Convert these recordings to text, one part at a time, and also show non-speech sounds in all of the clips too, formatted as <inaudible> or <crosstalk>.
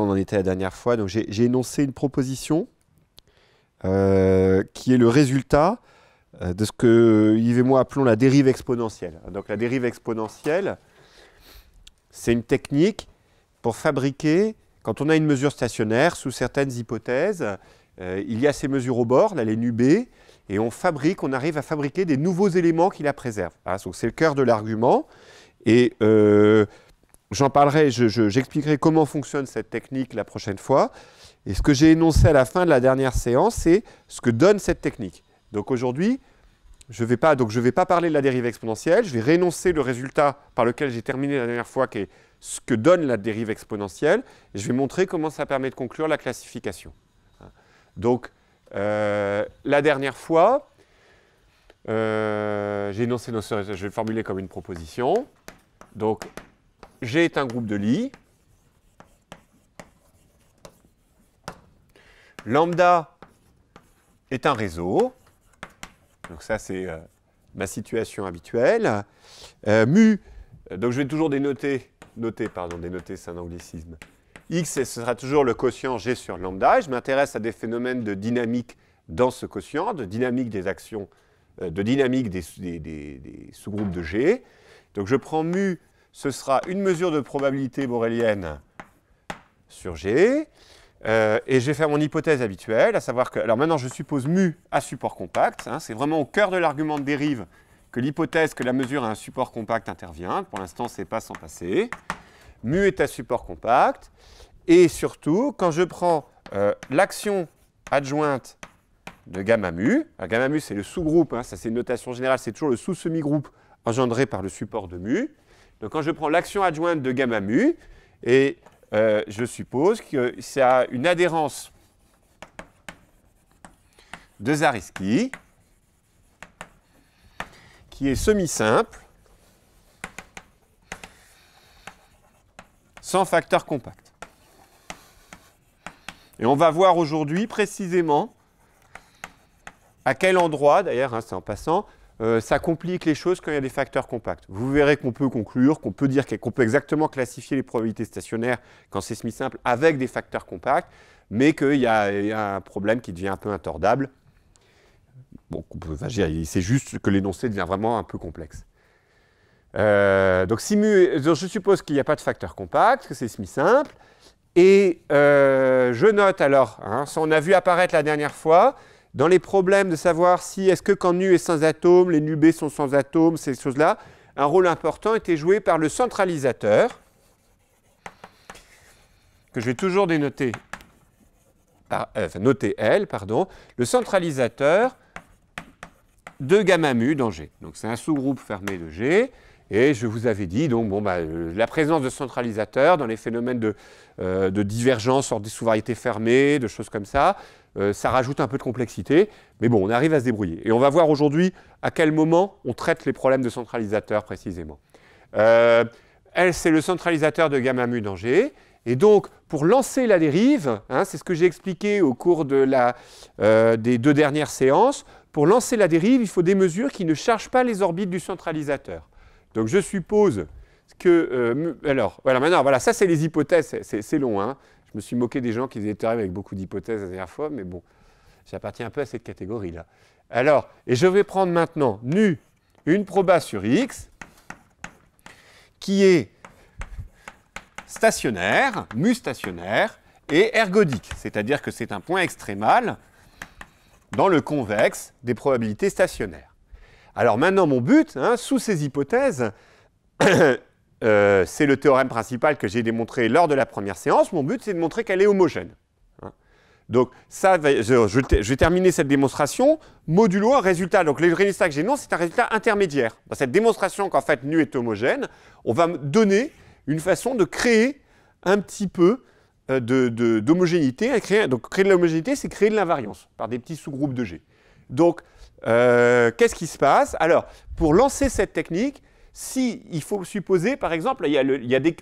on en était la dernière fois. Donc, j'ai énoncé une proposition euh, qui est le résultat euh, de ce que Yves et moi appelons la dérive exponentielle. Donc, la dérive exponentielle, c'est une technique pour fabriquer, quand on a une mesure stationnaire, sous certaines hypothèses, euh, il y a ces mesures au bord, là, les nubées, et on fabrique, on arrive à fabriquer des nouveaux éléments qui la préservent. Hein, c'est le cœur de l'argument. Et. J'en parlerai, j'expliquerai je, comment fonctionne cette technique la prochaine fois. Et ce que j'ai énoncé à la fin de la dernière séance, c'est ce que donne cette technique. Donc aujourd'hui, je ne vais, pas, donc je vais pas parler de la dérive exponentielle, je vais réénoncer le résultat par lequel j'ai terminé la dernière fois, qui est ce que donne la dérive exponentielle, et je vais montrer comment ça permet de conclure la classification. Donc, euh, la dernière fois, euh, j'ai énoncé je vais le formuler comme une proposition. Donc, G est un groupe de Lie. Lambda est un réseau. Donc ça, c'est euh, ma situation habituelle. Euh, mu, donc je vais toujours dénoter, noter, pardon, dénoter, c'est un anglicisme. X, ce sera toujours le quotient G sur lambda. je m'intéresse à des phénomènes de dynamique dans ce quotient, de dynamique des actions, euh, de dynamique des sous-groupes de G. Donc je prends mu ce sera une mesure de probabilité borélienne sur G. Euh, et je vais faire mon hypothèse habituelle, à savoir que... Alors maintenant, je suppose mu à support compact. Hein, c'est vraiment au cœur de l'argument de dérive que l'hypothèse que la mesure à un support compact intervient. Pour l'instant, ce n'est pas sans passer. Mu est à support compact. Et surtout, quand je prends euh, l'action adjointe de gamma mu, gamma mu, c'est le sous-groupe, hein, ça c'est une notation générale, c'est toujours le sous-semi-groupe engendré par le support de mu, donc quand je prends l'action adjointe de gamma mu, et euh, je suppose que ça a une adhérence de Zariski qui est semi-simple, sans facteur compact. Et on va voir aujourd'hui précisément à quel endroit, d'ailleurs, hein, c'est en passant, euh, ça complique les choses quand il y a des facteurs compacts. Vous verrez qu'on peut conclure, qu'on peut dire qu'on peut exactement classifier les probabilités stationnaires quand c'est semi simple avec des facteurs compacts, mais qu'il y, a un problème qui devient un peu intordable. Bon, c'est juste que l'énoncé devient vraiment un peu complexe. Euh, donc, je suppose qu'il n'y a pas de facteurs compact, que c'est semi simple, et euh, je note alors, hein, on a vu apparaître la dernière fois, dans les problèmes de savoir si est-ce que quand nu est sans atome, les B sont sans atomes, ces choses-là, un rôle important était joué par le centralisateur, que je vais toujours dénoter, euh, enfin, noter L, pardon, le centralisateur de gamma mu dans G. Donc c'est un sous-groupe fermé de G. Et je vous avais dit, donc, bah, euh, la présence de centralisateurs dans les phénomènes de, euh, divergence hors des variétés fermées, de choses comme ça, euh, ça rajoute un peu de complexité. Mais bon, on arrive à se débrouiller. Et on va voir aujourd'hui à quel moment on traite les problèmes de centralisateurs précisément. L, c'est le centralisateur de gamma mu d'Angers. Et donc, pour lancer la dérive, hein, c'est ce que j'ai expliqué au cours de des deux dernières séances, pour lancer la dérive, il faut des mesures qui ne chargent pas les orbites du centralisateur. Donc je suppose que... Euh, alors, voilà, maintenant, voilà, ça c'est les hypothèses, c'est long. Hein. Je me suis moqué des gens qui étaient arrivés avec beaucoup d'hypothèses la dernière fois, mais bon, j'appartiens un peu à cette catégorie-là. Alors, et je vais prendre maintenant nu une proba sur x qui est stationnaire, mu stationnaire, et ergodique, c'est-à-dire que c'est un point extrémal dans le convexe des probabilités stationnaires. Alors maintenant, mon but, hein, sous ces hypothèses, <coughs> euh, c'est le théorème principal que j'ai démontré lors de la première séance. Mon but, c'est de montrer qu'elle est homogène. Hein. Donc ça, je, vais terminer cette démonstration modulo un résultat. Donc le résultat que j'ai non, c'est un résultat intermédiaire. Dans cette démonstration qu'en fait nu est homogène, on va me donner une façon de créer un petit peu euh, d'homogénéité. donc créer de l'homogénéité, c'est créer de l'invariance par des petits sous-groupes de G. Donc euh, qu'est-ce qui se passe Alors, pour lancer cette technique, il faut supposer, par exemple,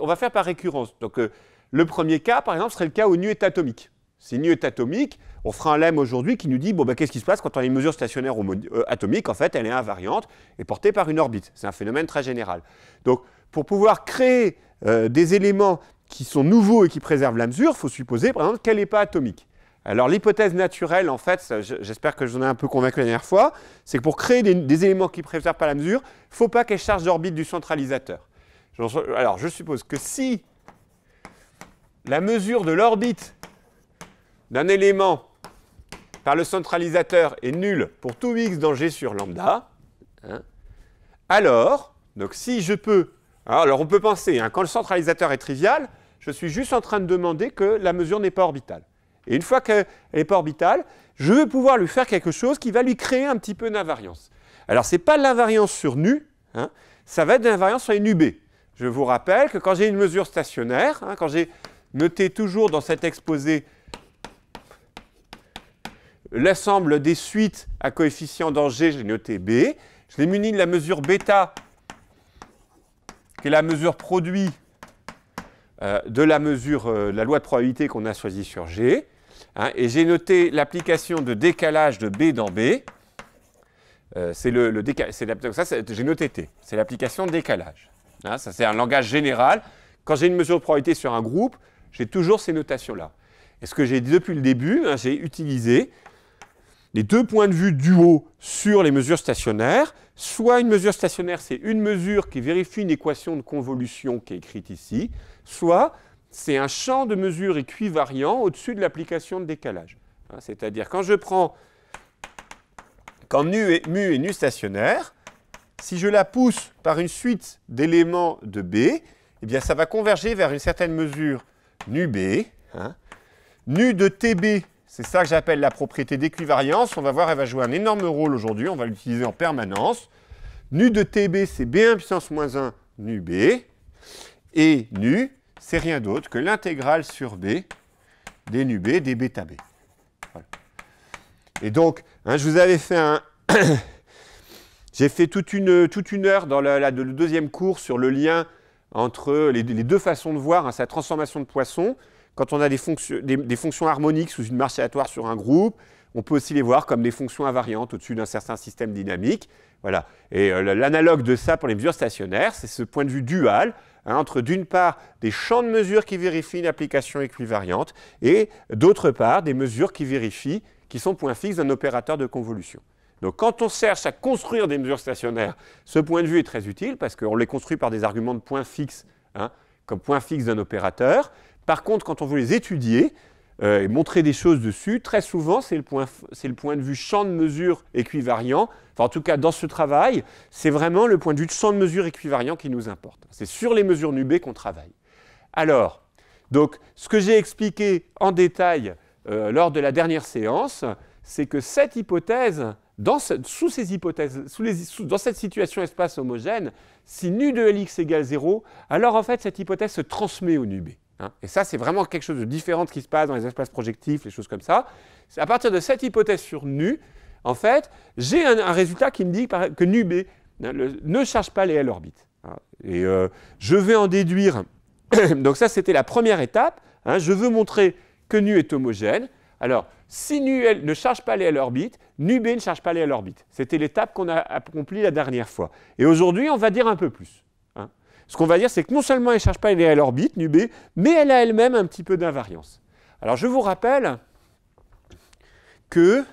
on va faire par récurrence. Donc, euh, le premier cas, par exemple, serait le cas où nu est atomique. Si nu est atomique, on fera un lemme aujourd'hui qui nous dit bon, ben, qu'est-ce qui se passe quand on a une mesure stationnaire euh, atomique En fait, elle est invariante et portée par une orbite. C'est un phénomène très général. Donc, pour pouvoir créer des éléments qui sont nouveaux et qui préservent la mesure, il faut supposer, par exemple, qu'elle n'est pas atomique. Alors l'hypothèse naturelle, en fait, j'espère que je vous en ai un peu convaincu la dernière fois, c'est que pour créer des, éléments qui ne préfèrent pas la mesure, il ne faut pas qu'elle charge d'orbite du centralisateur. Alors je suppose que si la mesure de l'orbite d'un élément par le centralisateur est nulle pour tout x dans g sur lambda, hein, alors, donc si je peux, hein, alors on peut penser, hein, quand le centralisateur est trivial, je suis juste en train de demander que la mesure n'est pas orbitale. Et une fois qu'elle n'est pas orbitale, je vais pouvoir lui faire quelque chose qui va lui créer un petit peu d'invariance. Alors, ce n'est pas de l'invariance sur nu, hein, ça va être de l'invariance sur une B. Je vous rappelle que quand j'ai une mesure stationnaire, hein, quand j'ai noté toujours dans cet exposé l'ensemble des suites à coefficient G, j'ai noté B, je l'ai muni de la mesure bêta, qui est la mesure produit euh, de la mesure euh, de la loi de probabilité qu'on a choisie sur G. Hein, et j'ai noté l'application de décalage de B dans B. Euh, c'est le, le j'ai noté T. C'est l'application de décalage. Hein, ça, c'est un langage général. Quand j'ai une mesure de probabilité sur un groupe, j'ai toujours ces notations-là. Et ce que j'ai dit depuis le début, hein, j'ai utilisé les deux points de vue du haut sur les mesures stationnaires. Soit une mesure stationnaire, c'est une mesure qui vérifie une équation de convolution qui est écrite ici, soit c'est un champ de mesure équivariant au-dessus de l'application de décalage. Hein, c'est-à-dire quand je prends, quand mu est, mu nu stationnaire, si je la pousse par une suite d'éléments de B, eh bien ça va converger vers une certaine mesure nu B. Hein. Nu de TB, c'est ça que j'appelle la propriété d'équivariance. On va voir, elle va jouer un énorme rôle aujourd'hui, on va l'utiliser en permanence. Nu de TB, c'est B1 puissance moins 1 nu B. Et nu, c'est rien d'autre que l'intégrale sur b des nu b des bêta b. Et donc, hein, je vous avais fait un... <coughs> J'ai fait toute une, toute une heure dans le deuxième cours sur le lien entre les, deux façons de voir hein, sa transformation de Poisson. Quand on a des, fonctions, des, fonctions harmoniques sous une marche aléatoire sur un groupe, on peut aussi les voir comme des fonctions invariantes au-dessus d'un certain système dynamique. Voilà. Et euh, l'analogue de ça pour les mesures stationnaires, c'est ce point de vue dual Hein, entre d'une part des champs de mesure qui vérifient une application équivariante et d'autre part des mesures qui vérifient, qui sont points fixes d'un opérateur de convolution. Donc quand on cherche à construire des mesures stationnaires, ce point de vue est très utile parce qu'on les construit par des arguments de points fixes, hein, comme point fixe d'un opérateur. Par contre, quand on veut les étudier, euh, et montrer des choses dessus. Très souvent, c'est le, point, le point de vue champ de mesure équivariant. Enfin, en tout cas, dans ce travail, c'est vraiment le point de vue de champ de mesure équivariant qui nous importe. C'est sur les mesures nubées qu'on travaille. Alors, donc, ce que j'ai expliqué en détail euh, lors de la dernière séance, c'est que cette hypothèse, dans sous ces hypothèses, sous les, dans cette situation espace homogène, si nu de Lx égale 0, alors en fait, cette hypothèse se transmet au nubé Hein. et ça, c'est vraiment quelque chose de différent ce qui se passe dans les espaces projectifs, les choses comme ça. À partir de cette hypothèse sur nu, en fait, j'ai un, résultat qui me dit que nu B hein, ne charge pas les L orbites. Hein. Et euh, je vais en déduire. <coughs> Donc ça, c'était la première étape. je veux montrer que nu est homogène. Alors, si nu L ne charge pas les L orbites, nu B ne charge pas les L orbites. C'était l'étape qu'on a accomplie la dernière fois. Et aujourd'hui, on va dire un peu plus ce qu'on va dire, c'est que non seulement elle ne cherche pas aller à l'orbite, Nubé, mais elle a elle-même un petit peu d'invariance. Alors je vous rappelle que,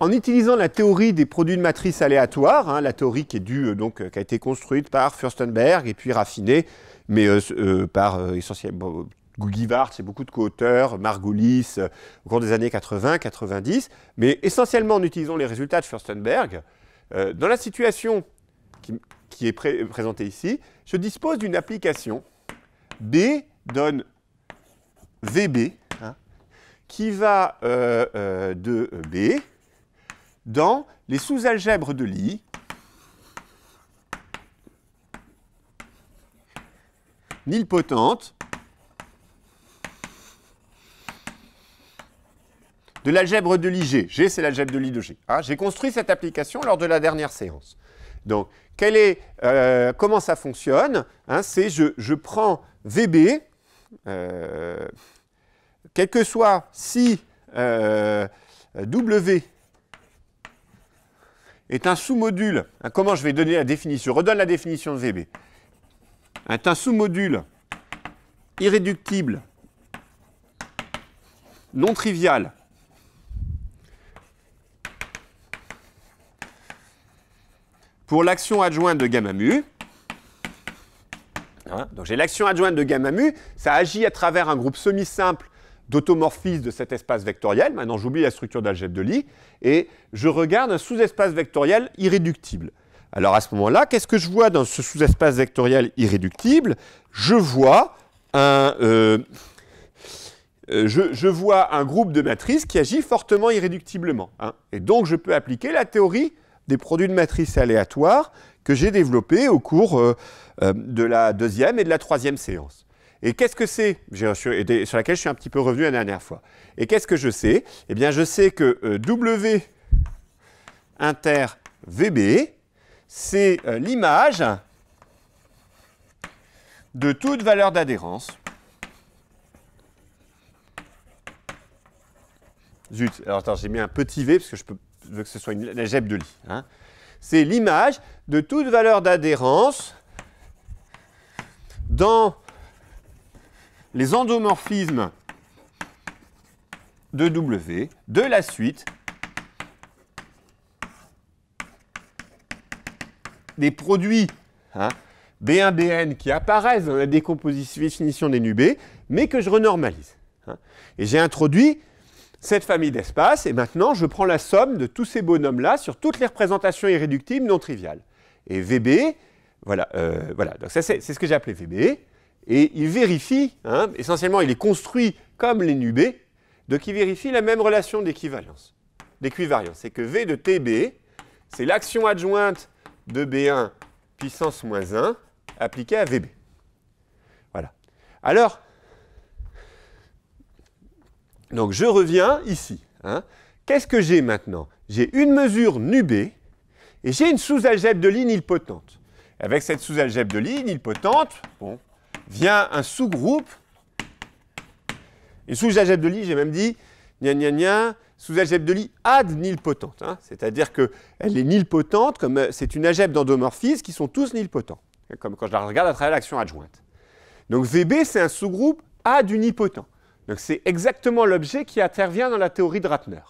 en utilisant la théorie des produits de matrice aléatoires, hein, la théorie qui, est due, euh, donc, euh, qui a été construite par Furstenberg et puis raffinée, mais euh, par essentiellement Guivard, c'est beaucoup de co-auteurs, Margulis, au cours des années 80, 90, mais essentiellement en utilisant les résultats de Furstenberg, dans la situation qui, qui est présenté présentée ici, je dispose d'une application B donne VB hein, qui va euh, euh, de B dans les sous-algèbres de Lie potente de l'algèbre de Lie G. G, c'est l'algèbre de Lie de G. Ah, j'ai construit cette application lors de la dernière séance. Donc, euh, comment ça fonctionne hein, C'est je, je, prends VB, euh, quel que soit si euh, W est un sous-module. Hein, comment je vais donner la définition Je redonne la définition de VB. Est un sous-module irréductible, non trivial, pour l'action adjointe de gamma mu. Hein, donc j'ai l'action adjointe de gamma mu, ça agit à travers un groupe semi-simple d'automorphisme de cet espace vectoriel. Maintenant, j'oublie la structure d'algèbre de Lie. Et je regarde un sous-espace vectoriel irréductible. Alors à ce moment-là, qu'est-ce que je vois dans ce sous-espace vectoriel irréductible Je vois un... Euh, euh, je, vois un groupe de matrices qui agit fortement irréductiblement. Hein. Et donc, je peux appliquer la théorie des produits de matrice aléatoire que j'ai développé au cours euh, euh, de la deuxième et de la troisième séance. Et qu'est-ce que c'est Sur laquelle je suis un petit peu revenu la dernière fois. Et qu'est-ce que je sais Eh bien, je sais que euh, W inter VB, c'est l'image de toute valeur d'adhérence. Zut, alors attends, j'ai mis un petit v parce que je peux veux que ce soit une, la de lit, hein. C'est l'image de toute valeur d'adhérence dans les endomorphismes de W de la suite des produits B1-BN hein, qui apparaissent dans la définition des nubés, mais que je renormalise. Hein. Et j'ai introduit cette famille d'espaces, et maintenant je prends la somme de tous ces bonhommes-là sur toutes les représentations irréductibles non triviales. Et VB, voilà, euh, voilà. donc ça c'est ce que j'ai appelé VB, et il vérifie, hein, essentiellement il est construit comme les nubés, donc il vérifie la même relation d'équivalence, d'équivariance. C'est que V de TB, c'est l'action adjointe de B1 puissance moins 1 appliquée à VB. Voilà. Alors, donc je reviens ici. Hein. Qu'est-ce que j'ai maintenant J'ai une mesure Nub et j'ai une sous-algèbre de ligne nilpotente. Avec cette sous-algèbre de ligne nilpotente, vient un sous-groupe. une sous-algèbre de Lie, j'ai même dit, gna gna gna, sous-algèbre de Lie ad nilpotente. Hein. C'est-à-dire qu'elle est nilpotente, comme euh, c'est une algèbre d'endomorphisme qui sont tous nilpotents, comme quand je la regarde à travers l'action adjointe. Donc VB, c'est un sous-groupe ad unipotent c'est exactement l'objet qui intervient dans la théorie de Ratner.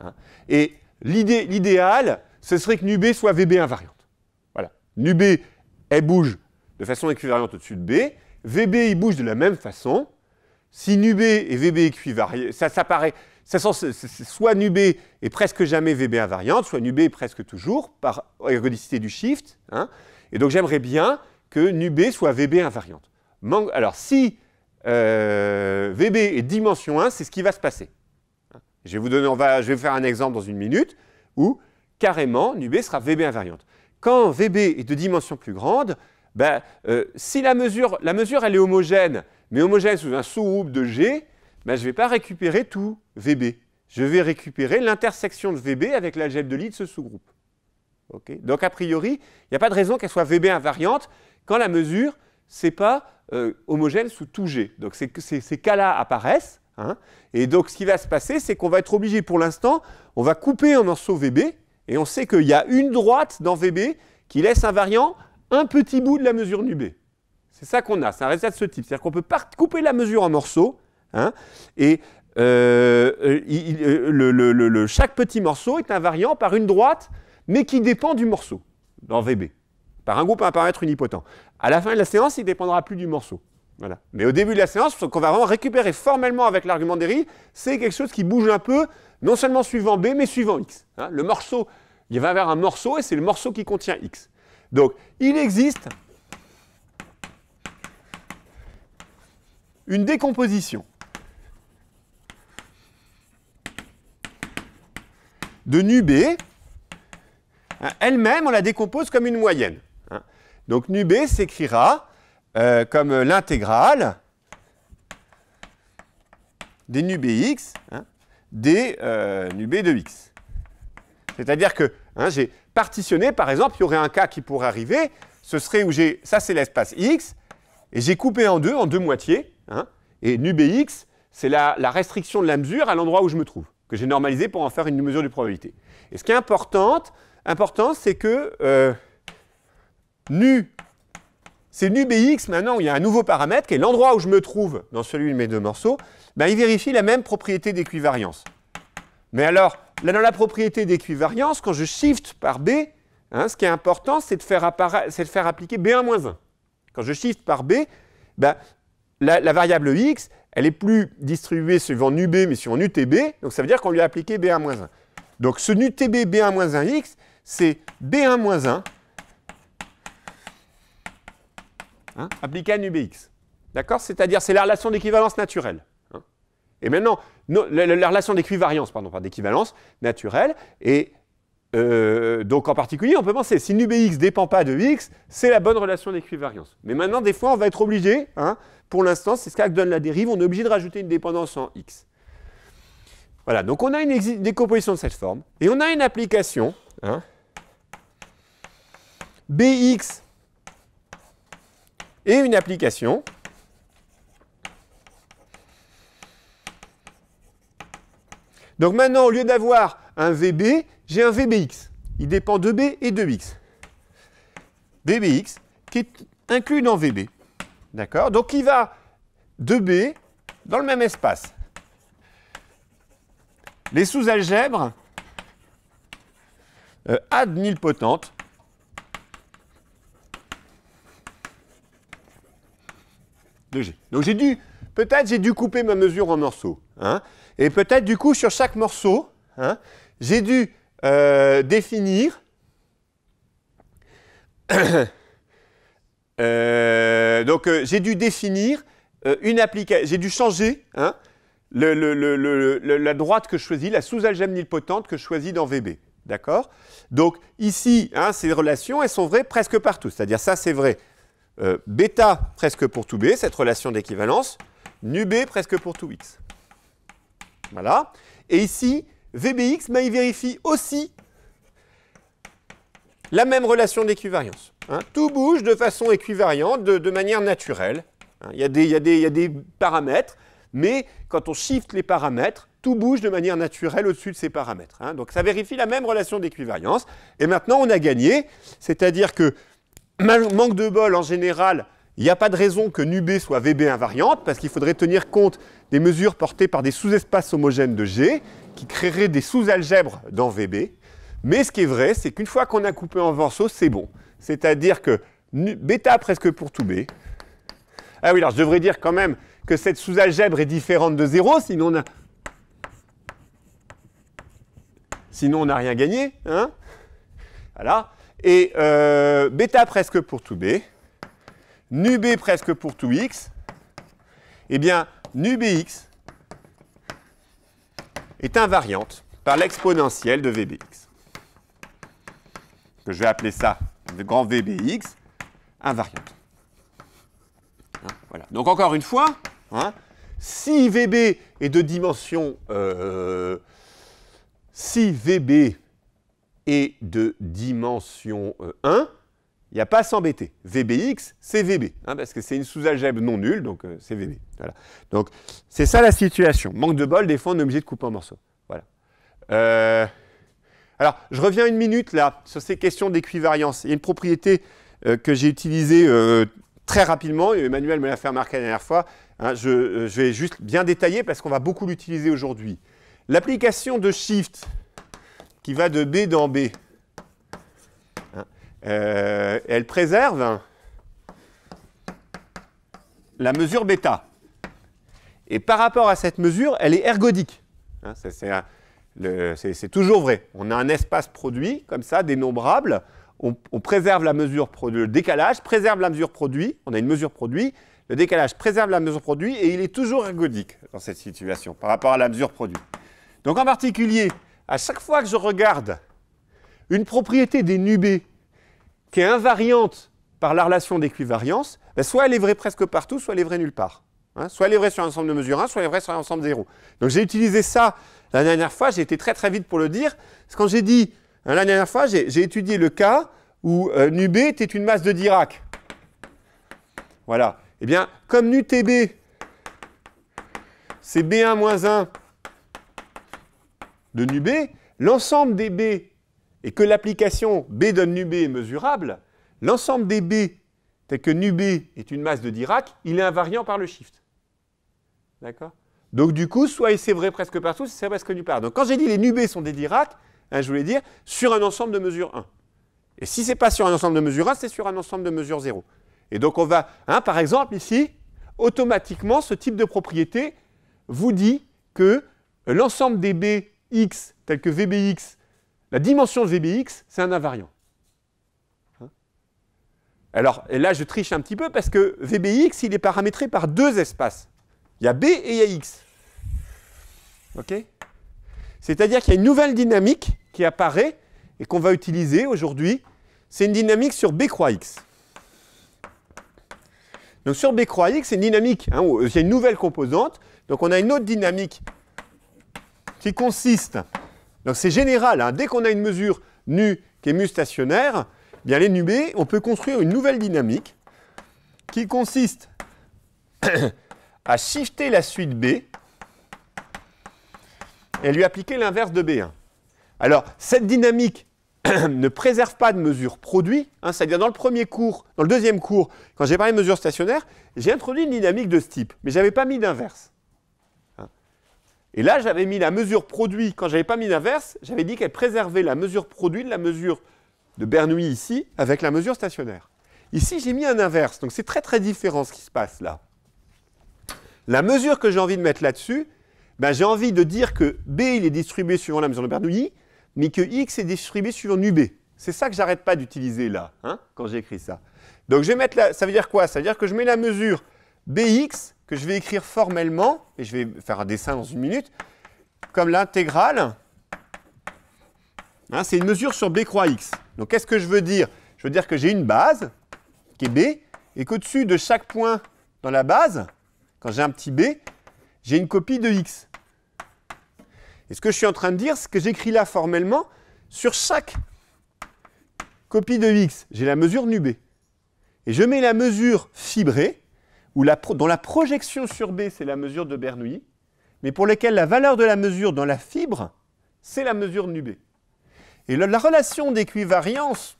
Hein. Et l'idéal, ce serait que nub soit VB invariante. Voilà. Nub, elle bouge de façon équivariante au-dessus de B. VB, il bouge de la même façon. Si nub et VB équivariant... ça, ça paraît, soit nub est presque jamais VB invariante, soit nub est presque toujours, par ergodicité du shift. Hein. Et donc j'aimerais bien que nub soit VB invariante. Alors si euh, VB est dimension 1, c'est ce qui va se passer. Je vais vous donner, on va, je vais faire un exemple dans une minute où carrément Nubé sera VB invariante. Quand VB est de dimension plus grande, ben, euh, si la mesure, la mesure elle est homogène, mais homogène sous un sous-groupe de G, ben, je ne vais pas récupérer tout VB. Je vais récupérer l'intersection de VB avec l'algèbre de Lie de ce sous-groupe. Donc a priori, il n'y a pas de raison qu'elle soit VB invariante quand la mesure, c'est pas euh, homogène sous tout G. Donc ces, cas-là apparaissent. Hein. et donc ce qui va se passer, c'est qu'on va être obligé pour l'instant, on va couper en morceau VB, et on sait qu'il y a une droite dans VB qui laisse un un petit bout de la mesure nu B. C'est ça qu'on a, c'est un résultat de ce type. C'est-à-dire qu'on peut couper la mesure en morceaux, et chaque petit morceau est invariant par une droite, mais qui dépend du morceau dans VB par un groupe à apparaître unipotent. À la fin de la séance, il ne dépendra plus du morceau. Mais au début de la séance, ce qu'on va vraiment récupérer formellement avec l'argument d'Eri, c'est quelque chose qui bouge un peu, non seulement suivant B, mais suivant X. Hein. le morceau, il va vers un morceau et c'est le morceau qui contient X. Donc, il existe une décomposition de nu B. Hein, elle-même, on la décompose comme une moyenne. Donc B s'écrira euh, comme l'intégrale des nu Bx, hein, des euh, nu b de x. C'est-à-dire que hein, j'ai partitionné, par exemple, il y aurait un cas qui pourrait arriver, ce serait où j'ai, ça c'est l'espace x, et j'ai coupé en deux, en deux moitiés, hein, et et Bx, c'est la, restriction de la mesure à l'endroit où je me trouve, que j'ai normalisé pour en faire une mesure de probabilité. Et ce qui est important, important c'est que... Euh, nu, c'est nu bx, maintenant il y a un nouveau paramètre qui est l'endroit où je me trouve dans celui de mes deux morceaux, ben, il vérifie la même propriété d'équivariance. Mais alors, là dans la propriété d'équivariance, quand je shift par B, hein, ce qui est important, c'est de, faire appliquer B1-1. Quand je shift par B, ben, la, variable x, elle n'est plus distribuée suivant B mais suivant TB, donc ça veut dire qu'on lui a appliqué b1-1. Donc ce nu TB b1-1x, c'est b1-1 hein, appliquée à NUBX. D'accord C'est-à-dire, c'est la relation d'équivalence naturelle. Hein. Et maintenant, la, relation d'équivariance, pardon, d'équivalence naturelle. Et euh, donc, en particulier, on peut penser, si NUBX ne dépend pas de X, c'est la bonne relation d'équivariance. Mais maintenant, des fois, on va être obligé, hein, pour l'instant, c'est ce qu'a donne la dérive, on est obligé de rajouter une dépendance en X. Voilà, donc on a une décomposition de cette forme, et on a une application, hein, bx et une application Donc maintenant, au lieu d'avoir un VB, j'ai un VBX. Il dépend de B et de X. VBX qui est inclus dans VB. D'accord Donc il va de B dans le même espace. Les sous-algèbres euh, ad nilpotentes Donc j'ai dû, peut-être j'ai dû couper ma mesure en morceaux. Hein, et peut-être du coup, sur chaque morceau, hein, j'ai dû euh, définir <coughs> euh, donc euh, j'ai dû définir une application, j'ai dû changer hein, la droite que je choisis, la sous-algèbre nilpotente que je choisis dans VB. D'accord Donc ici, hein, ces relations, elles sont vraies presque partout. C'est-à-dire ça, c'est vrai euh, bêta presque pour tout B, cette relation d'équivalence, nu B presque pour tout X. Voilà. Et ici, VBX, il vérifie aussi la même relation d'équivariance. Hein. Tout bouge de façon équivariante, de, manière naturelle. Hein. Il, y a des, il, y a des, paramètres, mais quand on shift les paramètres, tout bouge de manière naturelle au-dessus de ces paramètres. Hein. Donc ça vérifie la même relation d'équivariance. Et maintenant, on a gagné, c'est-à-dire que manque de bol en général, il n'y a pas de raison que nub soit VB invariante, parce qu'il faudrait tenir compte des mesures portées par des sous-espaces homogènes de G, qui créeraient des sous-algèbres dans VB. Mais ce qui est vrai, c'est qu'une fois qu'on a coupé en verseau, c'est bon. C'est-à-dire que bêta presque pour tout B. Ah oui, alors je devrais dire quand même que cette sous-algèbre est différente de 0, sinon on n'a sinon on n'a rien gagné. Hein voilà. Et euh, bêta presque pour tout b, nu b presque pour tout x, eh bien, nu bx est invariante par l'exponentielle de vbx. Que je vais appeler ça, le grand vbx, invariante. Hein, voilà. Donc encore une fois, hein, si vb est de dimension... Euh, si vb et de dimension 1, euh, il n'y a pas à s'embêter. VBX, c'est VB, hein, parce que c'est une sous-algèbre non nulle, donc euh, c'est VB. Donc, c'est ça la situation. Manque de bol, des fois, on est obligé de couper en morceaux. Euh, alors, je reviens une minute, là, sur ces questions d'équivariance. Il y a une propriété que j'ai utilisée très rapidement, Emmanuel me l'a fait remarquer la dernière fois. Hein, je vais juste bien détailler, parce qu'on va beaucoup l'utiliser aujourd'hui. L'application de Shift, qui va de B dans B. Hein. Euh, elle préserve la mesure bêta. Et par rapport à cette mesure, elle est ergodique. Hein, c'est toujours vrai. On a un espace produit, comme ça, dénombrable. On, on préserve la mesure produit, le décalage préserve la mesure produit. On a une mesure produit. Le décalage préserve la mesure produit et il est toujours ergodique dans cette situation par rapport à la mesure produit. Donc en particulier, à chaque fois que je regarde une propriété des B qui est invariante par la relation d'équivariance, ben, soit elle est vraie presque partout, soit elle est vraie nulle part. Hein. soit elle est vraie sur l'ensemble de mesure 1, soit elle est vraie sur l'ensemble 0. Donc j'ai utilisé ça la dernière fois, j'ai été très très vite pour le dire. Parce quand j'ai dit, hein, la dernière fois, j'ai étudié le cas où euh, nu B était une masse de Dirac. Voilà. Eh bien, comme Tb, c'est b1-1 de B, l'ensemble des B, et que l'application B donne B est mesurable, l'ensemble des B, tel que B est une masse de Dirac, il est invariant par le shift. D'accord Donc du coup, soit c'est vrai presque partout, soit c'est presque nulle part. Donc quand j'ai dit les B sont des Dirac, hein, je voulais dire sur un ensemble de mesure 1. Et si ce n'est pas sur un ensemble de mesure 1, c'est sur un ensemble de mesure 0. Et donc on va, hein, par exemple ici, automatiquement, ce type de propriété vous dit que l'ensemble des B x tel que vbx, la dimension de vbx, c'est un invariant. Hein Alors, et là, je triche un petit peu parce que vbx, il est paramétré par deux espaces. Il y a b et il y a x. OK C'est-à-dire qu'il y a une nouvelle dynamique qui apparaît et qu'on va utiliser aujourd'hui. C'est une dynamique sur b croix x. Donc sur B croix X, c'est une dynamique. Hein, il y a une nouvelle composante. Donc on a une autre dynamique qui consiste, donc c'est général, hein, dès qu'on a une mesure nu qui est mu stationnaire, eh bien les nu B, on peut construire une nouvelle dynamique qui consiste <coughs> à shifter la suite B et lui appliquer l'inverse de B1. Alors, cette dynamique <coughs> ne préserve pas de mesure produit, hein, c'est-à-dire dans le premier cours, dans le deuxième cours, quand j'ai parlé de mesure stationnaire, j'ai introduit une dynamique de ce type, mais je n'avais pas mis d'inverse. Et là, j'avais mis la mesure produit, quand je n'avais pas mis l'inverse, j'avais dit qu'elle préservait la mesure produit de la mesure de Bernoulli ici avec la mesure stationnaire. Ici, j'ai mis un inverse, donc c'est très très différent ce qui se passe là. La mesure que j'ai envie de mettre là-dessus, ben, j'ai envie de dire que B il est distribué suivant la mesure de Bernoulli, mais que X est distribué suivant UB. C'est ça que j'arrête pas d'utiliser là, hein, quand j'écris ça. Donc je vais mettre la, ça veut dire quoi Ça veut dire que je mets la mesure BX que je vais écrire formellement, et je vais faire un dessin dans une minute, comme l'intégrale. Hein, c'est une mesure sur b croix x. Donc qu'est-ce que je veux dire Je veux dire que j'ai une base, qui est b, et qu'au-dessus de chaque point dans la base, quand j'ai un petit b, j'ai une copie de x. Et ce que je suis en train de dire, c'est que j'écris là formellement, sur chaque copie de x, j'ai la mesure nu b. Et je mets la mesure fibrée, la dont la projection sur B, c'est la mesure de Bernoulli, mais pour laquelle la valeur de la mesure dans la fibre, c'est la mesure de B. Et la, relation d'équivariance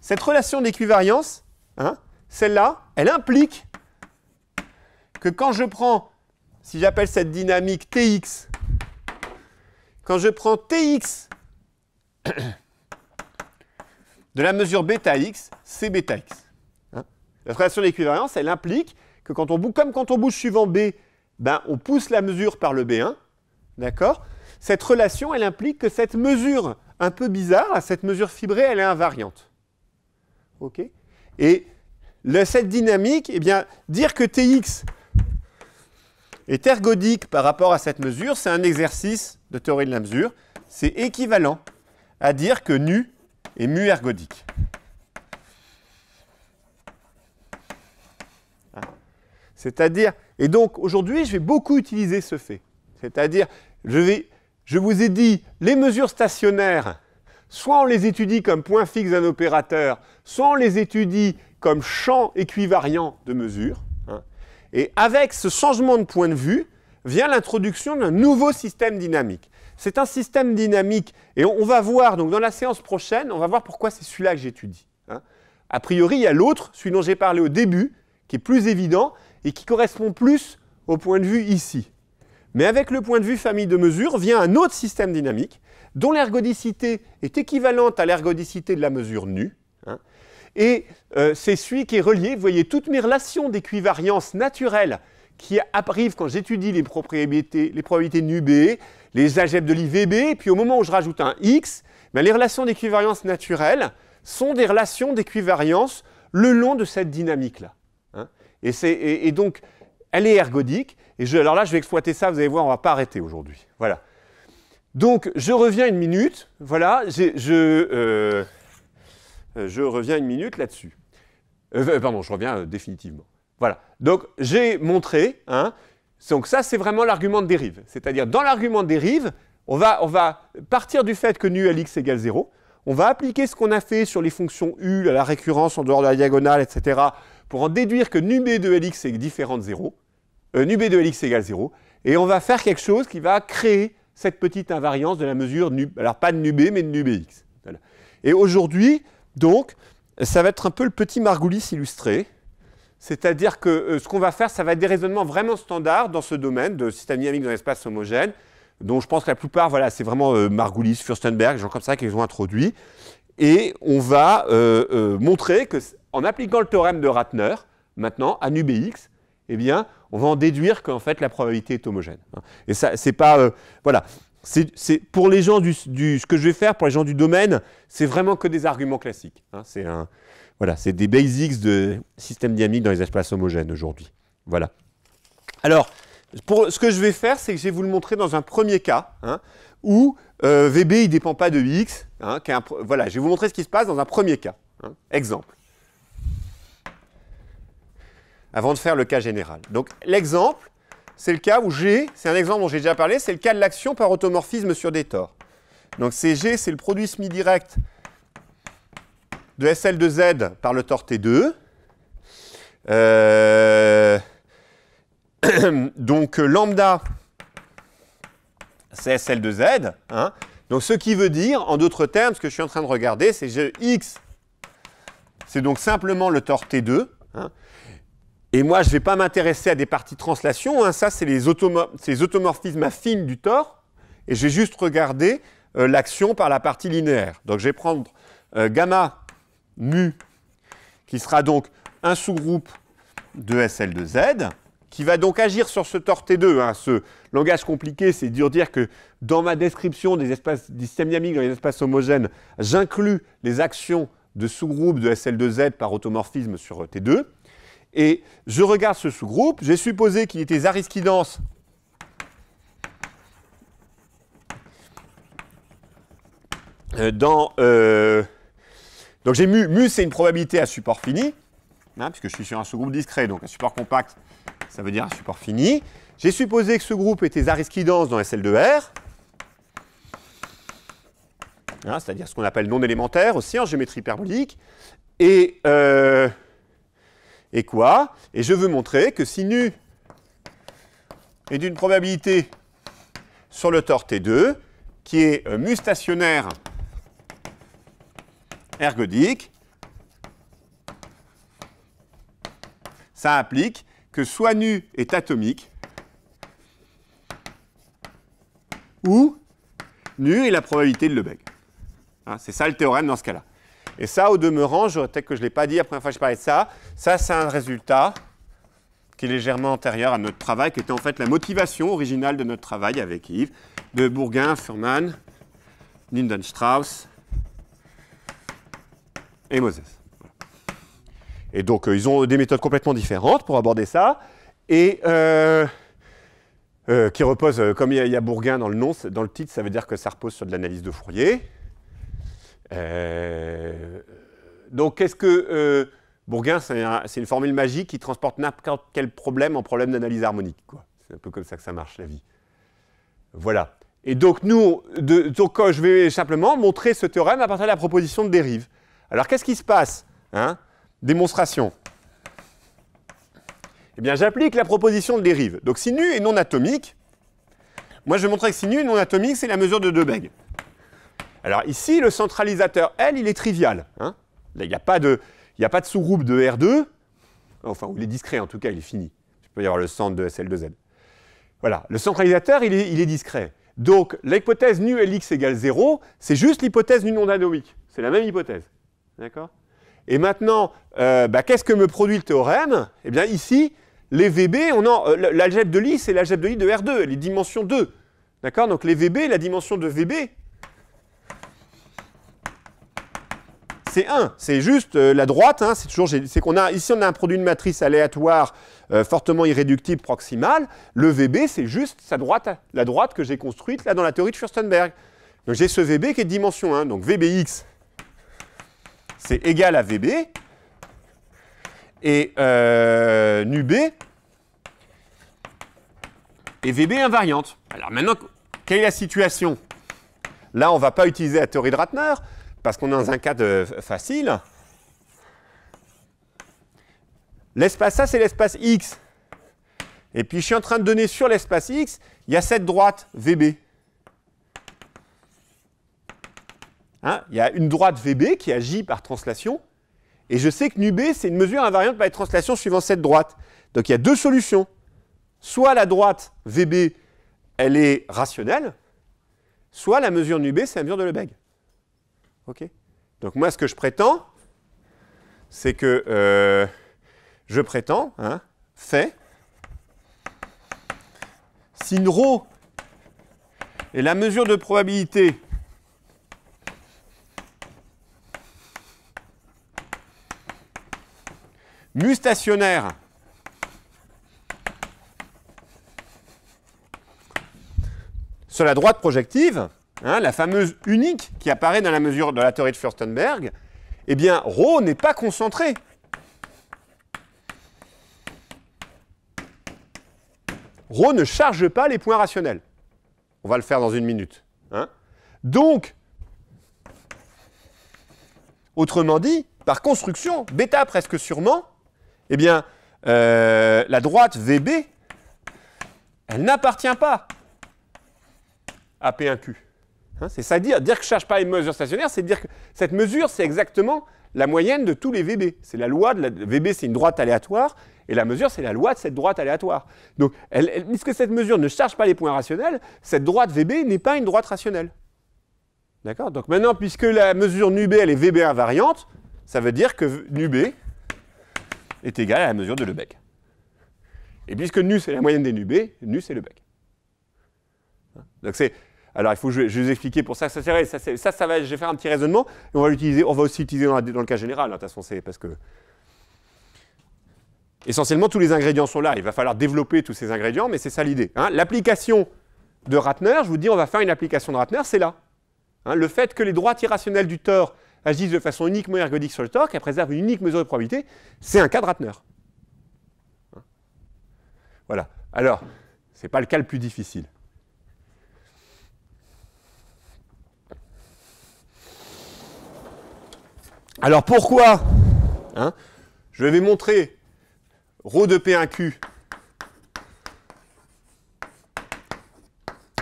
cette relation d'équivariance, hein, celle-là, elle implique que quand je prends, si j'appelle cette dynamique Tx, quand je prends Tx de la mesure bêta x, c'est bêta x. Hein. la relation d'équivalence, elle implique que quand on bouge, comme quand on bouge suivant b, ben, on pousse la mesure par le b1, d'accord Cette relation, elle implique que cette mesure un peu bizarre, cette mesure fibrée, elle est invariante. OK Et cette dynamique, eh bien, dire que Tx est ergodique par rapport à cette mesure, c'est un exercice de théorie de la mesure, c'est équivalent à dire que nu et mu ergodique. Hein? C'est-à-dire, et donc aujourd'hui, je vais beaucoup utiliser ce fait. C'est-à-dire, je, vais, je vous ai dit, les mesures stationnaires, soit on les étudie comme point fixe d'un opérateur, soit on les étudie comme champ équivariant de mesure. Hein. Et avec ce changement de point de vue, vient l'introduction d'un nouveau système dynamique. C'est un système dynamique. Et on, va voir, donc dans la séance prochaine, on va voir pourquoi c'est celui-là que j'étudie. Hein. A priori, il y a l'autre, celui dont j'ai parlé au début, qui est plus évident et qui correspond plus au point de vue ici. Mais avec le point de vue famille de mesure vient un autre système dynamique dont l'ergodicité est équivalente à l'ergodicité de la mesure nue. Hein. Et euh, c'est celui qui est relié, vous voyez, toutes mes relations d'équivariance naturelles, qui arrive quand j'étudie les propriétés, les probabilités nubées, les algèbres de l'IVB, et puis au moment où je rajoute un x, ben, les relations d'équivariance naturelles sont des relations d'équivariance le long de cette dynamique-là. Hein. Et, donc, elle est ergodique. Et alors là, je vais exploiter ça, vous allez voir, on ne va pas arrêter aujourd'hui. Voilà. Donc, je reviens une minute. Voilà, je, euh, euh, je reviens une minute là-dessus. Euh, pardon, je reviens définitivement. Voilà. Donc j'ai montré, hein. donc ça c'est vraiment l'argument de dérive. C'est-à-dire dans l'argument de dérive, on va, partir du fait que nu lx égale 0, on va appliquer ce qu'on a fait sur les fonctions u, à la récurrence en dehors de la diagonale, etc., pour en déduire que nu b de lx est différent de 0, euh, nu b de lx égale 0, et on va faire quelque chose qui va créer cette petite invariance de la mesure nu, alors pas de nu b, mais de nu bx. Et aujourd'hui, donc, ça va être un peu le petit margoulis illustré, c'est-à-dire que euh, ce qu'on va faire, ça va être des raisonnements vraiment standards dans ce domaine de système dynamique dans l'espace homogène, dont je pense que la plupart, voilà, c'est vraiment euh, Margulis, Furstenberg, gens comme ça qu'ils ont introduit. Et on va euh, montrer que, en appliquant le théorème de Ratner, maintenant, à NUBX, eh bien, on va en déduire qu'en fait, la probabilité est homogène. Hein. Et ça, c'est pas... voilà. C'est, pour les gens du, Ce que je vais faire pour les gens du domaine, c'est vraiment que des arguments classiques. Hein. c'est un... Voilà, c'est des basics de système dynamique dans les espaces homogènes aujourd'hui. Voilà. Alors, ce que je vais faire, c'est que je vais vous le montrer dans un premier cas, hein, où euh, VB ne dépend pas de X. Hein, voilà, je vais vous montrer ce qui se passe dans un premier cas. Hein. exemple. Avant de faire le cas général. Donc, l'exemple, c'est le cas où G, c'est un exemple dont j'ai déjà parlé, c'est le cas de l'action par automorphisme sur des torts. Donc, c'est G, c'est le produit semi-direct de sl de z par le tore T2. Euh, <clears throat> donc euh, lambda, c'est sl de z hein. Donc ce qui veut dire, en d'autres termes, ce que je suis en train de regarder, c'est que X, c'est donc simplement le tort T2. Hein. Et moi, je ne vais pas m'intéresser à des parties de translation. Hein. Ça, c'est les, automorphismes affines du tort. Et je vais juste regarder euh, l'action par la partie linéaire. Donc je vais prendre gamma mu, qui sera donc un sous-groupe de SL2Z, qui va donc agir sur ce tort T2. Hein. Ce langage compliqué, c'est dur dire que dans ma description des, espaces, des systèmes dynamiques dans les espaces homogènes, j'inclus les actions de sous groupe de SL2Z par automorphisme sur T2. Et je regarde ce sous-groupe, j'ai supposé qu'il était Zariski dans, euh, donc j'ai mu, mu c'est une probabilité à support fini, hein, puisque je suis sur un sous-groupe discret, donc un support compact, ça veut dire un support fini. J'ai supposé que ce groupe était dense dans SL2R, hein, c'est-à-dire ce qu'on appelle non élémentaire aussi en géométrie hyperbolique, et, euh, et quoi Et je veux montrer que si nu est d'une probabilité sur le tort T2, qui est euh, mu stationnaire ergodique, ça implique que soit nu est atomique, ou nu est la probabilité de Lebesgue. Hein, c'est ça le théorème dans ce cas-là. Et ça, au demeurant, peut-être que je ne l'ai pas dit la première fois que je parlais de ça, ça c'est un résultat qui est légèrement antérieur à notre travail, qui était en fait la motivation originale de notre travail avec Yves, de Bourguin, Furman, Lindenstrauss, et Moses. Et donc, euh, ils ont des méthodes complètement différentes pour aborder ça, et euh, euh, qui reposent, comme il y, a Bourguin dans le nom, dans le titre, ça veut dire que ça repose sur de l'analyse de Fourier. donc, qu'est-ce que Bourguin, c'est une formule magique qui transporte n'importe quel problème en problème d'analyse harmonique. C'est un peu comme ça que ça marche la vie. Voilà. Et donc, nous, donc, je vais simplement montrer ce théorème à partir de la proposition de dérive. Alors qu'est-ce qui se passe hein? Démonstration. Eh bien, j'applique la proposition de dérive. Donc si nu est non atomique, moi je vais montrer que si nu est non atomique, c'est la mesure de Debye. Alors ici, le centralisateur L, il est trivial. Hein? il n'y a pas de, sous-groupe de R2, enfin, il est discret en tout cas, il est fini. Il peut y avoir le centre de SL2Z. Voilà, le centralisateur, il est, discret. Donc, l'hypothèse nu LX égale 0, c'est juste l'hypothèse nu non atomique. C'est la même hypothèse. D'accord Et maintenant, euh, bah, qu'est-ce que me produit le théorème Eh bien, ici, les VB, on en, euh, l'algèbre de Lie, c'est l'algèbre de Lie de R2, les dimensions 2. D'accord Donc les VB, la dimension de VB, c'est 1. C'est juste euh, la droite, hein, c'est toujours, c'est qu'on a, ici on a un produit de matrice aléatoire fortement irréductible proximale. Le VB, c'est juste sa droite, la droite que j'ai construite là dans la théorie de Furstenberg. Donc j'ai ce VB qui est de dimension 1. Donc VBX, c'est égal à VB. Et euh, nu B et VB invariante. Alors maintenant, quelle est la situation Là, on ne va pas utiliser la théorie de Ratner, parce qu'on est dans un cas de facile. L'espace A, c'est l'espace X. Et puis, je suis en train de donner sur l'espace X, il y a cette droite VB. Hein, il y a une droite VB qui agit par translation, et je sais que b c'est une mesure invariante par translation suivant cette droite. Donc il y a deux solutions. Soit la droite VB, elle est rationnelle, soit la mesure NuB, c'est la mesure de Lebesgue. OK Donc moi, ce que je prétends, c'est que euh, je prétends, hein, fait, si ρ est la mesure de probabilité mu stationnaire sur la droite projective, hein, la fameuse unique qui apparaît dans la mesure de la théorie de Furstenberg, eh bien, rho n'est pas concentré. Rho ne charge pas les points rationnels. On va le faire dans une minute. Hein. Donc, autrement dit, par construction, bêta presque sûrement eh bien, euh, la droite VB, elle n'appartient pas à P1Q. Hein, c'est ça dire. Dire que je ne cherche pas une mesure stationnaire, c'est dire que cette mesure, c'est exactement la moyenne de tous les VB. C'est la loi de la VB, c'est une droite aléatoire, et la mesure, c'est la loi de cette droite aléatoire. Donc, puisque cette mesure ne charge pas les points rationnels, cette droite VB n'est pas une droite rationnelle. D'accord Donc maintenant, puisque la mesure NuB elle est VB invariante, ça veut dire que nub est égal à la mesure de Lebesgue. Et puisque nu, c'est la moyenne des nu nu, c'est Lebesgue. Donc c'est... Alors, il faut je, vais vous expliquer pour ça. Ça, ça, ça, va, je vais faire un petit raisonnement. on va l'utiliser, on va aussi l'utiliser dans, le cas général. Hein, de toute façon, c'est parce que essentiellement tous les ingrédients sont là. Il va falloir développer tous ces ingrédients, mais c'est ça l'idée. Hein. L'application de Ratner, je vous dis, on va faire une application de Ratner, c'est là. Hein. le fait que les droites irrationnelles du tort agissent de façon uniquement ergodique sur le torque, elles préservent une unique mesure de probabilité, c'est un cas de hein Voilà. Alors, ce n'est pas le cas le plus difficile. Alors pourquoi hein, Je vais montrer ρ de P1Q.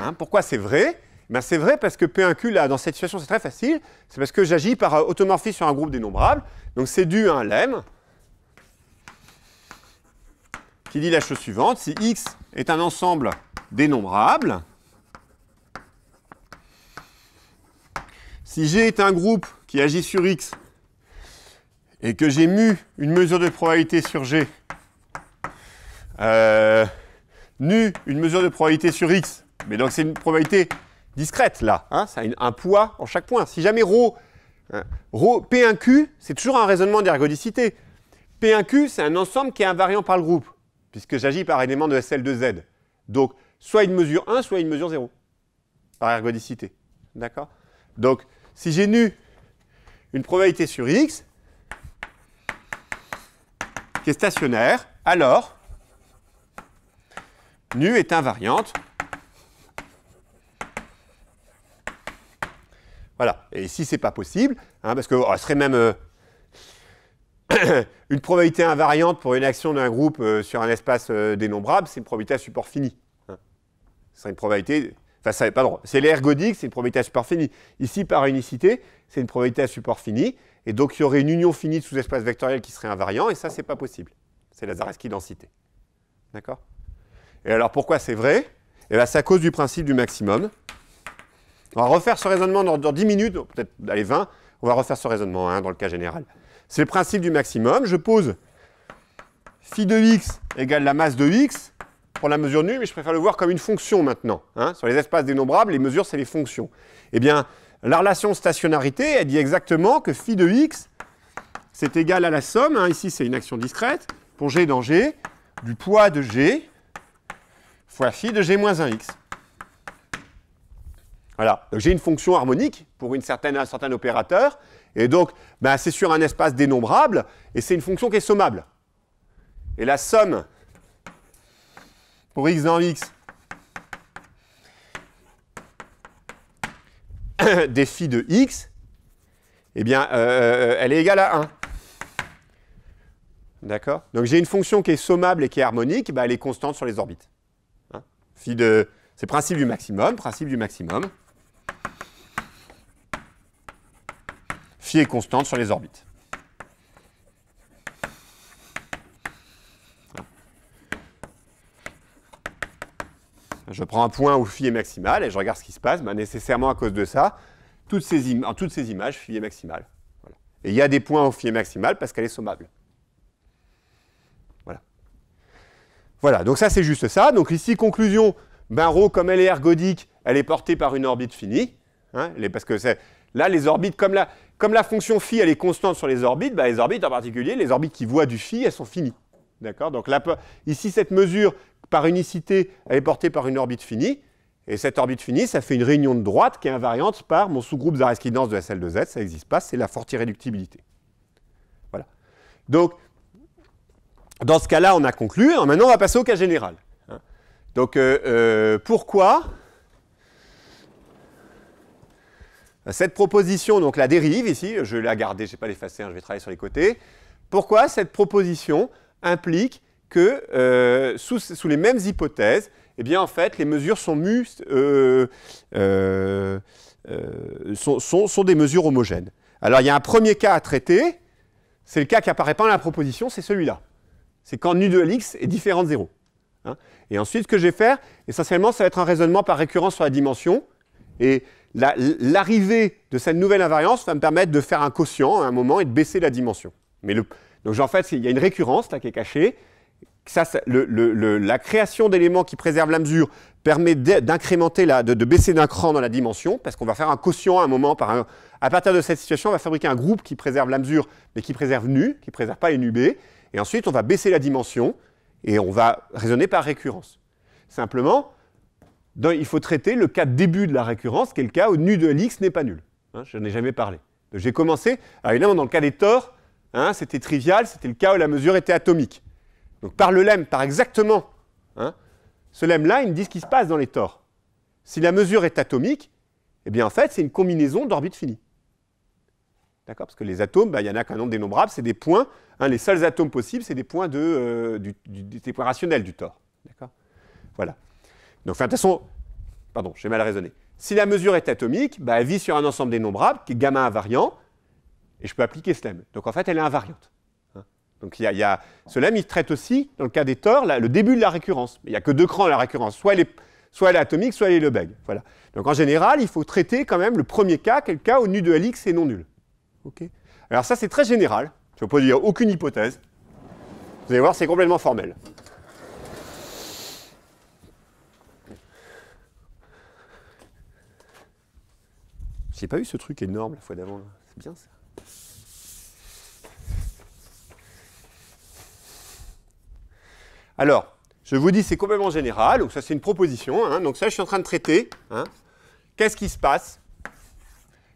Hein, pourquoi c'est vrai ben, c'est vrai parce que P1Q, là, dans cette situation, c'est très facile. C'est parce que j'agis par euh, automorphie sur un groupe dénombrable. Donc c'est dû à un lemme qui dit la chose suivante. Si X est un ensemble dénombrable, si G est un groupe qui agit sur X et que j'ai mu une mesure de probabilité sur G, euh, nu une mesure de probabilité sur X, mais donc c'est une probabilité discrète là. Hein, ça a un poids en chaque point. Si jamais rho hein, P1Q, c'est toujours un raisonnement d'ergodicité. P1Q, c'est un ensemble qui est invariant par le groupe, puisque j'agis par élément de SL2Z. Donc, soit une mesure 1, soit une mesure 0, par ergodicité. D'accord Donc, si j'ai nu une probabilité sur X, qui est stationnaire, alors nu est invariante Voilà. Et si c'est pas possible, hein, parce que oh, ce serait même euh, <coughs> une probabilité invariante pour une action d'un groupe euh, sur un espace euh, dénombrable, c'est une probabilité à support fini. Hein. Ce serait une probabilité. Enfin, ça n'est pas drôle. C'est l'ergodique, c'est une probabilité à support fini. Ici, par unicité, c'est une probabilité à support fini. Et donc, il y aurait une union finie de sous-espaces vectoriels qui serait invariant, et ça, c'est pas possible. C'est la Zariski densité. D'accord Et alors, pourquoi c'est vrai Eh bien, c'est à cause du principe du maximum. On va refaire ce raisonnement dans, 10 minutes, peut-être allez 20, on va refaire ce raisonnement hein, dans le cas général. C'est le principe du maximum, je pose phi de x égale la masse de x pour la mesure nulle, mais je préfère le voir comme une fonction maintenant. Hein. Sur les espaces dénombrables, les mesures, c'est les fonctions. Eh bien, la relation stationnarité, elle dit exactement que phi de x, c'est égal à la somme, hein. ici c'est une action discrète, pour g dans g, du poids de g fois phi de g moins 1x. Voilà. j'ai une fonction harmonique pour une certaine, un certain opérateur. Et donc, ben, c'est sur un espace dénombrable et c'est une fonction qui est sommable. Et la somme pour x dans x <coughs> des phi de x, eh bien, euh, euh, elle est égale à 1. D'accord Donc j'ai une fonction qui est sommable et qui est harmonique, ben, elle est constante sur les orbites. Hein phi de, c'est principe du maximum, principe du maximum. phi est constante sur les orbites. Je prends un point où phi est maximale et je regarde ce qui se passe. Bah, nécessairement, à cause de ça, toutes ces, toutes ces images, phi est maximale. Et il y a des points où phi est maximale parce qu'elle est sommable. Voilà. Voilà, donc ça, c'est juste ça. Donc ici, conclusion, ben comme elle est ergodique, elle est portée par une orbite finie. Hein, parce que là, les orbites, comme là, comme la fonction phi, elle est constante sur les orbites, bah, les orbites en particulier, les orbites qui voient du phi, elles sont finies. D'accord Donc ici, cette mesure par unicité, elle est portée par une orbite finie. Et cette orbite finie, ça fait une réunion de droite qui est invariante par mon sous-groupe Zariski de SL2Z. Ça n'existe pas, c'est la forte irréductibilité. Voilà. Donc, dans ce cas-là, on a conclu. Hein, maintenant, on va passer au cas général. Hein. Donc, euh, euh, pourquoi Cette proposition, donc la dérive ici, je l'ai gardée, je vais pas l'effacer, hein, je vais travailler sur les côtés. Pourquoi cette proposition implique que euh, sous, les mêmes hypothèses, eh bien en fait les mesures euh, euh, sont, sont, des mesures homogènes. Alors il y a un premier cas à traiter, c'est le cas qui apparaît pas dans la proposition, c'est celui-là. C'est quand nu de l'x est différent de 0. Hein. Et ensuite, ce que je vais faire, essentiellement, ça va être un raisonnement par récurrence sur la dimension. Et l'arrivée de cette nouvelle invariance va me permettre de faire un quotient à un moment et de baisser la dimension. Mais donc en fait, il y a une récurrence là qui est cachée. la création d'éléments qui préservent la mesure permet d'incrémenter, de, baisser d'un cran dans la dimension, parce qu'on va faire un quotient à un moment. à partir de cette situation, on va fabriquer un groupe qui préserve la mesure, mais qui préserve nu, qui ne préserve pas les nubés. Et ensuite, on va baisser la dimension et on va raisonner par récurrence. Simplement, il faut traiter le cas début de la récurrence, qui est le cas où nu de l'x n'est pas nul. Hein, je n'en ai jamais parlé. J'ai commencé, dans le cas des torts, hein, c'était trivial, c'était le cas où la mesure était atomique. Donc par le lemme, par exactement hein, ce lemme-là, il me dit ce qui se passe dans les torts. Si la mesure est atomique, eh bien en fait, c'est une combinaison d'orbites finies. D'accord Parce que les atomes, bah, il n'y y en a qu'un nombre dénombrable, c'est des points. les seuls atomes possibles, c'est des points de, euh, du, points rationnels du tort. D'accord Voilà. Donc, de toute façon, pardon, j'ai mal raisonné. Si la mesure est atomique, bah, elle vit sur un ensemble dénombrable qui est gamma invariant, et je peux appliquer ce lemme. Donc en fait, elle est invariante. Hein. Donc y, a, ce lemme, il traite aussi, dans le cas des torts, le début de la récurrence. Mais il n'y a que deux crans à la récurrence. Soit elle est, soit elle est atomique, soit elle est Lebesgue. Voilà. Donc en général, il faut traiter quand même le premier cas, quel cas où nu de Lx est non nul. Alors ça, c'est très général. Je ne peux pas dire aucune hypothèse. Vous allez voir, c'est complètement formel. pas eu ce truc énorme la fois d'avant. C'est bien ça. Alors, je vous dis, c'est complètement général. Donc ça, c'est une proposition. Hein. donc ça, je suis en train de traiter. Hein. Qu'est-ce qui se passe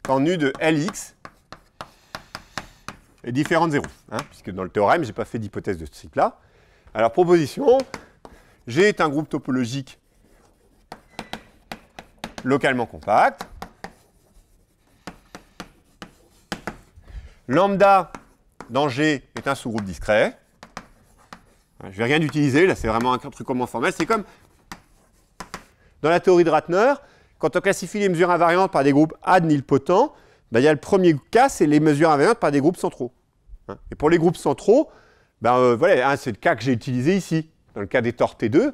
quand U de Lx est différent de 0 hein, Puisque dans le théorème, je n'ai pas fait d'hypothèse de ce type-là. Alors, proposition, G est un groupe topologique localement compact. Lambda dans G est un sous-groupe discret. Je ne vais rien utiliser, là c'est vraiment un truc comment formel, C'est comme dans la théorie de Ratner, quand on classifie les mesures invariantes par des groupes adnilpotents, ben, il y a le premier cas, c'est les mesures invariantes par des groupes centraux. Hein? Et pour les groupes centraux, ben, euh, voilà, c'est le cas que j'ai utilisé ici. Dans le cas des torts T2,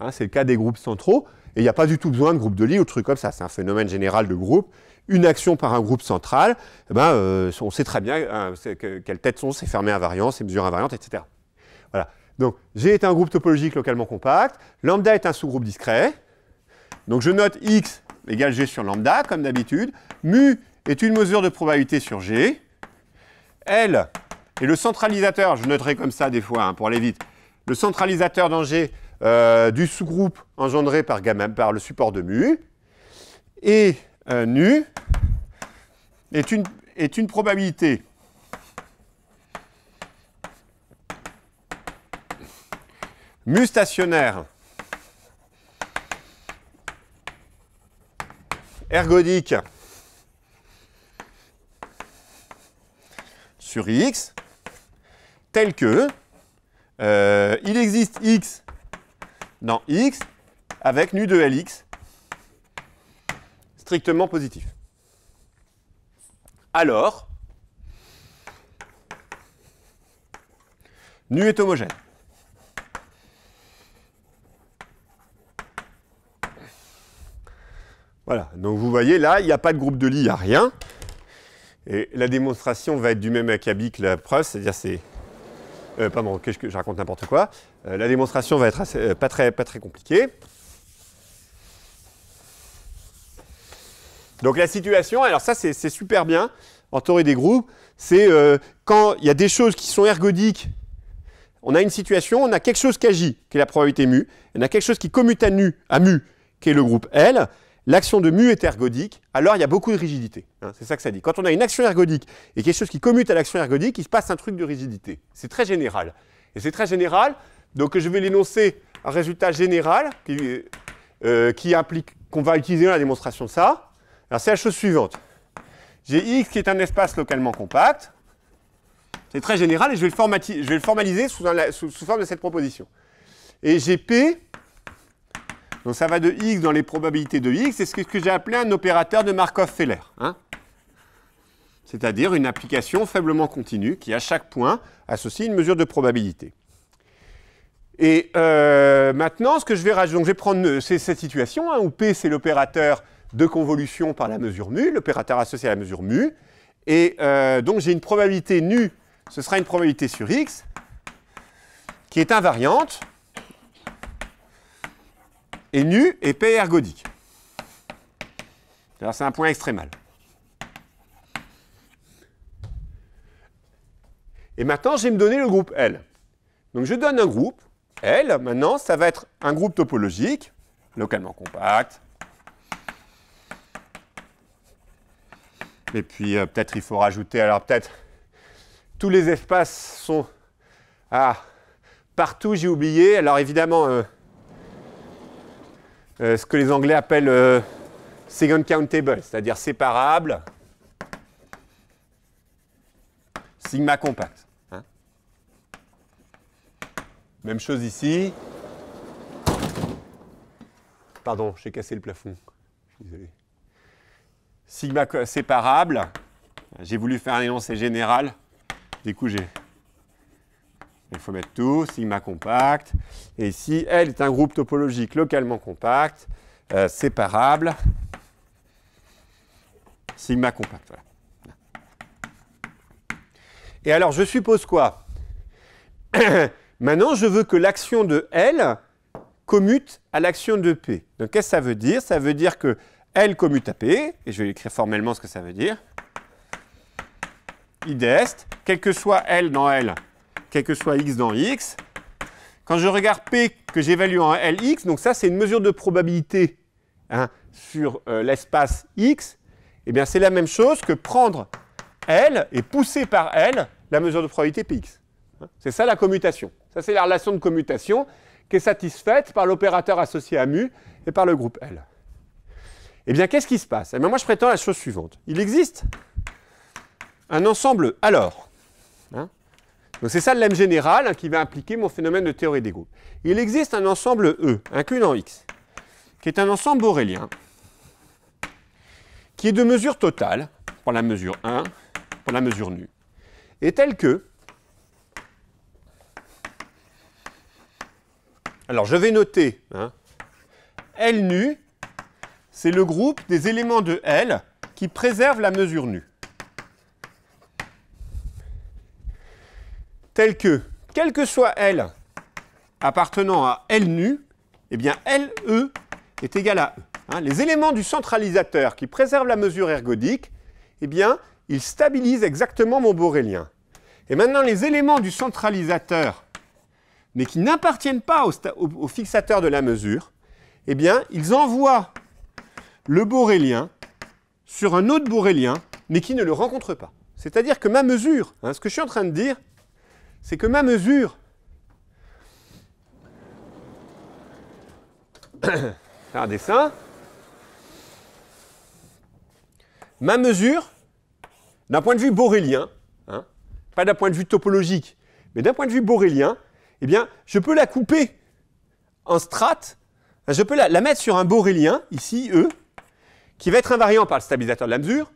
hein, c'est le cas des groupes centraux. Et il n'y a pas du tout besoin de groupe de lit ou de trucs comme ça. C'est un phénomène général de groupe. Une action par un groupe central, eh ben, euh, on sait très bien euh, que, quelles têtes sont ces fermées invariantes, ces mesures invariantes, etc. Voilà. Donc G est un groupe topologique localement compact. Lambda est un sous-groupe discret. Donc je note X égale G sur lambda, comme d'habitude. Mu est une mesure de probabilité sur G. L est le centralisateur, je noterai comme ça des fois hein, pour aller vite. Le centralisateur dans G, euh, du sous-groupe engendré par, gamma, par le support de mu, et euh, nu est une, est une probabilité mu stationnaire ergodique sur x tel que euh, il existe x dans x avec nu de Lx strictement positif. Alors, nu est homogène. Voilà, donc vous voyez là, il n'y a pas de groupe de Lie, il n'y a rien. Et la démonstration va être du même acabit que la preuve, c'est-à-dire c'est euh, pardon, que je, raconte n'importe quoi. Euh, la démonstration va être euh, pas, très, pas très compliquée. Donc la situation, alors ça c'est super bien en théorie des groupes, c'est euh, quand il y a des choses qui sont ergodiques, on a une situation, on a quelque chose qui agit, qui est la probabilité mu, on a quelque chose qui commute à nu, à mu, qui est le groupe L, l'action de mu est ergodique, alors il y a beaucoup de rigidité. Hein, c'est ça que ça dit. Quand on a une action ergodique et quelque chose qui commute à l'action ergodique, il se passe un truc de rigidité. C'est très général. Et c'est très général, donc je vais l'énoncer un résultat général qui, euh, euh, implique qu'on va utiliser dans la démonstration de ça. Alors c'est la chose suivante. J'ai X qui est un espace localement compact. C'est très général et je vais le, je vais le formaliser sous, sous forme de cette proposition. Et j'ai P donc ça va de x dans les probabilités de x, c'est ce que j'ai appelé un opérateur de Markov-Feller. Hein C'est-à-dire une application faiblement continue qui, à chaque point, associe une mesure de probabilité. Et euh, maintenant, ce que je vais rajouter, donc je vais prendre euh, cette situation hein, où P, c'est l'opérateur de convolution par la mesure mu, l'opérateur associé à la mesure mu. Et euh, donc j'ai une probabilité nu, ce sera une probabilité sur x, qui est invariante, est nu, et et ergodique. C'est un point extrémal. Et maintenant, je vais me donner le groupe L. Donc je donne un groupe, L, maintenant, ça va être un groupe topologique, localement compact. Et puis euh, peut-être il faut rajouter, alors peut-être tous les espaces sont... Ah, partout j'ai oublié, alors évidemment... Euh, euh, ce que les Anglais appellent euh, second countable, c'est-à-dire séparable, sigma compact. Hein. Même chose ici. Pardon, j'ai cassé le plafond. Désolé. Sigma séparable. J'ai voulu faire un énoncé général. Du coup, j'ai il faut mettre tout, sigma compact. Et ici, L est un groupe topologique localement compact, euh, séparable, sigma compact. Et alors, je suppose quoi <coughs> Maintenant, je veux que l'action de L commute à l'action de P. Donc, qu'est-ce que ça veut dire Ça veut dire que L commute à P, et je vais écrire formellement ce que ça veut dire. Idest, quel que soit L dans L, quel que soit x dans x. Quand je regarde P que j'évalue en Lx, donc ça c'est une mesure de probabilité hein, sur euh, l'espace x, et eh bien c'est la même chose que prendre L et pousser par L la mesure de probabilité Px. Hein. C'est ça la commutation. Ça c'est la relation de commutation qui est satisfaite par l'opérateur associé à mu et par le groupe L. Eh bien qu'est-ce qui se passe Eh bien moi je prétends la chose suivante. Il existe un ensemble alors. Hein, donc c'est ça le lemme général hein, qui va impliquer mon phénomène de théorie des groupes. Il existe un ensemble E, inclus dans X, qui est un ensemble borélien, qui est de mesure totale, pour la mesure 1, pour la mesure nu, et tel que... Alors je vais noter hein, L nu, c'est le groupe des éléments de L qui préserve la mesure nu. tel que, quelle que soit L appartenant à L nu, eh bien E est égal à E. Hein, les éléments du centralisateur qui préservent la mesure ergodique, eh bien, ils stabilisent exactement mon borélien. Et maintenant, les éléments du centralisateur, mais qui n'appartiennent pas au, fixateur de la mesure, eh bien, ils envoient le borélien sur un autre borélien, mais qui ne le rencontre pas. C'est-à-dire que ma mesure, hein, ce que je suis en train de dire, c'est que ma mesure regardez <coughs> un dessin. Ma mesure, d'un point de vue borélien, hein, pas d'un point de vue topologique, mais d'un point de vue borélien, eh bien, je peux la couper en strates, je peux la, la, mettre sur un borélien, ici, E, qui va être invariant par le stabilisateur de la mesure,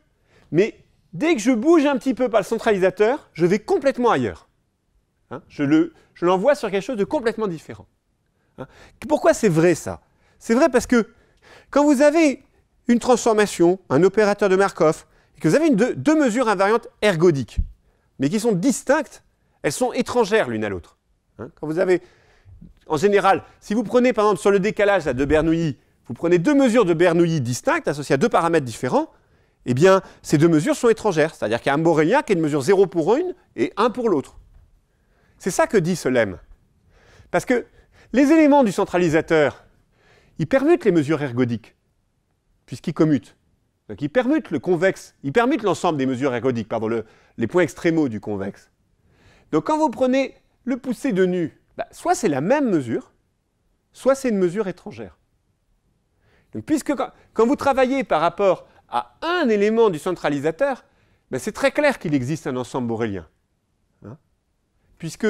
mais dès que je bouge un petit peu par le centralisateur, je vais complètement ailleurs. Hein, je l'envoie sur quelque chose de complètement différent. Hein. Pourquoi c'est vrai ça C'est vrai parce que quand vous avez une transformation, un opérateur de Markov, et que vous avez deux, mesures invariantes ergodiques, mais qui sont distinctes, elles sont étrangères l'une à l'autre. Hein, quand vous avez, en général, si vous prenez par exemple sur le décalage de Bernoulli, vous prenez deux mesures de Bernoulli distinctes associées à deux paramètres différents, eh bien, ces deux mesures sont étrangères. C'est-à-dire qu'il y a un borélien qui est une mesure 0 pour une et 1 pour l'autre. C'est ça que dit ce lemme. Parce que les éléments du centralisateur, ils permutent les mesures ergodiques, puisqu'ils commutent. Donc ils permutent le convexe, ils permutent l'ensemble des mesures ergodiques, pardon, les points extrémaux du convexe. Donc quand vous prenez le poussé de nu, bah, soit c'est la même mesure, soit c'est une mesure étrangère. puisque quand, vous travaillez par rapport à un élément du centralisateur, bah, c'est très clair qu'il existe un ensemble borélien puisque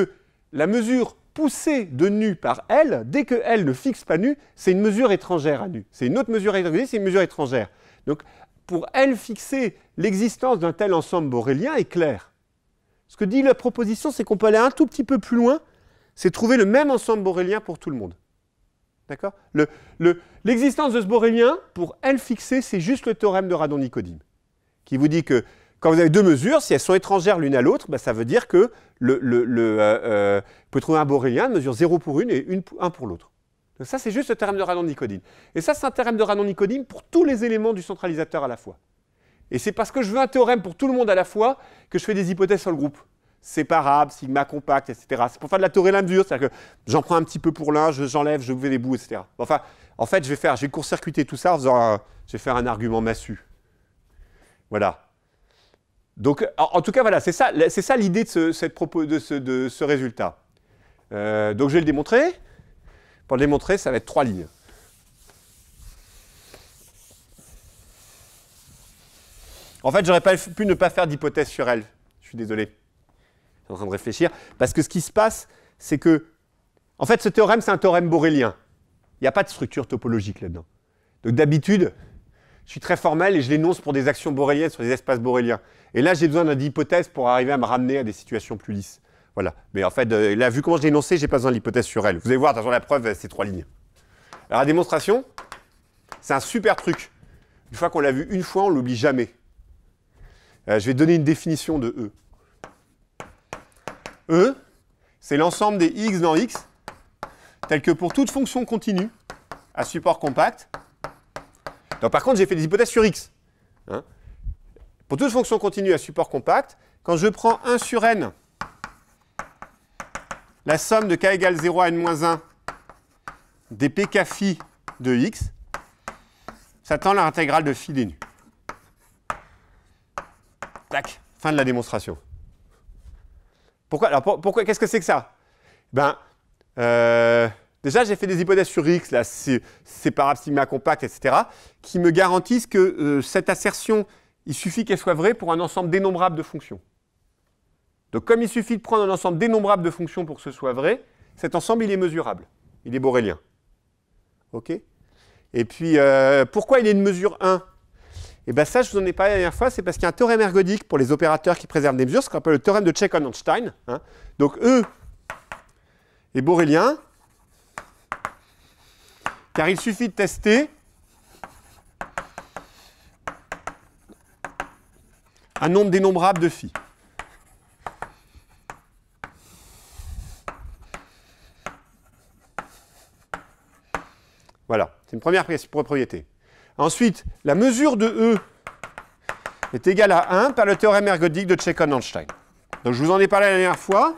la mesure poussée de nu par L, dès que L ne fixe pas nu, c'est une mesure étrangère à nu. C'est une autre mesure étrangère, c'est une mesure étrangère. Donc, pour L fixer, l'existence d'un tel ensemble borélien est clair. Ce que dit la proposition, c'est qu'on peut aller un tout petit peu plus loin, c'est trouver le même ensemble borélien pour tout le monde. D'accord L'existence de ce borélien, pour elle fixer, c'est juste le théorème de radon nikodym qui vous dit que quand vous avez deux mesures, si elles sont étrangères l'une à l'autre, bah, ça veut dire que le, le, euh, euh, trouver un borélien de mesure 0 pour une et 1 pour l'autre. Ça, c'est juste le théorème de radon nicodine Et ça, c'est un théorème de radon nicodine pour tous les éléments du centralisateur à la fois. Et c'est parce que je veux un théorème pour tout le monde à la fois que je fais des hypothèses sur le groupe. Séparable, sigma compact, etc. C'est pour faire de la théorie de mesure, c'est-à-dire que j'en prends un petit peu pour l'un, j'enlève, je fais des bouts, etc. Enfin, en fait, je vais faire, vais court circuiter tout ça en faisant un, je vais faire un argument massu. Voilà. Donc, en, tout cas, voilà, c'est ça, ça l'idée de ce, résultat. Euh, donc, je vais le démontrer. Pour le démontrer, ça va être trois lignes. En fait, j'aurais pu ne pas faire d'hypothèse sur elle. Je suis désolé. Je suis en train de réfléchir. Parce que ce qui se passe, c'est que. En fait, ce théorème, c'est un théorème borélien. Il n'y a pas de structure topologique là-dedans. Donc, d'habitude, je suis très formel et je l'énonce pour des actions boréliennes sur des espaces boréliens. Et là, j'ai besoin d'hypothèses pour arriver à me ramener à des situations plus lisses. Voilà. Mais en fait, euh, là, vu comment je l'ai énoncé, j'ai pas besoin d'hypothèse sur elle. Vous allez voir, dans la preuve, euh, c'est trois lignes. Alors, la démonstration, c'est un super truc. Une fois qu'on l'a vu une fois, on l'oublie jamais. Euh, je vais donner une définition de E. E, c'est l'ensemble des x dans x, tel que pour toute fonction continue à support compact, donc, par contre, j'ai fait des hypothèses sur x. Hein. Pour toute fonction continue à support compact, quand je prends 1 sur n, la somme de k égale 0 à n-1 des pk phi de x, ça tend à l'intégrale de phi des Tac, fin de la démonstration. Pourquoi Alors, pourquoi, qu'est-ce que c'est que ça Ben, euh, Déjà, j'ai fait des hypothèses sur X, là, c'est sigma compact, etc., qui me garantissent que euh, cette assertion, il suffit qu'elle soit vraie pour un ensemble dénombrable de fonctions. Donc, comme il suffit de prendre un ensemble dénombrable de fonctions pour que ce soit vrai, cet ensemble, il est mesurable. Il est borélien. OK Et puis, euh, pourquoi il est une mesure 1 Eh bien ça, je vous en ai parlé la dernière fois, c'est parce qu'il y a un théorème ergodique pour les opérateurs qui préservent des mesures, ce qu'on appelle le théorème de Check-on-Einstein. Hein. Donc E est borélien, car il suffit de tester un nombre dénombrable de Φ. Voilà, c'est une première propriété. Ensuite, la mesure de E est égale à 1 par le théorème ergodique de Chekhov-Einstein. Donc je vous en ai parlé la dernière fois.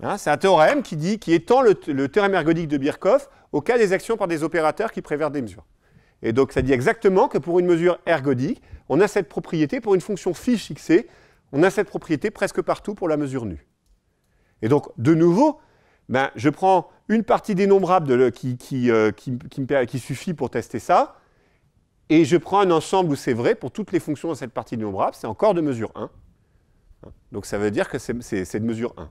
Hein, c'est un théorème qui dit, qui étend le, théorème ergodique de Birkhoff au cas des actions par des opérateurs qui prévèrent des mesures. Et donc ça dit exactement que pour une mesure ergodique, on a cette propriété, pour une fonction phi fixée, on a cette propriété presque partout pour la mesure nue. Et donc, de nouveau, ben, je prends une partie dénombrable de qui, euh, qui, suffit pour tester ça, et je prends un ensemble où c'est vrai pour toutes les fonctions de cette partie dénombrable, c'est encore de mesure 1. Donc ça veut dire que c'est de mesure 1.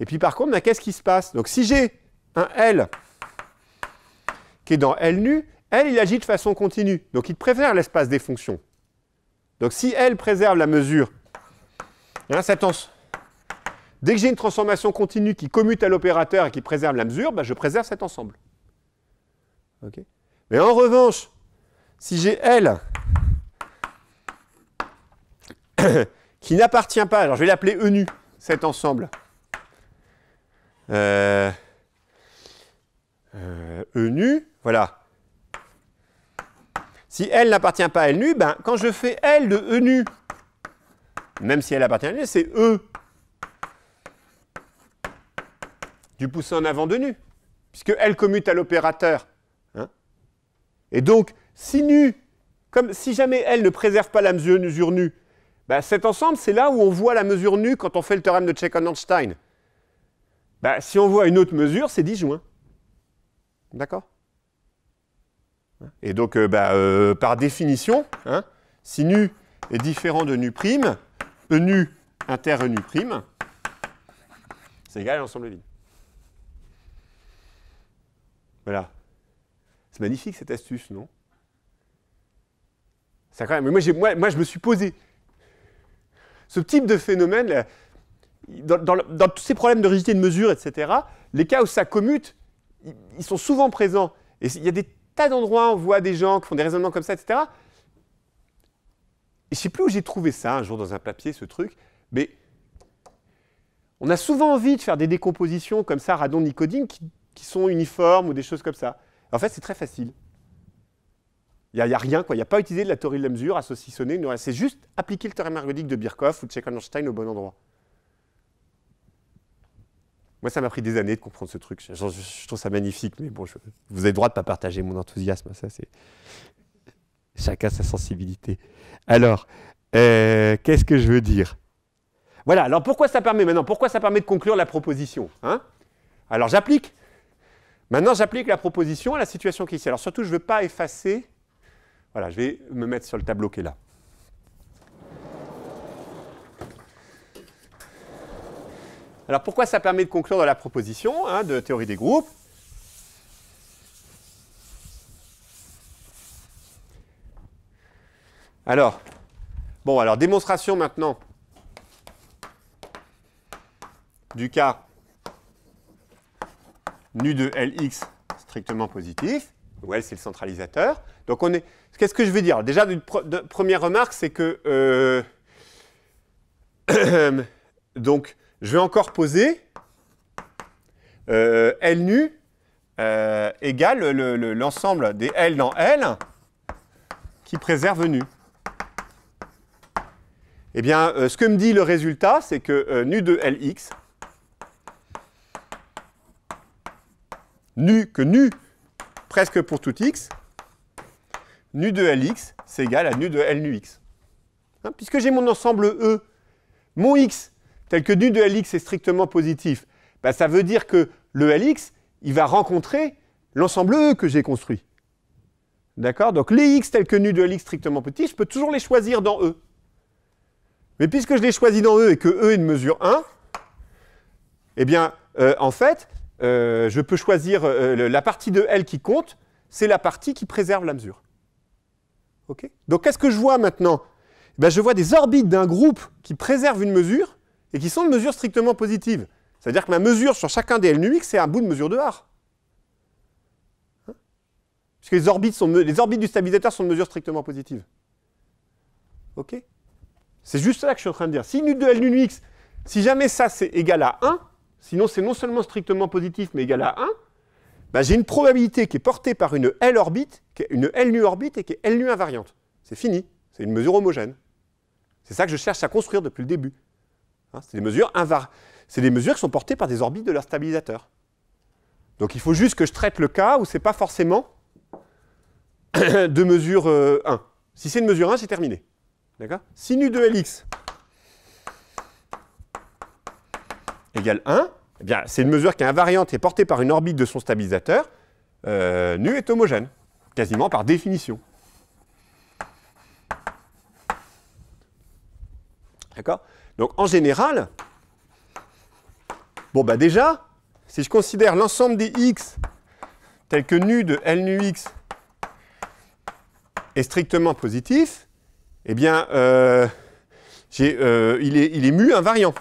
Et puis par contre, qu'est-ce qui se passe Donc si j'ai un L qui est dans L nu, L, il agit de façon continue. Donc il préfère l'espace des fonctions. Donc si L préserve la mesure, hein, Dès que j'ai une transformation continue qui commute à l'opérateur et qui préserve la mesure, bah, je préserve cet ensemble. Mais en revanche, si j'ai L <coughs> qui n'appartient pas, alors je vais l'appeler E nu, cet ensemble. Euh, euh, e nu, voilà. Si L n'appartient pas à L nu, ben, quand je fais L de E nu, même si elle appartient à L nu, c'est E du poussé en avant de nu, puisque L commute à l'opérateur. Hein Et donc, si nu, comme si jamais L ne préserve pas la mesure, nu, nue, ben, cet ensemble, c'est là où on voit la mesure nu quand on fait le théorème de Check-on-Einstein. Bah, si on voit une autre mesure, c'est disjoint. D'accord Et donc, euh, bah, euh, par définition, hein, si nu est différent de nu prime, nu inter nu prime, c'est égal à l'ensemble vide. Voilà. C'est magnifique cette astuce, non quand même, moi, moi, je me suis posé. Ce type de phénomène, dans, tous ces problèmes de rigidité de mesure, etc., les cas où ça commute, ils sont souvent présents. Et il y a des tas d'endroits où on voit des gens qui font des raisonnements comme ça, etc. Et je ne sais plus où j'ai trouvé ça un jour dans un papier, ce truc, mais on a souvent envie de faire des décompositions comme ça, radon nicoding qui, sont uniformes ou des choses comme ça. En fait, c'est très facile. Il n'y a, rien, quoi. Il n'y a pas utilisé de la théorie de la mesure à saucissonner. C'est juste appliquer le théorème ergodique de Birkhoff ou de chekhov einstein au bon endroit. Moi, ça m'a pris des années de comprendre ce truc. Je, trouve ça magnifique, mais bon, vous avez le droit de ne pas partager mon enthousiasme. Ça, c'est chacun sa sensibilité. Alors, euh, qu'est-ce que je veux dire Voilà. Alors, pourquoi ça permet maintenant Pourquoi ça permet de conclure la proposition hein Alors, j'applique. Maintenant, j'applique la proposition à la situation qui est ici. Alors, surtout, je ne veux pas effacer. Voilà, je vais me mettre sur le tableau qui est là. Alors pourquoi ça permet de conclure dans la proposition hein, de théorie des groupes Alors, bon, alors démonstration maintenant du cas nu de Lx strictement positif, où L c'est le centralisateur. Donc on est, qu'est-ce que je veux dire Déjà, première remarque, c'est que euh, <coughs> donc je vais encore poser euh, L nu euh, égale l'ensemble des L dans L qui préserve nu. Eh bien, euh, ce que me dit le résultat, c'est que nu de Lx, nu que nu presque pour tout x, nu de Lx, c'est égal à nu de L nu x. Hein, puisque j'ai mon ensemble E, mon x, tel que du de Lx est strictement positif, bah, ça veut dire que le Lx, il va rencontrer l'ensemble E que j'ai construit. D'accord Donc les X tels que nu de Lx strictement positif, je peux toujours les choisir dans E. Mais puisque je les choisis dans E et que E est une mesure 1, eh bien, euh, en fait, euh, je peux choisir euh, la partie de L qui compte, c'est la partie qui préserve la mesure. OK Donc qu'est-ce que je vois maintenant eh Je vois des orbites d'un groupe qui préserve une mesure, et qui sont de mesures strictement positives. C'est-à-dire que ma mesure sur chacun des L x, c'est un bout de mesure de R, hein Puisque les orbites, sont, les orbites du stabilisateur sont de mesure strictement positive. OK C'est juste ça que je suis en train de dire. Si nu de L x, si jamais ça c'est égal à 1, sinon c'est non seulement strictement positif mais égal à 1, bah, j'ai une probabilité qui est portée par une L orbite, une L nu orbite et qui est L nu invariante. C'est fini, c'est une mesure homogène. C'est ça que je cherche à construire depuis le début. Hein, c'est des mesures C'est des mesures qui sont portées par des orbites de leur stabilisateur. Donc il faut juste que je traite le cas où ce n'est pas forcément <coughs> de mesure 1. Euh, si c'est une mesure 1, c'est terminé. D'accord Si nu de Lx égale 1, eh bien, c'est une mesure qui est invariante et portée par une orbite de son stabilisateur. Euh, nu est homogène, quasiment par définition. D'accord donc en général, bon bah déjà, si je considère l'ensemble des x tel que nu de L nu x est strictement positif, eh bien, euh, euh, il, est, mu invariant.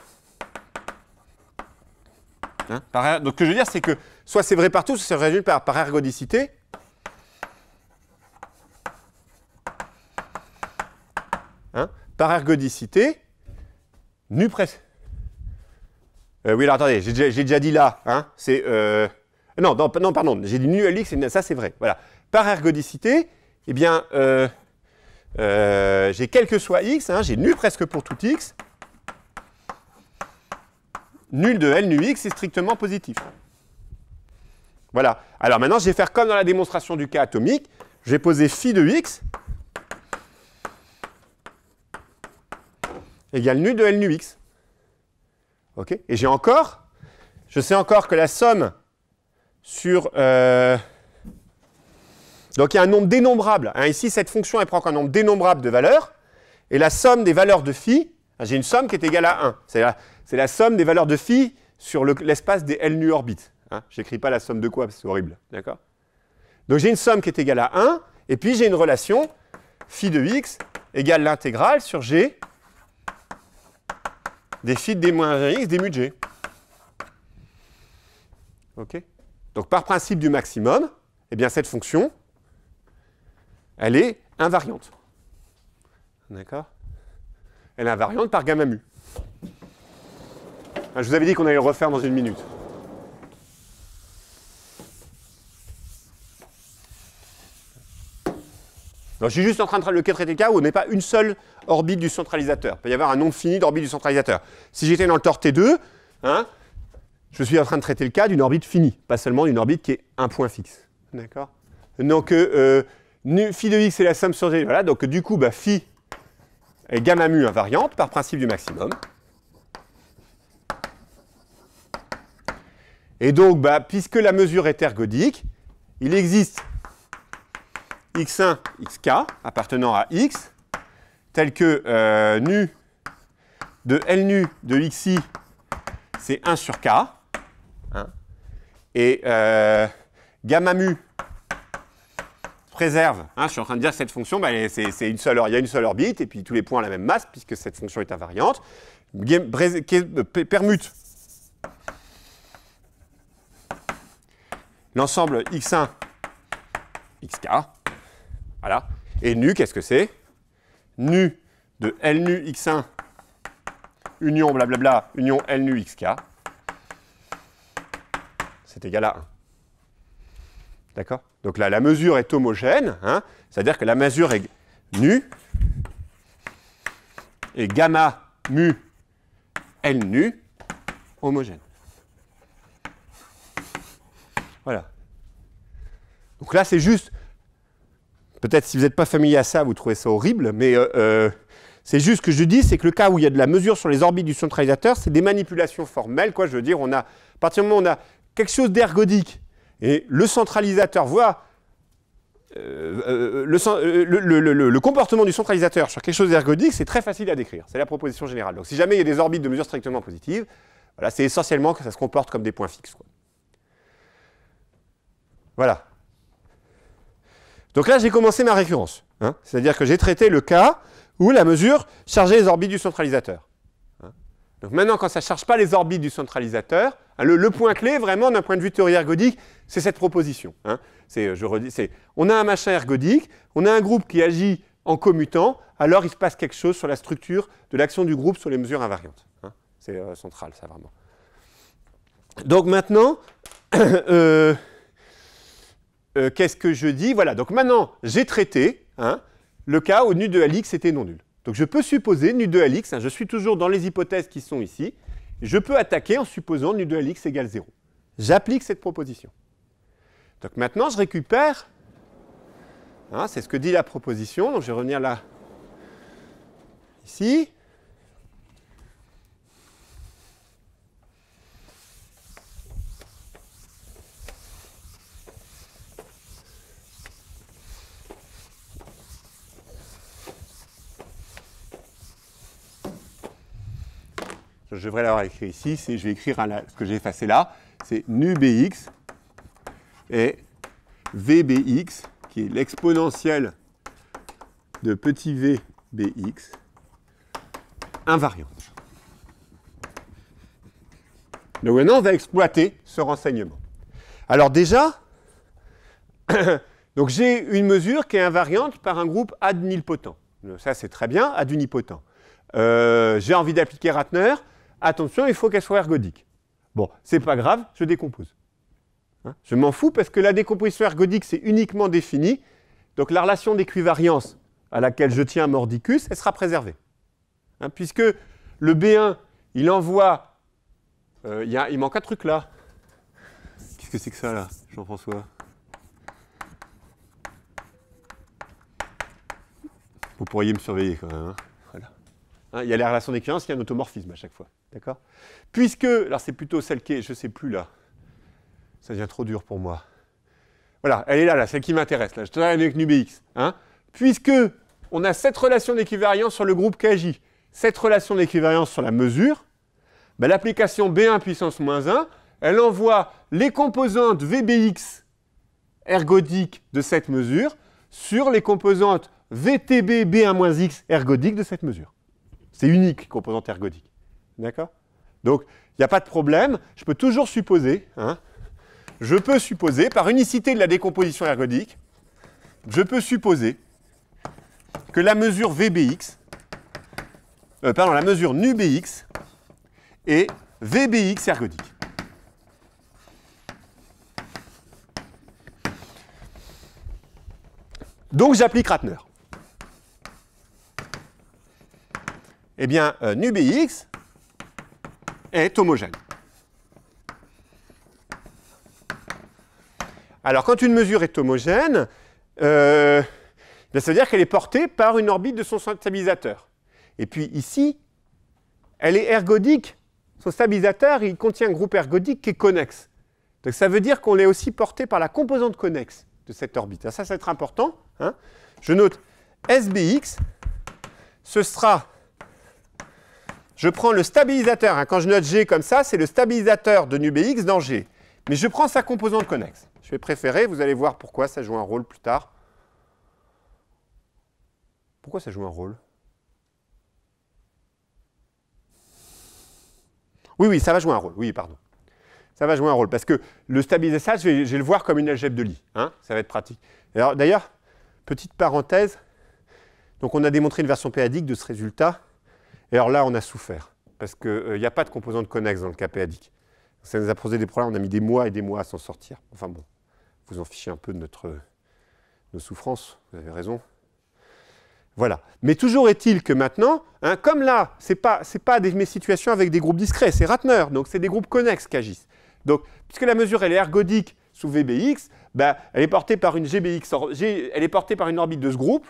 Hein? Er, donc ce que je veux dire, c'est que soit c'est vrai partout, soit c'est vrai par, par ergodicité. Hein, par ergodicité, nu presque, euh, oui, alors attendez, j'ai déjà, dit là, hein, c'est... Euh, non, non, pardon, j'ai dit nu LX, ça c'est vrai, voilà. Par ergodicité, eh bien, euh, j'ai quel que soit X, hein, j'ai nu presque pour tout X, nul de L nu X est strictement positif. Voilà. Alors maintenant, je vais faire comme dans la démonstration du cas atomique, je vais poser phi de X, égale nu de L nu x. Et j'ai encore, je sais encore que la somme sur... Euh, donc il y a un nombre dénombrable. Hein, ici, cette fonction, elle prend qu'un nombre dénombrable de valeurs. Et la somme des valeurs de phi, ah, j'ai une somme qui est égale à 1. C'est la, somme des valeurs de phi sur l'espace des L nu orbites. Hein, je n'écris pas la somme de quoi, c'est horrible. D'accord Donc j'ai une somme qui est égale à 1. Et puis j'ai une relation phi de x égale l'intégrale sur g des des moins x des mu g. Donc par principe du maximum, eh bien cette fonction, elle est invariante. D'accord Elle est invariante par gamma mu. Ah, je vous avais dit qu'on allait le refaire dans une minute. je suis juste en train de traiter le cas où on n'est pas une seule orbite du centralisateur. Il peut y avoir un nombre fini d'orbites du centralisateur. Si j'étais dans le tort T2, hein, je suis en train de traiter le cas d'une orbite finie, pas seulement d'une orbite qui est un point fixe. D'accord Donc, euh, euh phi de x est la somme sur g. Voilà, donc du coup, bah, phi est gamma mu invariante par principe du maximum. Et donc, bah, puisque la mesure est ergodique, il existe x1, xk appartenant à x, tel que euh, nu de L nu de xi, c'est 1 sur k. Hein. et euh, gamma mu préserve, hein, je suis en train de dire cette fonction, bah, c'est une seule, il y a une seule orbite, et puis tous les points ont la même masse, puisque cette fonction est invariante. Euh, permute l'ensemble x1, xk, voilà. Et nu, qu'est-ce que c'est Nu de L nu x1 union blablabla union L nu xk. C'est égal à 1. D'accord Donc là, la mesure est homogène, hein. c'est-à-dire que la mesure est nu et gamma mu L nu homogène. Voilà. Donc là, c'est juste Peut-être si vous n'êtes pas familier à ça, vous trouvez ça horrible, mais euh, euh, c'est juste ce que je dis, c'est que le cas où il y a de la mesure sur les orbites du centralisateur, c'est des manipulations formelles, quoi. Je veux dire, on a, à partir du moment où on a quelque chose d'ergodique et le centralisateur voit euh, le, comportement du centralisateur sur quelque chose d'ergodique, c'est très facile à décrire. C'est la proposition générale. Donc si jamais il y a des orbites de mesure strictement positives, voilà, c'est essentiellement que ça se comporte comme des points fixes. Quoi. Voilà. Donc là, j'ai commencé ma récurrence. Hein. C'est-à-dire que j'ai traité le cas où la mesure chargeait les orbites du centralisateur. Hein. Donc maintenant, quand ça ne charge pas les orbites du centralisateur, hein, le, point clé, vraiment, d'un point de vue théorie ergodique, c'est cette proposition. C'est, je redis, c'est, on a un machin ergodique, on a un groupe qui agit en commutant, alors il se passe quelque chose sur la structure de l'action du groupe sur les mesures invariantes. C'est euh, central, ça, vraiment. Donc maintenant, <coughs> euh, euh, qu'est-ce que je dis Voilà, donc maintenant, j'ai traité hein, le cas où nu de Alix était non nul. Donc je peux supposer nu de lx hein, je suis toujours dans les hypothèses qui sont ici, je peux attaquer en supposant nu de Alix égale 0. J'applique cette proposition. Donc maintenant, je récupère, hein, c'est ce que dit la proposition, donc je vais revenir là, ici, je devrais l'avoir écrit ici, je vais écrire ce que j'ai effacé là, c'est nu Bx et vbx, qui est l'exponentielle de petit v bx, invariante. Donc maintenant, on va exploiter ce renseignement. Alors déjà, <coughs> donc j'ai une mesure qui est invariante par un groupe ad nilpotent. Ça, c'est très bien, adunipotent. Euh, j'ai envie d'appliquer Ratner attention, il faut qu'elle soit ergodique. Bon, c'est pas grave, je décompose. Hein, je m'en fous parce que la décomposition ergodique, c'est uniquement défini. Donc la relation d'équivariance à laquelle je tiens mordicus, elle sera préservée. Hein, puisque le B1, il envoie... Euh, il manque un truc là. Qu'est-ce que c'est que ça là, Jean-François Vous pourriez me surveiller quand même. Hein. il y a la relation d'équivalence, il y a un automorphisme à chaque fois. D'accord Puisque, alors c'est plutôt celle qui est, je ne sais plus là, ça devient trop dur pour moi. Voilà, elle est là, là celle qui m'intéresse, là, je travaille avec NuBX. Hein Puisque on a cette relation d'équivalence sur le groupe KJ, cette relation d'équivalence sur la mesure, ben, l'application B1 puissance moins 1, elle envoie les composantes VBX ergodiques de cette mesure sur les composantes VTB B1-X ergodiques de cette mesure. C'est unique, composante ergodique. D'accord Donc, il n'y a pas de problème, je peux toujours supposer, hein, je peux supposer, par unicité de la décomposition ergodique, je peux supposer que la mesure VBX, euh, pardon, la mesure NUBX est VBX ergodique. Donc j'applique Ratner. Eh bien, euh, NUBX, est homogène. Alors quand une mesure est homogène, euh, ben, ça veut dire qu'elle est portée par une orbite de son stabilisateur. Et puis ici, elle est ergodique. Son stabilisateur, il contient un groupe ergodique qui est connexe. Donc ça veut dire qu'on l'est aussi porté par la composante connexe de cette orbite. ça, ça va être important. Hein. Je note SBX, ce sera je prends le stabilisateur. Hein. quand je note G comme ça, c'est le stabilisateur de nubx dans G. Mais je prends sa composante connexe. Je vais préférer, vous allez voir pourquoi ça joue un rôle plus tard. Pourquoi ça joue un rôle Oui, oui, ça va jouer un rôle. Oui, pardon. Ça va jouer un rôle. Parce que le stabilisateur, je vais, le voir comme une algèbre de Lie. Hein. ça va être pratique. D'ailleurs, petite parenthèse. Donc, on a démontré une version périodique de ce résultat. Et alors là, on a souffert, parce qu'il euh, n'y a pas de composante connexe dans le cas p-adique. Ça nous a posé des problèmes, on a mis des mois et des mois à s'en sortir. Enfin bon, vous en fichez un peu de notre, nos souffrances, vous avez raison. Voilà. Mais toujours est-il que maintenant, hein, comme là, ce n'est pas, pas des, mes situations avec des groupes discrets, c'est Ratner, donc c'est des groupes connexes qui agissent. Donc, puisque la mesure, est ergodique sous VBX, bah, elle, est portée par une GBX, elle est portée par une orbite de ce groupe,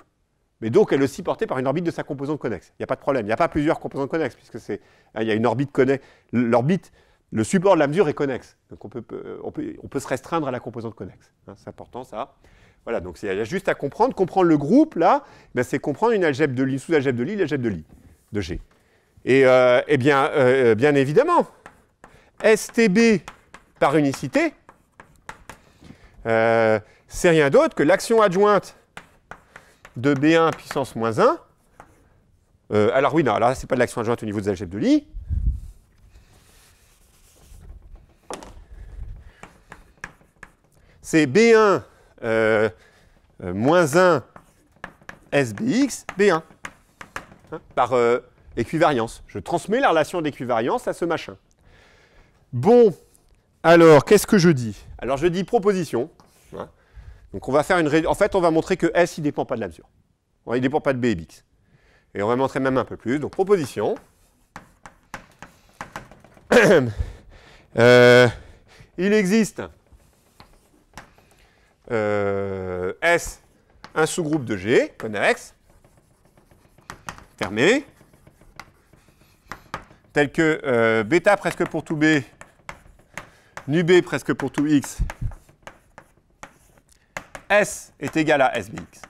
mais donc elle est aussi portée par une orbite de sa composante connexe. Il n'y a pas de problème. Il n'y a pas plusieurs composantes connexes, puisque c'est, hein, il y a une orbite connexe. L'orbite, le support de la mesure est connexe. Donc on peut, on peut, se restreindre à la composante connexe. Hein. c'est important ça. Voilà, donc il y a juste à comprendre. Comprendre le groupe, là, ben, c'est comprendre une algèbre de Lie, sous-algèbre de Lie, l'algèbre de Lie, de G. Et, euh, eh bien, euh, euh, bien évidemment, STB par unicité, c'est rien d'autre que l'action adjointe de B1 puissance moins 1. Euh, alors oui, non, là, ce n'est pas de l'action adjointe au niveau des algèbres de Lie. C'est B1 euh, euh, moins 1 SBX B1 par équivariance. Je transmets la relation d'équivariance à ce machin. Bon, alors, qu'est-ce que je dis Alors, je dis proposition. Hein. Donc on va faire une En fait, on va montrer que S, il ne dépend pas de la mesure. Il ne dépend pas de B et X. Et on va montrer même un peu plus. Donc proposition. <coughs> Euh, il existe euh, S, un sous-groupe de G, connexe, fermé, tel que euh, bêta presque pour tout B, nu B presque pour tout X, S est égal à Sbx.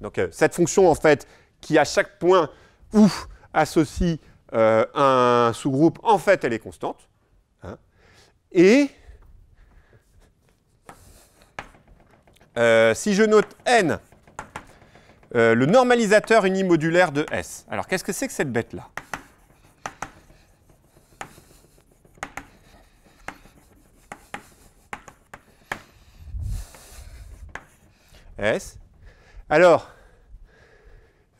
Donc euh, cette fonction, en fait, qui à chaque point ou associe euh, un sous-groupe, en fait, elle est constante. Hein, et euh, si je note n, le normalisateur unimodulaire de S. Alors, qu'est-ce que c'est que cette bête-là S. Alors,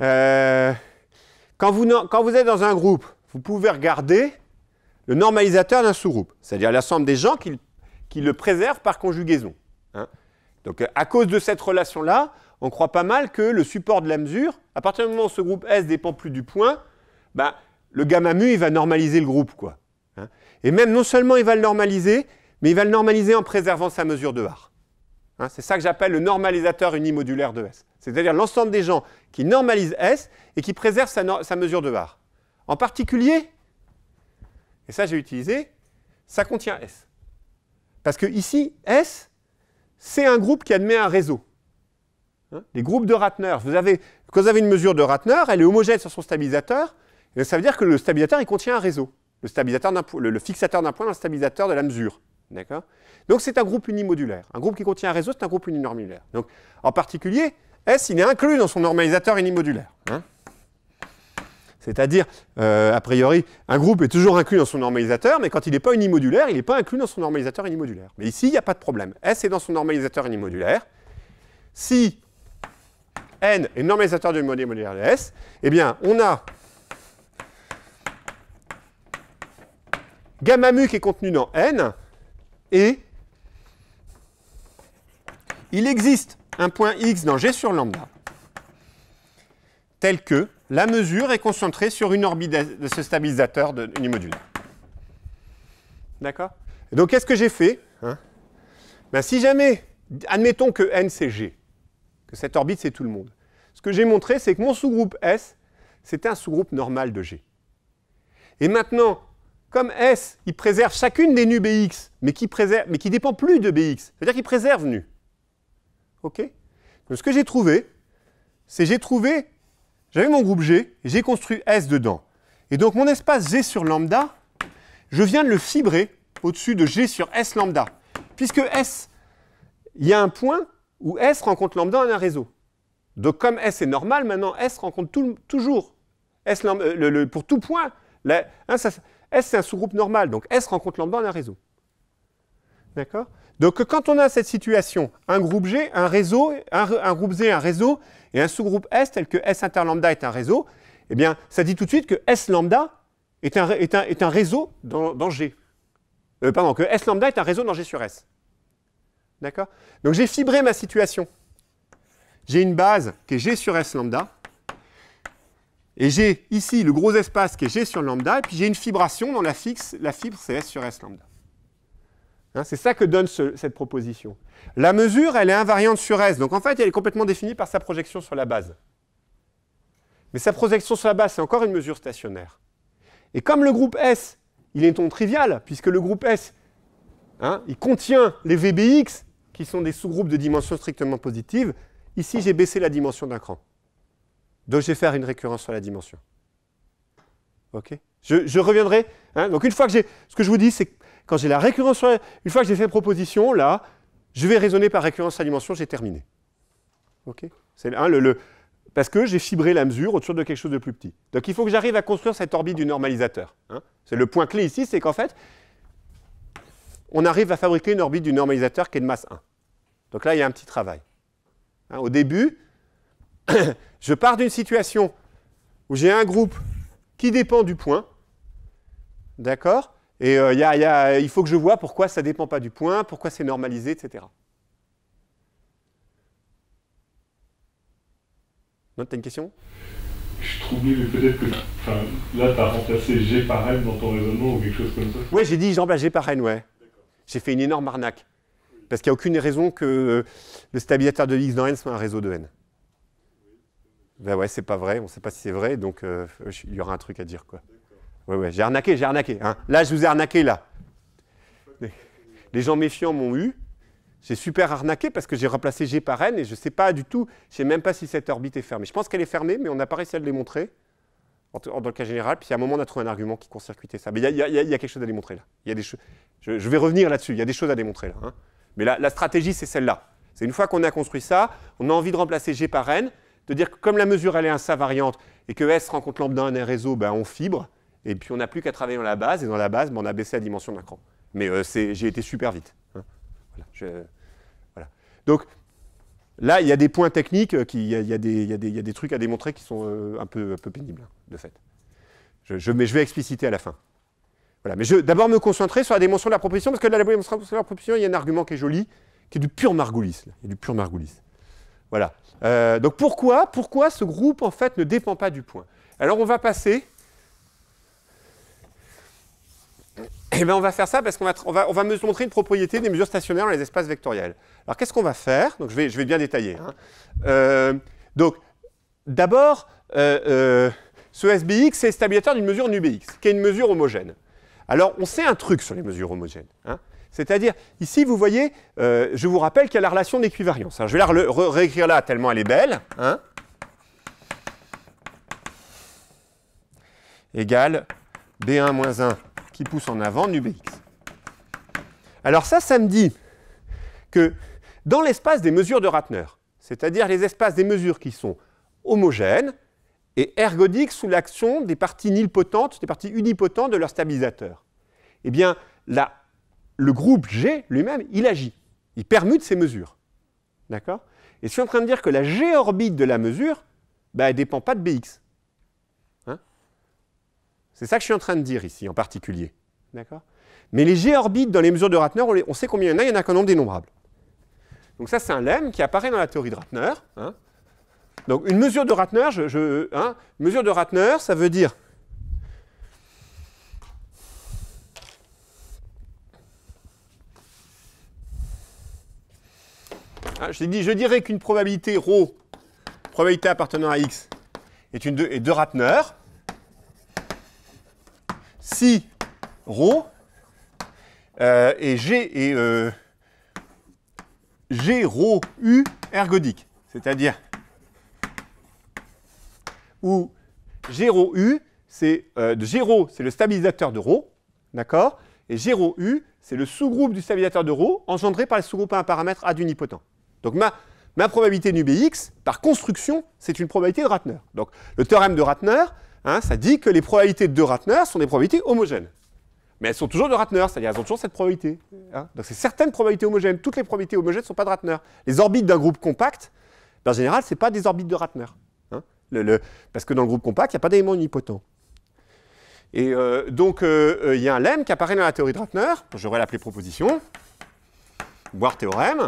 euh, quand, vous, êtes dans un groupe, vous pouvez regarder le normalisateur d'un sous-groupe, c'est-à-dire l'ensemble des gens qui, le préservent par conjugaison. Hein. Donc à cause de cette relation-là, on croit pas mal que le support de la mesure, à partir du moment où ce groupe S dépend plus du point, bah, le gamma mu il va normaliser le groupe. quoi. Hein. Et même non seulement il va le normaliser, mais il va le normaliser en préservant sa mesure de Haar. Hein, c'est ça que j'appelle le normalisateur unimodulaire de S. C'est-à-dire l'ensemble des gens qui normalisent S et qui préservent sa, mesure de var. En particulier, et ça j'ai utilisé, ça contient S. Parce que ici, S, c'est un groupe qui admet un réseau. Hein, les groupes de Ratner. Vous avez, quand vous avez une mesure de Ratner, elle est homogène sur son stabilisateur. ça veut dire que le stabilisateur, il contient un réseau. Le, stabilisateur le fixateur d'un point dans le stabilisateur de la mesure. D'accord donc c'est un groupe unimodulaire. Un groupe qui contient un réseau, c'est un groupe uninormulaire. Donc en particulier, S, il est inclus dans son normalisateur unimodulaire. Hein. c'est-à-dire, euh, a priori, un groupe est toujours inclus dans son normalisateur, mais quand il n'est pas unimodulaire, il n'est pas inclus dans son normalisateur unimodulaire. Mais ici, il n'y a pas de problème. S est dans son normalisateur unimodulaire. Si N est normalisateur du modulaire de S, eh bien, on a gamma mu qui est contenu dans N et il existe un point x dans g sur lambda tel que la mesure est concentrée sur une orbite de ce stabilisateur de, nu module. D'accord Donc, qu'est-ce que j'ai fait hein ben, Si jamais, admettons que n c'est g, que cette orbite c'est tout le monde, ce que j'ai montré, c'est que mon sous-groupe S, c'était un sous-groupe normal de G. Et maintenant, comme S, il préserve chacune des nu BX, mais qui, préserve, mais qui dépend plus de BX, c'est-à-dire qu'il préserve nu. Donc, ce que j'ai trouvé, c'est j'ai trouvé, j'avais mon groupe G, j'ai construit S dedans. Et donc mon espace G sur lambda, je viens de le fibrer au-dessus de G sur S lambda. Puisque S, il y a un point où S rencontre lambda en un réseau. Donc comme S est normal, maintenant S rencontre toujours. S, euh, pour tout point, hein, S c'est un sous-groupe normal, donc S rencontre lambda en un réseau. D'accord donc quand on a cette situation, un groupe G, un réseau, un, groupe Z, un réseau, et un sous-groupe S tel que S inter lambda est un réseau, eh bien ça dit tout de suite que S lambda est un, réseau dans, G. Euh, pardon, que S lambda est un réseau dans G sur S. D'accord Donc j'ai fibré ma situation. J'ai une base qui est G sur S lambda, et j'ai ici le gros espace qui est G sur lambda, et puis j'ai une fibration dans la, fixe, la fibre c'est S sur S lambda. Hein, c'est ça que donne cette proposition. La mesure, elle est invariante sur S. Donc en fait, elle est complètement définie par sa projection sur la base. Mais sa projection sur la base, c'est encore une mesure stationnaire. Et comme le groupe S, il est non trivial, puisque le groupe S, hein, il contient les VBX, qui sont des sous-groupes de dimension strictement positive, ici j'ai baissé la dimension d'un cran. Donc je vais faire une récurrence sur la dimension. Ok je, reviendrai. Hein. donc une fois que j'ai... Ce que je vous dis, c'est quand j'ai la récurrence, une fois que j'ai fait proposition, là, je vais raisonner par récurrence à dimension, j'ai terminé. OK parce que j'ai fibré la mesure autour de quelque chose de plus petit. Donc il faut que j'arrive à construire cette orbite du normalisateur. Hein. C'est le point clé ici, c'est qu'en fait, on arrive à fabriquer une orbite du normalisateur qui est de masse 1. Donc là, il y a un petit travail. Hein. au début, <coughs> je pars d'une situation où j'ai un groupe qui dépend du point, d'accord et euh, il faut que je vois pourquoi ça ne dépend pas du point, pourquoi c'est normalisé, etc. Non, tu as une question je trouve mais peut-être que là, tu as remplacé G par N dans ton raisonnement ou quelque chose comme ça. Oui, j'ai dit j'ai remplacé G par N, ouais. J'ai fait une énorme arnaque. Parce qu'il n'y a aucune raison que le stabilisateur de X dans N soit un réseau de N. Ben ouais, c'est pas vrai, on ne sait pas si c'est vrai, donc euh, il y aura un truc à dire, quoi. Ouais, j'ai arnaqué, j'ai arnaqué. Hein. Là, je vous ai arnaqué, là. Les gens méfiants m'ont eu. J'ai super arnaqué parce que j'ai remplacé G par N et je ne sais pas du tout, je ne sais même pas si cette orbite est fermée. Je pense qu'elle est fermée, mais on n'a pas réussi à le démontrer dans le cas général. Puis à un moment, on a trouvé un argument qui court-circuitait ça. Mais il y, a quelque chose à démontrer là. Y a des je, je, vais revenir là-dessus. Il y a des choses à démontrer là. Hein. Mais la, stratégie, c'est celle-là. C'est une fois qu'on a construit ça, on a envie de remplacer G par N, de dire que comme la mesure elle est insavariante et que S rencontre lambda un réseau, ben, on fibre. Et puis on n'a plus qu'à travailler dans la base, et dans la base, ben, on a baissé la dimension d'un cran. Mais euh, j'ai été super vite. Hein. Voilà, Donc là, il y a des points techniques, il y, a des trucs à démontrer qui sont euh, un, peu, peu, pénibles, hein, de fait. Je, mais je vais expliciter à la fin. Voilà, mais je d'abord me concentrer sur la dimension de la proposition, parce que là, la démonstration de la proposition, il y a un argument qui est joli, qui est du pur margoulis. il y a du pur margoulis. Voilà. Euh, donc pourquoi, pourquoi ce groupe, en fait, ne dépend pas du point Alors on va passer Eh ben, on va faire ça parce qu'on va, on on va me montrer une propriété des mesures stationnaires dans les espaces vectoriels. Alors, qu'est-ce qu'on va faire Donc, je vais, je vais bien détailler. Hein. Euh, donc, d'abord, euh, euh, ce SBX, c'est stabilisateur d'une mesure NUBX, qui est une mesure homogène. Alors, on sait un truc sur les mesures homogènes. Hein. C'est-à-dire, ici, vous voyez, je vous rappelle qu'il y a la relation d'équivariance. Je vais la réécrire là, tellement elle est belle. Hein. Égale B1 1 qui pousse en avant bx Alors ça, ça me dit que dans l'espace des mesures de Ratner, c'est-à-dire les espaces des mesures qui sont homogènes et ergodiques sous l'action des parties nilpotentes, des parties unipotentes de leur stabilisateur, eh bien, la, le groupe G lui-même, il agit. Il permute ses mesures. D'accord Et je suis en train de dire que la G-orbite de la mesure, bah, elle ne dépend pas de Bx. C'est ça que je suis en train de dire ici en particulier. D'accord Mais les G-orbites dans les mesures de Ratner, on, sait combien il y en a, il y en a qu'un nombre dénombrable. Donc ça, c'est un lemme qui apparaît dans la théorie de Ratner. Hein. Donc une mesure de Ratner, je, hein, mesure de Ratner, ça veut dire ah, je, je dirais qu'une probabilité ρ, probabilité appartenant à x, est, une est de Ratner si ρ euh, et G et euh, U ergodique, c'est-à-dire où G rho U, c'est euh, G c'est le stabilisateur de rho, d'accord Et G rho U, c'est le sous-groupe du stabilisateur de rho engendré par le sous-groupe à un paramètre adunipotent. d'unipotent. Donc ma, ma probabilité nu BX, par construction, c'est une probabilité de Ratner. Donc le théorème de Ratner, Hein, ça dit que les probabilités de Ratner sont des probabilités homogènes. Mais elles sont toujours de Ratner, c'est-à-dire elles ont toujours cette probabilité. Hein. Donc c'est certaines probabilités homogènes. Toutes les probabilités homogènes ne sont pas de Ratner. Les orbites d'un groupe compact, ben, en général, ce n'est pas des orbites de Ratner. Hein. parce que dans le groupe compact, il n'y a pas d'élément unipotent. Et euh, donc, euh, euh, il y a un lemme qui apparaît dans la théorie de Ratner, j'aurais l'appelé proposition, voire théorème,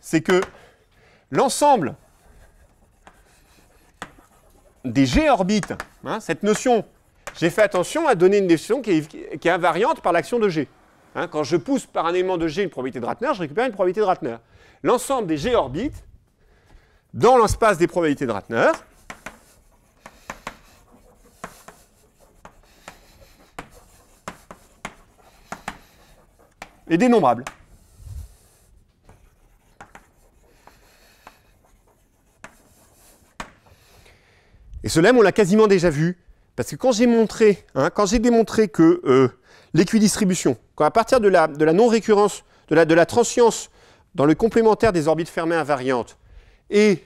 c'est que l'ensemble des G-orbites, hein, cette notion, j'ai fait attention à donner une notion qui est, invariante par l'action de G. Hein, quand je pousse par un élément de G une probabilité de Ratner, je récupère une probabilité de Ratner. L'ensemble des G-orbites, dans l'espace des probabilités de Ratner, est dénombrable. Et ce lème, on l'a quasiment déjà vu, parce que quand j'ai montré, hein, quand j'ai démontré que euh, l'équidistribution, quand à partir de la, non-récurrence, de la, de transience dans le complémentaire des orbites fermées invariantes et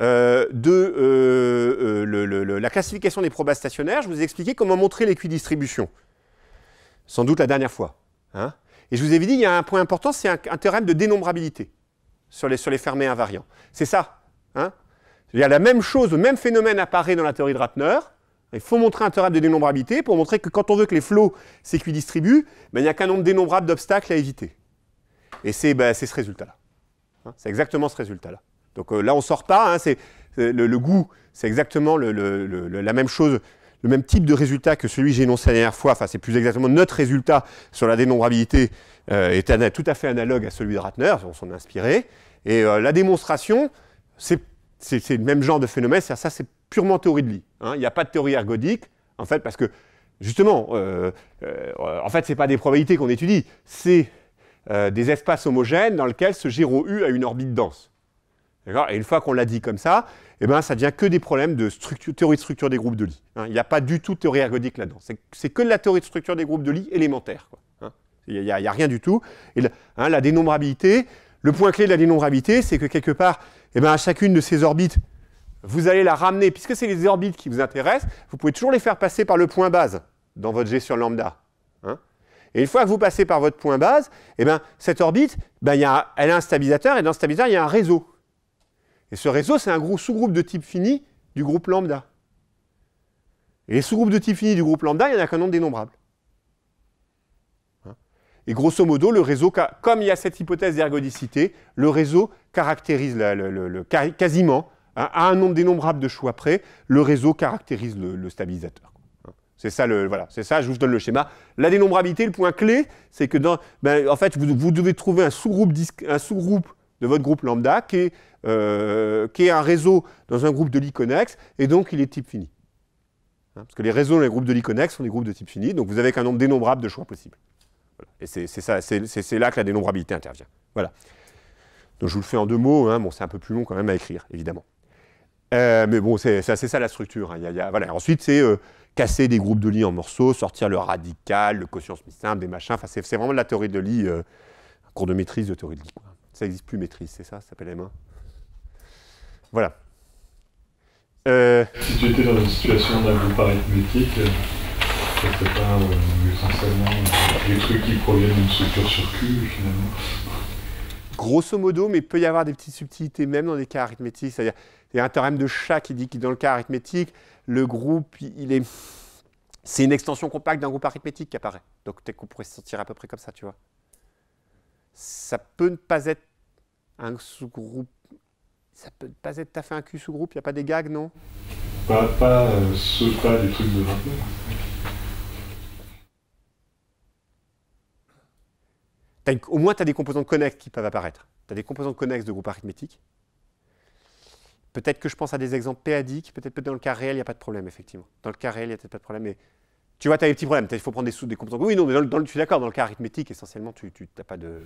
euh, de euh, la classification des probas stationnaires, je vous ai expliqué comment montrer l'équidistribution. Sans doute la dernière fois. Hein. Et je vous avais dit, il y a un point important, c'est un, théorème de dénombrabilité sur les, sur les fermés invariants. C'est ça. Hein. C'est-à-dire la même chose, le même phénomène apparaît dans la théorie de Ratner. Il faut montrer un théorème de dénombrabilité pour montrer que quand on veut que les flots s'équidistribuent, ben, il n'y a qu'un nombre dénombrable d'obstacles à éviter. Et c'est ben, ce résultat-là. Hein, c'est exactement ce résultat-là. Donc euh, là, on ne sort pas. Hein, le, goût, c'est exactement la même chose, le même type de résultat que celui que j'ai énoncé la dernière fois. Enfin, c'est plus exactement notre résultat sur la dénombrabilité euh, est tout à fait analogue à celui de Ratner. On s'en est inspiré. Et euh, la démonstration, c'est c'est le même genre de phénomène, ça, ça c'est purement théorie de Lie. Hein. Il n'y a pas de théorie ergodique, en fait, parce que, justement, euh, euh, en fait, ce pas des probabilités qu'on étudie, c'est euh, des espaces homogènes dans lesquels ce géro U a une orbite dense. Et une fois qu'on l'a dit comme ça, eh ben, ça devient que des problèmes de théorie de structure des groupes de Lie. Hein. Il n'y a pas du tout de théorie ergodique là-dedans. C'est que de la théorie de structure des groupes de Lie élémentaire. Hein. Il n'y a, rien du tout. Et la dénombrabilité, le point clé de la dénombrabilité, c'est que quelque part, et eh bien à chacune de ces orbites, vous allez la ramener, puisque c'est les orbites qui vous intéressent, vous pouvez toujours les faire passer par le point base dans votre G sur lambda. Hein. et une fois que vous passez par votre point base, eh bien cette orbite, ben elle a un stabilisateur, et dans ce stabilisateur, il y a un réseau. Et ce réseau, c'est un sous-groupe de type fini du groupe lambda. Et les sous-groupes de type fini du groupe lambda, il n'y en a qu'un nombre dénombrable. Et grosso modo, le réseau, comme il y a cette hypothèse d'ergodicité, le réseau caractérise le, quasiment, hein, à un nombre dénombrable de choix près, le réseau caractérise le, stabilisateur. Hein. C'est ça, c'est ça, je vous donne le schéma. La dénombrabilité, le point clé, c'est que dans, ben, en fait, vous, devez trouver un sous-groupe, un sous-groupe de votre groupe lambda qui est, euh, un réseau dans un groupe de l'iconex, et donc il est de type fini. Hein. parce que les réseaux dans les groupes de Lie sont des groupes de type fini, donc vous avez qu'un nombre dénombrable de choix possibles. Et c'est là que la dénombrabilité intervient. Voilà. Donc je vous le fais en deux mots, hein. bon, c'est un peu plus long quand même à écrire, évidemment. Euh, mais bon, c'est ça la structure. Hein. Ensuite, c'est euh, casser des groupes de lits en morceaux, sortir le radical, le quotient simple, des machins. Enfin, c'est vraiment la théorie de Lie, euh, un cours de maîtrise de théorie de Lie. Ça n'existe plus maîtrise, c'est ça Ça s'appelle M1 Voilà. Si tu étais dans une situation d'un groupe arithmétique, quelque part euh, essentiellement des trucs qui proviennent d'une structure sur Q finalement. Grosso modo, mais il peut y avoir des petites subtilités même dans des cas arithmétiques. C'est-à-dire, il y a un théorème de chat qui dit que dans le cas arithmétique, le groupe, il est. C'est une extension compacte d'un groupe arithmétique qui apparaît. Donc, peut-être qu'on pourrait se sentir à peu près comme ça, tu vois. Ça peut ne pas être un sous-groupe. Ça peut ne pas être. T'as fait un Q sous-groupe, il n'y a pas des gags, non Pas, euh, pas, des trucs de rapport au moins, tu as des composantes connexes qui peuvent apparaître. Tu as des composantes connexes de groupes arithmétiques. Peut-être que je pense à des exemples péadiques, peut-être que dans le cas réel, il n'y a pas de problème, effectivement. Dans le cas réel, il n'y a peut-être pas de problème, mais tu vois, tu as des petits problèmes. Il faut prendre des sous, des composantes. Oui, non, mais dans, je d'accord, dans le cas arithmétique, essentiellement, tu n'as pas de.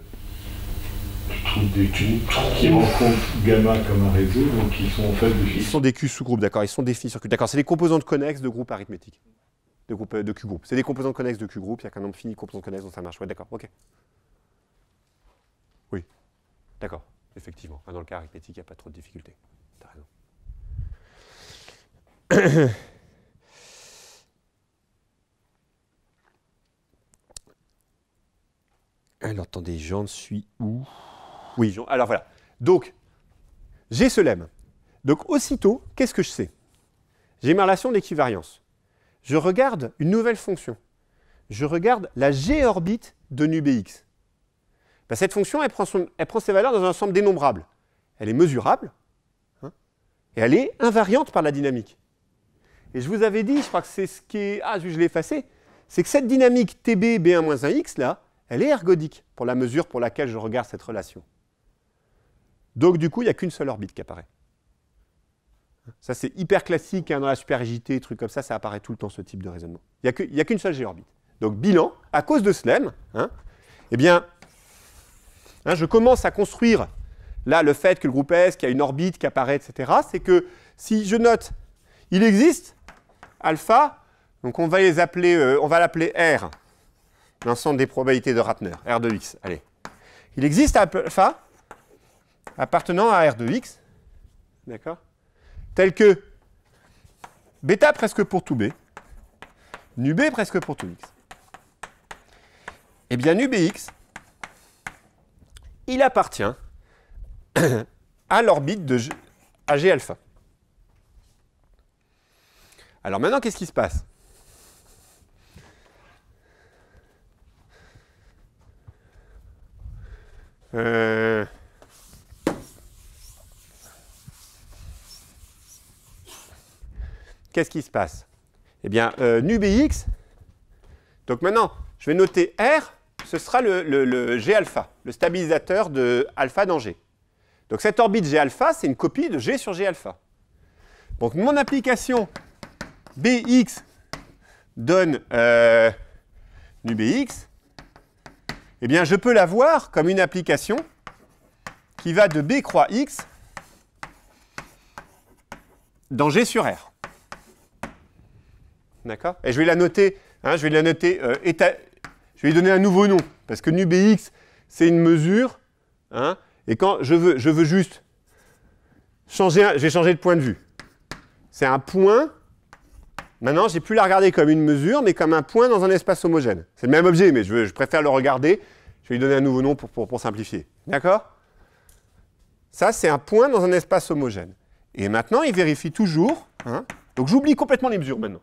Des, qui rencontrent gamma comme un réseau, donc ils sont en fait des Ils sont des Q sous-groupes, d'accord. Ils sont définis sur Q. D'accord, c'est des composantes connexes de groupes arithmétiques. De, groupe, euh, de Q groupes. C'est des composantes connexes de Q groupes, il y a qu'un nombre fini de composantes connexes, donc ça marche. Ouais, d'accord, ok. D'accord, effectivement. Dans le cas arithmétique, il n'y a pas trop de difficultés. T'as raison. <coughs> Alors attendez, j'en suis où Oui, alors voilà. Donc, j'ai ce lemme. Donc aussitôt, qu'est-ce que je sais J'ai ma relation d'équivalence. Je regarde une nouvelle fonction. Je regarde la g-orbite de nu bx. Ben, cette fonction, elle prend, ses valeurs dans un ensemble dénombrable. Elle est mesurable, hein, et elle est invariante par la dynamique. Et je vous avais dit, je crois que c'est ce qui est... Ah, je l'ai effacé. C'est que cette dynamique TB, B1-1X, là, elle est ergodique pour la mesure pour laquelle je regarde cette relation. Donc, du coup, il n'y a qu'une seule orbite qui apparaît. Ça, c'est hyper classique hein, dans la super super-rigidité, trucs comme ça, ça apparaît tout le temps, ce type de raisonnement. Il n'y a qu'une seule G-orbite. Donc, bilan, à cause de SLEM, hein, eh bien, Hein, je commence à construire là le fait que le groupe S, qui a une orbite qui apparaît, etc., c'est que si je note, il existe alpha, donc on va les appeler, euh, on va l'appeler R, l'ensemble des probabilités de Ratner, R de X, allez. Il existe alpha appartenant à R de X, d'accord, tel que bêta presque pour tout B, nu B presque pour tout X. Eh bien, nu BX, il appartient <coughs> à l'orbite de AG alpha. Alors maintenant, qu'est-ce qui se passe euh, Qu'est-ce qui se passe Eh bien, euh, nu bx, donc maintenant, je vais noter R ce sera le, Gα, le G alpha, le stabilisateur de alpha dans G. Donc cette orbite G alpha, c'est une copie de G sur G alpha. Donc mon application BX donne euh, du BX, eh bien je peux la voir comme une application qui va de B croix X dans G sur R. D'accord Et je vais la noter, hein, je vais la noter euh, je vais lui donner un nouveau nom, parce que nubx, c'est une mesure. Hein, et quand je veux, je veux juste changer, j'ai changé de point de vue. C'est un point. Maintenant, j'ai plus la regarder comme une mesure, mais comme un point dans un espace homogène. C'est le même objet, mais je, préfère le regarder. Je vais lui donner un nouveau nom pour, simplifier. D'accord Ça, c'est un point dans un espace homogène. Et maintenant, il vérifie toujours. Hein. donc, j'oublie complètement les mesures maintenant.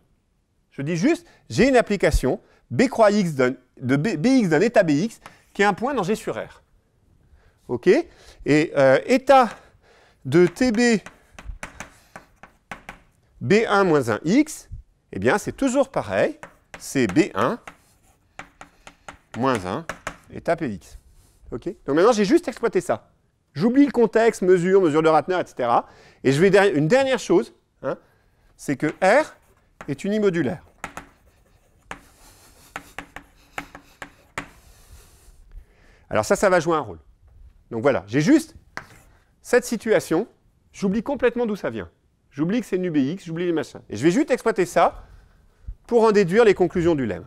Je dis juste, j'ai une application B X de B, BX d'un état BX, qui est un point dans G sur R. OK Et euh, état de TB B1 moins 1X, eh bien, c'est toujours pareil. C'est B1 moins 1 état Px. OK Donc maintenant, j'ai juste exploité ça. J'oublie le contexte, mesure, mesure de Ratner, etc. Et je vais dire une dernière chose, hein, c'est que R est unimodulaire. Alors ça, ça va jouer un rôle. Donc voilà, j'ai juste cette situation, j'oublie complètement d'où ça vient. J'oublie que c'est une UBX, j'oublie les machins. Et je vais juste exploiter ça pour en déduire les conclusions du lemme.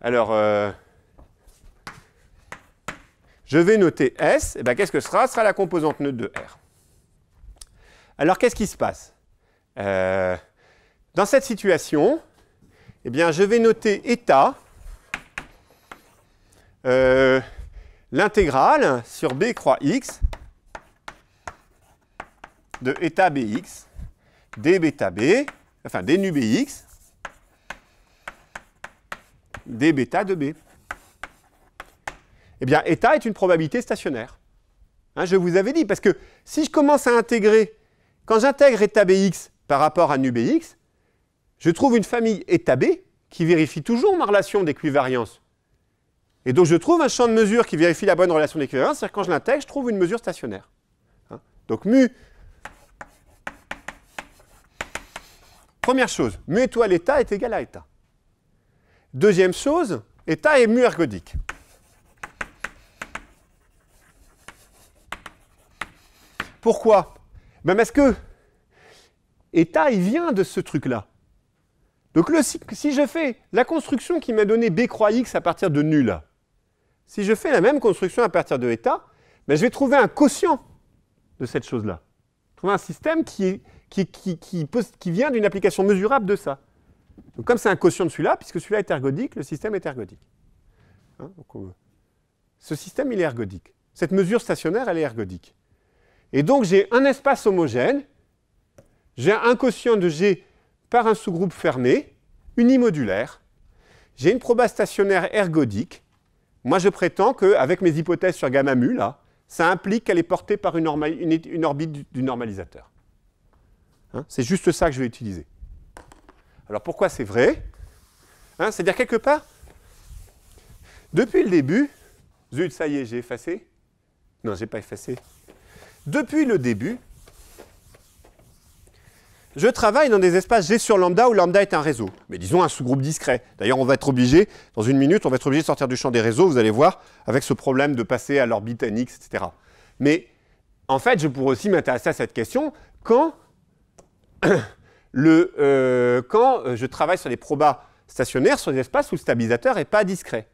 Alors, euh, je vais noter S, et bien, qu'est-ce que ce sera Ce sera la composante neutre de R. Alors, qu'est-ce qui se passe euh, Dans cette situation, eh bien, je vais noter état euh, l'intégrale sur b croix x de eta bx d bêta b, enfin d nu bx, d bêta de b. Eh bien, eta est une probabilité stationnaire. Hein, je vous avais dit, parce que si je commence à intégrer, quand j'intègre eta bx par rapport à nu bx, je trouve une famille eta b qui vérifie toujours ma relation d'équivalence et donc je trouve un champ de mesure qui vérifie la bonne relation d'équivalence, c'est-à-dire quand je l'intègre, je trouve une mesure stationnaire. Hein. donc mu, première chose, mu étoile état est égal à état. Deuxième chose, état est mu ergodique. Pourquoi ben, Parce que état, il vient de ce truc-là. Donc le, si, si je fais la construction qui m'a donné b croix x à partir de nul, si je fais la même construction à partir de état, ben, je vais trouver un quotient de cette chose-là. Trouver un système qui, qui, qui, vient d'une application mesurable de ça. Donc comme c'est un quotient de celui-là, puisque celui-là est ergodique, le système est ergodique. Hein, Ce système, il est ergodique. Cette mesure stationnaire, elle est ergodique. Et donc j'ai un espace homogène, j'ai un quotient de G par un sous-groupe fermé, unimodulaire, j'ai une proba stationnaire ergodique, moi, je prétends qu'avec mes hypothèses sur gamma mu, là, ça implique qu'elle est portée par une, orbite du, normalisateur. Hein, c'est juste ça que je vais utiliser. Alors pourquoi c'est vrai hein, C'est-à-dire quelque part, depuis le début, zut, ça y est, j'ai effacé. Non, j'ai pas effacé. Depuis le début, je travaille dans des espaces G sur lambda où lambda est un réseau, mais disons un sous-groupe discret. D'ailleurs, on va être obligé, dans une minute, on va être obligé de sortir du champ des réseaux, vous allez voir, avec ce problème de passer à l'orbite NX, etc. Mais en fait, je pourrais aussi m'intéresser à cette question quand, <coughs> le, euh, quand euh, je travaille sur des probas stationnaires, sur des espaces où le stabilisateur n'est pas discret.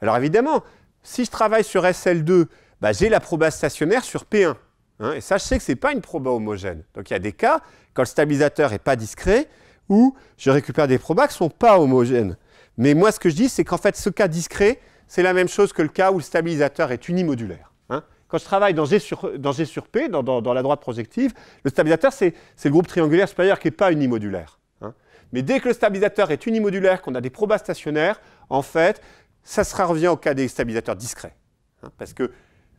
Alors évidemment, si je travaille sur SL2, bah, j'ai la proba stationnaire sur P1. Hein, et ça, je sais que ce n'est pas une proba homogène. Donc il y a des cas quand le stabilisateur n'est pas discret, ou je récupère des probas qui ne sont pas homogènes. Mais moi, ce que je dis, c'est qu'en fait, ce cas discret, c'est la même chose que le cas où le stabilisateur est unimodulaire. Hein. Quand je travaille dans G sur, P, dans, la droite projective, le stabilisateur, c'est le groupe triangulaire supérieur qui n'est pas unimodulaire. Hein. Mais dès que le stabilisateur est unimodulaire, qu'on a des probas stationnaires, en fait, ça sera revient au cas des stabilisateurs discrets. Hein, parce que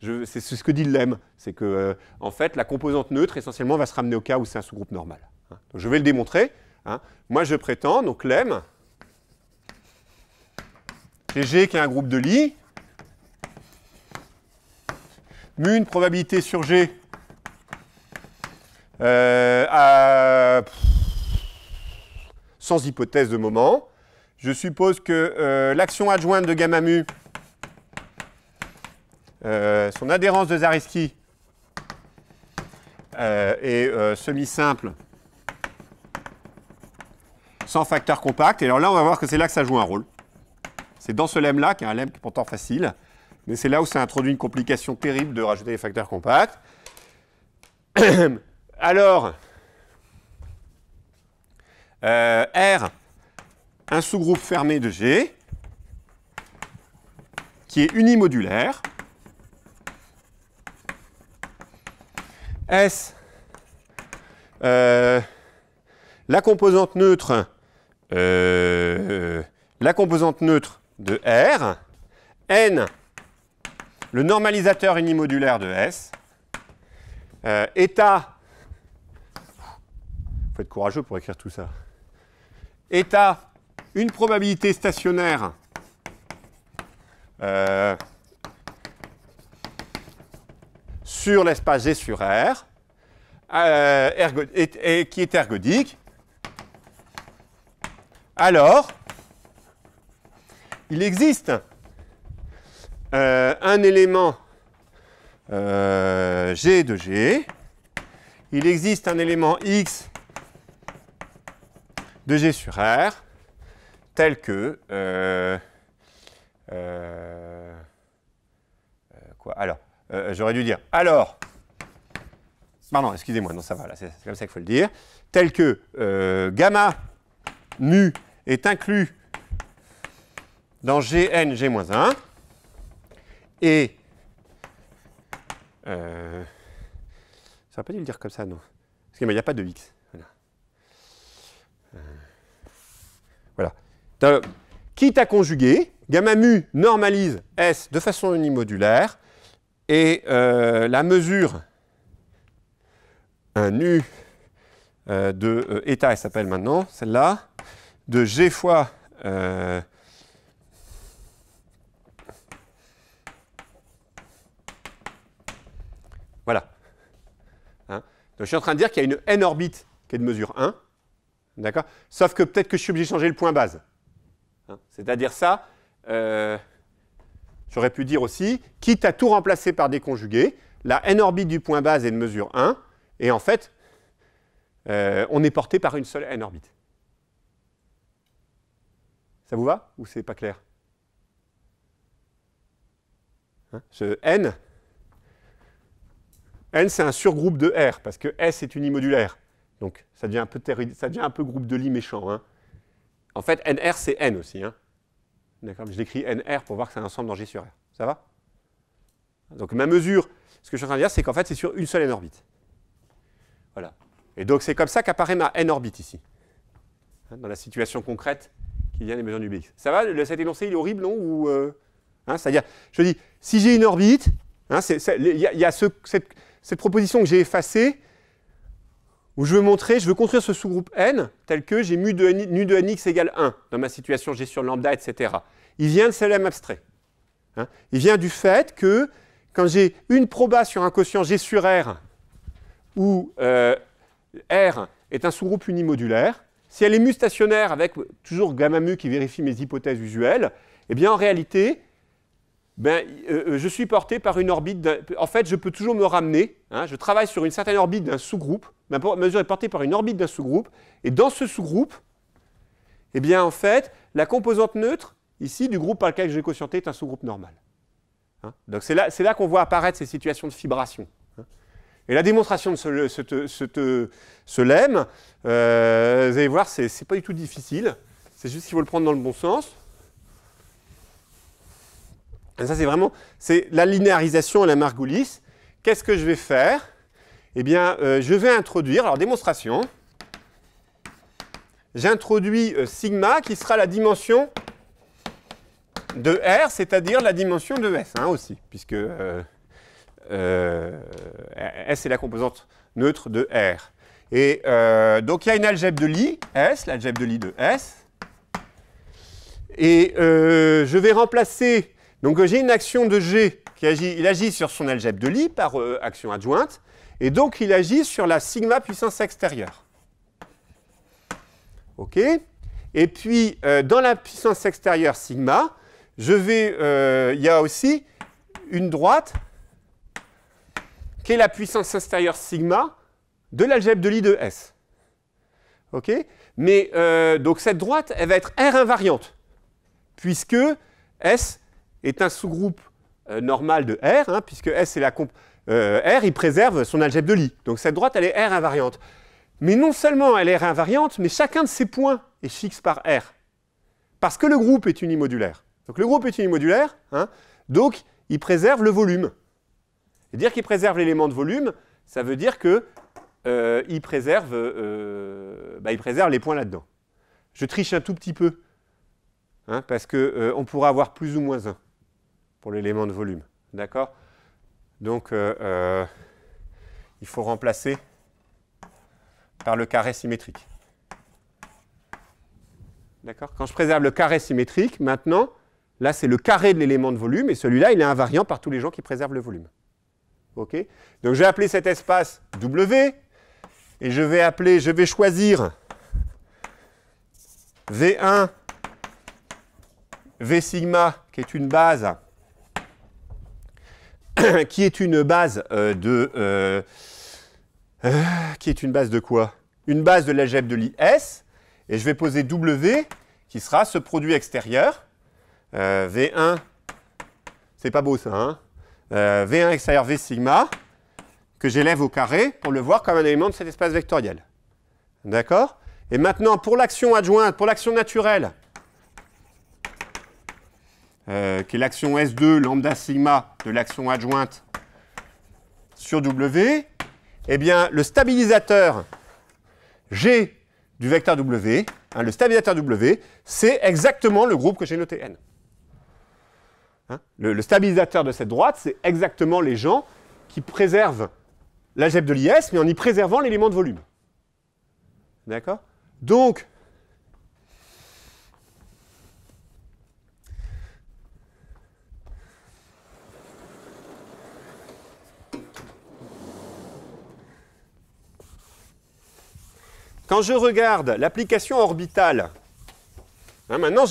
c'est ce que dit Lem, c'est que euh, en fait la composante neutre essentiellement va se ramener au cas où c'est un sous-groupe normal. Hein. je vais le démontrer. Hein. Moi je prétends, donc Lem, c'est G qui est un groupe de Lie, mu une probabilité sur G euh, sans hypothèse de moment. Je suppose que euh, l'action adjointe de gamma mu euh, son adhérence de Zariski euh, est euh, semi-simple sans facteur compact. Et alors là, on va voir que c'est là que ça joue un rôle. C'est dans ce lemme-là, qui est un lemme qui est pourtant facile, mais c'est là où ça introduit une complication terrible de rajouter les facteurs compacts. <coughs> alors, R, un sous-groupe fermé de G, qui est unimodulaire, S, euh, la composante neutre, euh, la composante neutre de R, N, le normalisateur unimodulaire de S, euh, Il faut être courageux pour écrire tout ça, état, une probabilité stationnaire euh, sur l'espace G sur R, euh, qui est ergodique, alors il existe euh, un élément euh, G de G, il existe un élément X de G sur R, tel que... quoi Alors, euh, euh, j'aurais dû dire alors, pardon, excusez-moi, non, ça va, c'est comme ça qu'il faut le dire, tel que euh, gamma mu est inclus dans Gn G-1 et ça aurait pas dû le dire comme ça, non. Parce qu'il n'y a pas de x. voilà. Quitte à conjuguer, gamma mu normalise S de façon unimodulaire et euh, la mesure, un U euh, de euh, état, elle s'appelle maintenant, celle-là, de G fois Voilà. Hein. Donc je suis en train de dire qu'il y a une n orbite qui est de mesure 1. D'accord Sauf que peut-être que je suis obligé de changer le point base. Hein. C'est-à-dire ça, J'aurais pu dire aussi, quitte à tout remplacer par des conjugués, la n-orbite du point base est de mesure 1, et en fait, euh, on est porté par une seule n-orbite. Ça vous va ou c'est pas clair hein Ce n, n c'est un surgroupe de R, parce que S est unimodulaire. Donc ça devient un peu, ça devient un peu groupe de Lie méchant. Hein. En fait, NR c'est N aussi. Hein. D'accord Je l'écris NR pour voir que c'est un ensemble dans G sur R. Ça va Donc ma mesure, ce que je suis en train de dire, c'est qu'en fait, c'est sur une seule n orbite. Voilà. Et donc c'est comme ça qu'apparaît ma n orbite ici, hein, dans la situation concrète qui vient des mesures du BX. Ça va Cet énoncé, il est horrible, non Ou, euh, hein, C'est-à-dire, je dis, si j'ai une orbite, hein, il y, a cette proposition que j'ai effacée, où je veux montrer, je veux construire ce sous-groupe n tel que j'ai mu de, nx égale 1 dans ma situation g sur lambda, etc. Il vient de lemme abstrait. Hein. Il vient du fait que quand j'ai une proba sur un quotient g sur r, où euh, r est un sous-groupe unimodulaire, si elle est mu stationnaire avec toujours gamma mu qui vérifie mes hypothèses usuelles, eh bien en réalité, ben, euh, euh, je suis porté par une orbite. en fait, je peux toujours me ramener. Hein, je travaille sur une certaine orbite d'un sous-groupe Ma mesure est portée par une orbite d'un sous-groupe. Et dans ce sous-groupe, eh bien, en fait, la composante neutre, ici, du groupe par lequel j'ai quotienté est un sous-groupe normal. Hein? Donc, c'est là, là qu'on voit apparaître ces situations de fibration. Hein? et la démonstration de ce, ce, lemme, euh, vous allez voir, c'est n'est pas du tout difficile. C'est juste qu'il faut le prendre dans le bon sens. ça, c'est vraiment c'est la linéarisation à la Margulis. Qu'est-ce que je vais faire eh bien, euh, je vais introduire, alors démonstration, j'introduis euh, sigma qui sera la dimension de R, c'est-à-dire la dimension de S hein, aussi, puisque euh, S est la composante neutre de R. Et donc, il y a une algèbre de Lie, S, l'algèbre de Lie de S. Et je vais remplacer, donc j'ai une action de G qui agit, il agit sur son algèbre de Lie par action adjointe. Et donc, il agit sur la sigma puissance extérieure. OK Et puis, euh, dans la puissance extérieure sigma, je vais, euh, il y a aussi une droite qui est la puissance extérieure sigma de l'algèbre de li de S. OK Mais euh, donc cette droite, elle va être R invariante, puisque S est un sous-groupe normal de R, hein, puisque S est la, euh, R, il préserve son algèbre de Lie. Donc cette droite, elle est R invariante. Mais non seulement elle est R invariante, mais chacun de ces points est fixe par R. Parce que le groupe est unimodulaire. Donc le groupe est unimodulaire, hein. donc il préserve le volume. Et dire qu'il préserve l'élément de volume, ça veut dire qu'il euh, préserve, euh, bah, il préserve les points là-dedans. Je triche un tout petit peu, hein, parce qu'on pourra avoir plus ou moins 1 pour l'élément de volume. D'accord donc, euh, euh, il faut remplacer par le carré symétrique. D'accord Quand je préserve le carré symétrique, maintenant, là, c'est le carré de l'élément de volume, et celui-là, il est invariant par tous les gens qui préservent le volume. OK Donc, j'ai appelé cet espace W, et je vais appeler, je vais choisir V1, V sigma, qui est une base, <coughs> qui est une base euh, de... Euh, euh, qui est une base de quoi Une base de l'algèbre de l'IS, et je vais poser W, qui sera ce produit extérieur, V1, c'est pas beau ça, hein V1 extérieur V sigma, que j'élève au carré pour le voir comme un élément de cet espace vectoriel. D'accord Et maintenant, pour l'action adjointe, pour l'action naturelle, euh, qui est l'action S2 lambda sigma de l'action adjointe sur W, eh bien, le stabilisateur G du vecteur W, hein, le stabilisateur W, c'est exactement le groupe que j'ai noté N. Hein, le, stabilisateur de cette droite, c'est exactement les gens qui préservent l'algèbre de l'IS, mais en y préservant l'élément de volume. D'accord Donc, Quand je regarde l'application orbitale, hein, maintenant,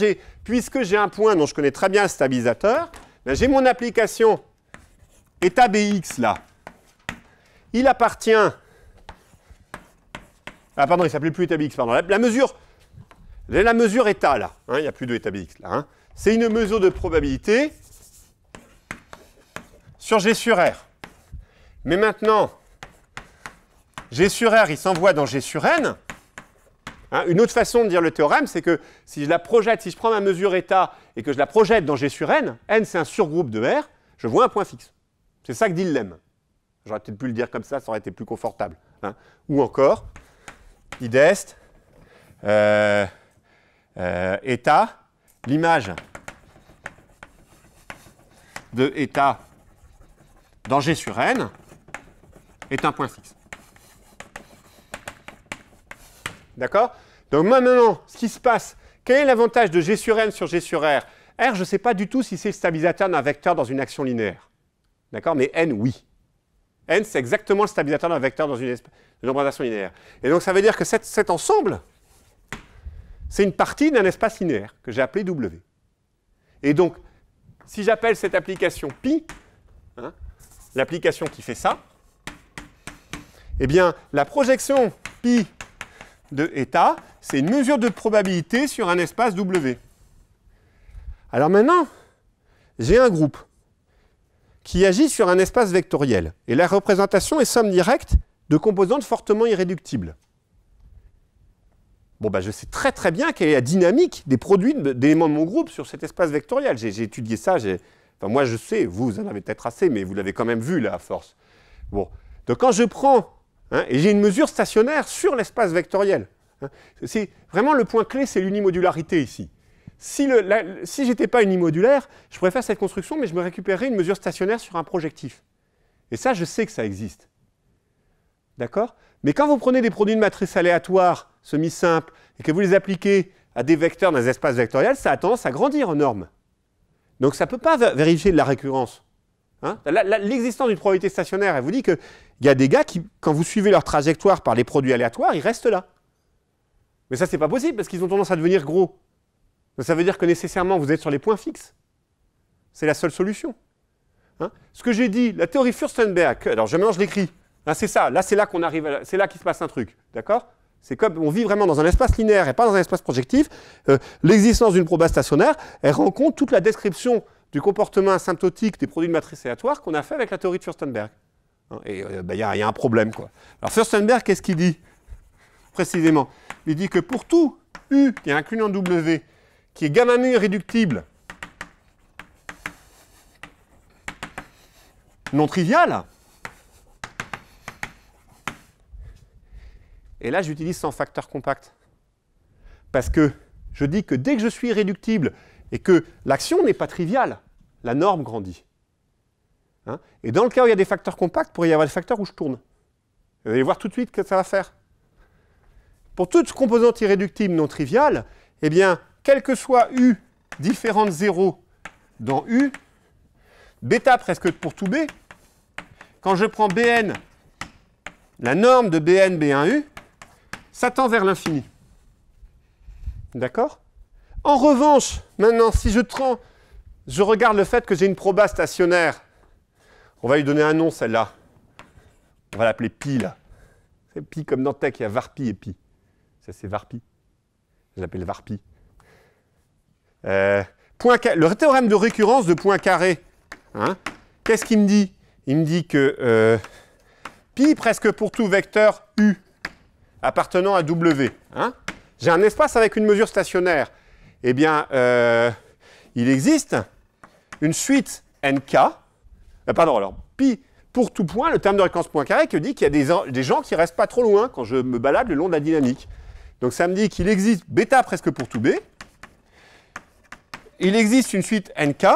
puisque j'ai un point dont je connais très bien le stabilisateur, ben, j'ai mon application état BX là. Il appartient. Ah, pardon, il ne s'appelait plus état BX, pardon. La, mesure. La mesure état là. Hein, il n'y a plus de état BX là. Hein. C'est une mesure de probabilité sur G sur R. Mais maintenant, G sur R, il s'envoie dans G sur N. Hein, une autre façon de dire le théorème, c'est que si je la projette, si je prends ma mesure état et que je la projette dans G sur N, N c'est un surgroupe de R, je vois un point fixe. C'est ça que dit le lemme. J'aurais peut-être pu le dire comme ça, ça aurait été plus confortable. Hein. Ou encore, I euh, euh, état, l'image de état dans G sur N est un point fixe. D'accord donc maintenant, ce qui se passe, quel est l'avantage de G sur N sur G sur R R, je ne sais pas du tout si c'est le stabilisateur d'un vecteur dans une action linéaire. D'accord Mais N, oui. N, c'est exactement le stabilisateur d'un vecteur dans une, une linéaire. Et donc ça veut dire que cet, ensemble, c'est une partie d'un espace linéaire que j'ai appelé W. Et donc, si j'appelle cette application pi, hein, l'application qui fait ça, eh bien, la projection pi de état, c'est une mesure de probabilité sur un espace W. Alors maintenant, j'ai un groupe qui agit sur un espace vectoriel. Et la représentation est somme directe de composantes fortement irréductibles. Bon, ben, je sais très très bien quelle est la dynamique des produits d'éléments de mon groupe sur cet espace vectoriel. J'ai étudié ça, enfin, moi je sais, vous, vous en avez peut-être assez, mais vous l'avez quand même vu là à force. Bon, donc quand je prends Hein, et j'ai une mesure stationnaire sur l'espace vectoriel. Hein, c'est vraiment le point clé, c'est l'unimodularité ici. Si, je n'étais pas unimodulaire, je pourrais faire cette construction, mais je me récupérerais une mesure stationnaire sur un projectif. Et ça, je sais que ça existe. D'accord Mais quand vous prenez des produits de matrice aléatoire, semi-simples, et que vous les appliquez à des vecteurs dans un espace vectoriel, ça a tendance à grandir en normes. Donc ça ne peut pas vérifier de la récurrence. Hein l'existence d'une probabilité stationnaire, elle vous dit qu'il y a des gars qui, quand vous suivez leur trajectoire par les produits aléatoires, ils restent là. Mais ça, c'est pas possible parce qu'ils ont tendance à devenir gros. ça veut dire que nécessairement, vous êtes sur les points fixes. C'est la seule solution. Hein Ce que j'ai dit, la théorie Furstenberg, alors je, maintenant je l'écris, hein, c'est ça, là c'est là qu'on arrive, c'est là qu'il se passe un truc, d'accord C'est comme on vit vraiment dans un espace linéaire et pas dans un espace projectif. Euh, l'existence d'une probabilité stationnaire, elle rend compte toute la description du comportement asymptotique des produits de matrice aléatoire qu'on a fait avec la théorie de Furstenberg. Hein, et il euh, ben, y, a un problème. Quoi. Alors Furstenberg, qu'est-ce qu'il dit précisément Il dit que pour tout U qui est inclus en W, qui est gamma mu irréductible, non trivial, et là j'utilise son facteur compact. Parce que je dis que dès que je suis réductible et que l'action n'est pas triviale. La norme grandit. Hein? Et dans le cas où il y a des facteurs compacts, il pourrait y avoir des facteurs où je tourne. Vous allez voir tout de suite ce que ça va faire. Pour toute composante irréductible non triviale, eh bien, quel que soit U différent de 0 dans U, bêta presque pour tout B, quand je prends Bn, la norme de Bn, B1U, ça tend vers l'infini. D'accord en revanche, maintenant, si je je regarde le fait que j'ai une proba stationnaire. On va lui donner un nom, celle-là. On va l'appeler Pi, là. C'est Pi comme dans Tech, il y a Varpi et Pi. Ça, c'est Varpi. Je l'appelle Varpi. Euh, point, le théorème de récurrence de point carré. Hein, qu'est-ce qu'il me dit Il me dit que euh, pi presque pour tout vecteur u appartenant à w. Hein. J'ai un espace avec une mesure stationnaire eh bien, euh, il existe une suite nk, euh, pardon, alors pi pour tout point, le terme de récurrence carré qui dit qu'il y a des, gens qui ne restent pas trop loin quand je me balade le long de la dynamique. Donc ça me dit qu'il existe bêta presque pour tout b. Il existe une suite nk,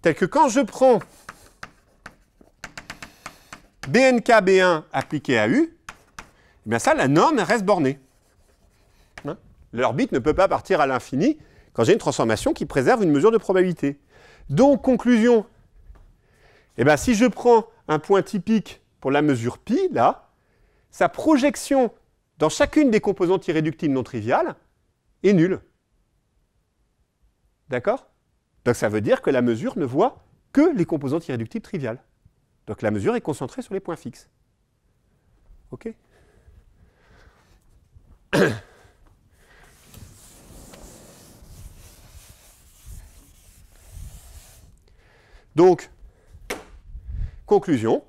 telle que quand je prends bnk b1 appliqué à u, eh bien ça, la norme reste bornée. Hein L'orbite ne peut pas partir à l'infini, quand j'ai une transformation qui préserve une mesure de probabilité. Donc, conclusion, eh ben, si je prends un point typique pour la mesure pi, là, sa projection dans chacune des composantes irréductibles non triviales est nulle. D'accord Donc ça veut dire que la mesure ne voit que les composantes irréductibles triviales. Donc la mesure est concentrée sur les points fixes. OK Donc, conclusion.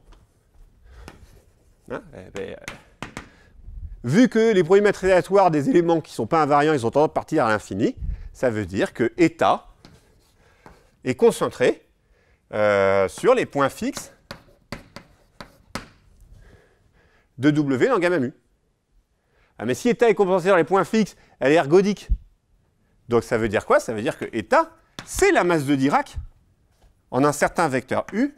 Hein, eh ben, euh. vu que les polymètres aléatoires des éléments qui ne sont pas invariants, ils ont tendance à partir à l'infini, ça veut dire que état est concentré euh, sur les points fixes de W dans gamma mu. Ah, mais si état est compensé sur les points fixes, elle est ergodique. Donc ça veut dire quoi Ça veut dire que état, c'est la masse de Dirac en un certain vecteur U,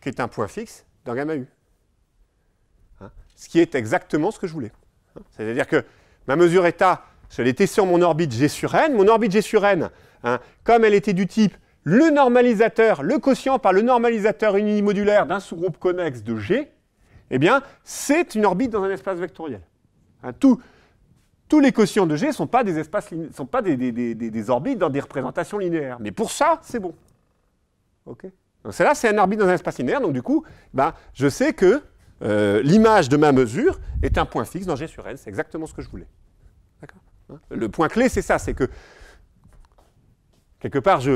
qui est un point fixe dans gamma U. Hein? Ce qui est exactement ce que je voulais. Hein? C'est-à-dire que ma mesure état, elle était sur mon orbite G sur N. Mon orbite G sur N, hein. comme elle était du type le normalisateur, le quotient par le normalisateur unimodulaire d'un sous-groupe connexe de G, eh bien, c'est une orbite dans un espace vectoriel. Tout, tous les quotients de G ne sont pas, des, espaces, sont pas des, des, orbites dans des représentations linéaires. Mais pour ça, c'est bon. OK Donc celle-là, c'est un orbite dans un espace linéaire. Donc du coup, ben, je sais que euh, l'image de ma mesure est un point fixe dans G sur N. C'est exactement ce que je voulais. Hein Le point clé, c'est ça. C'est que, quelque part, je,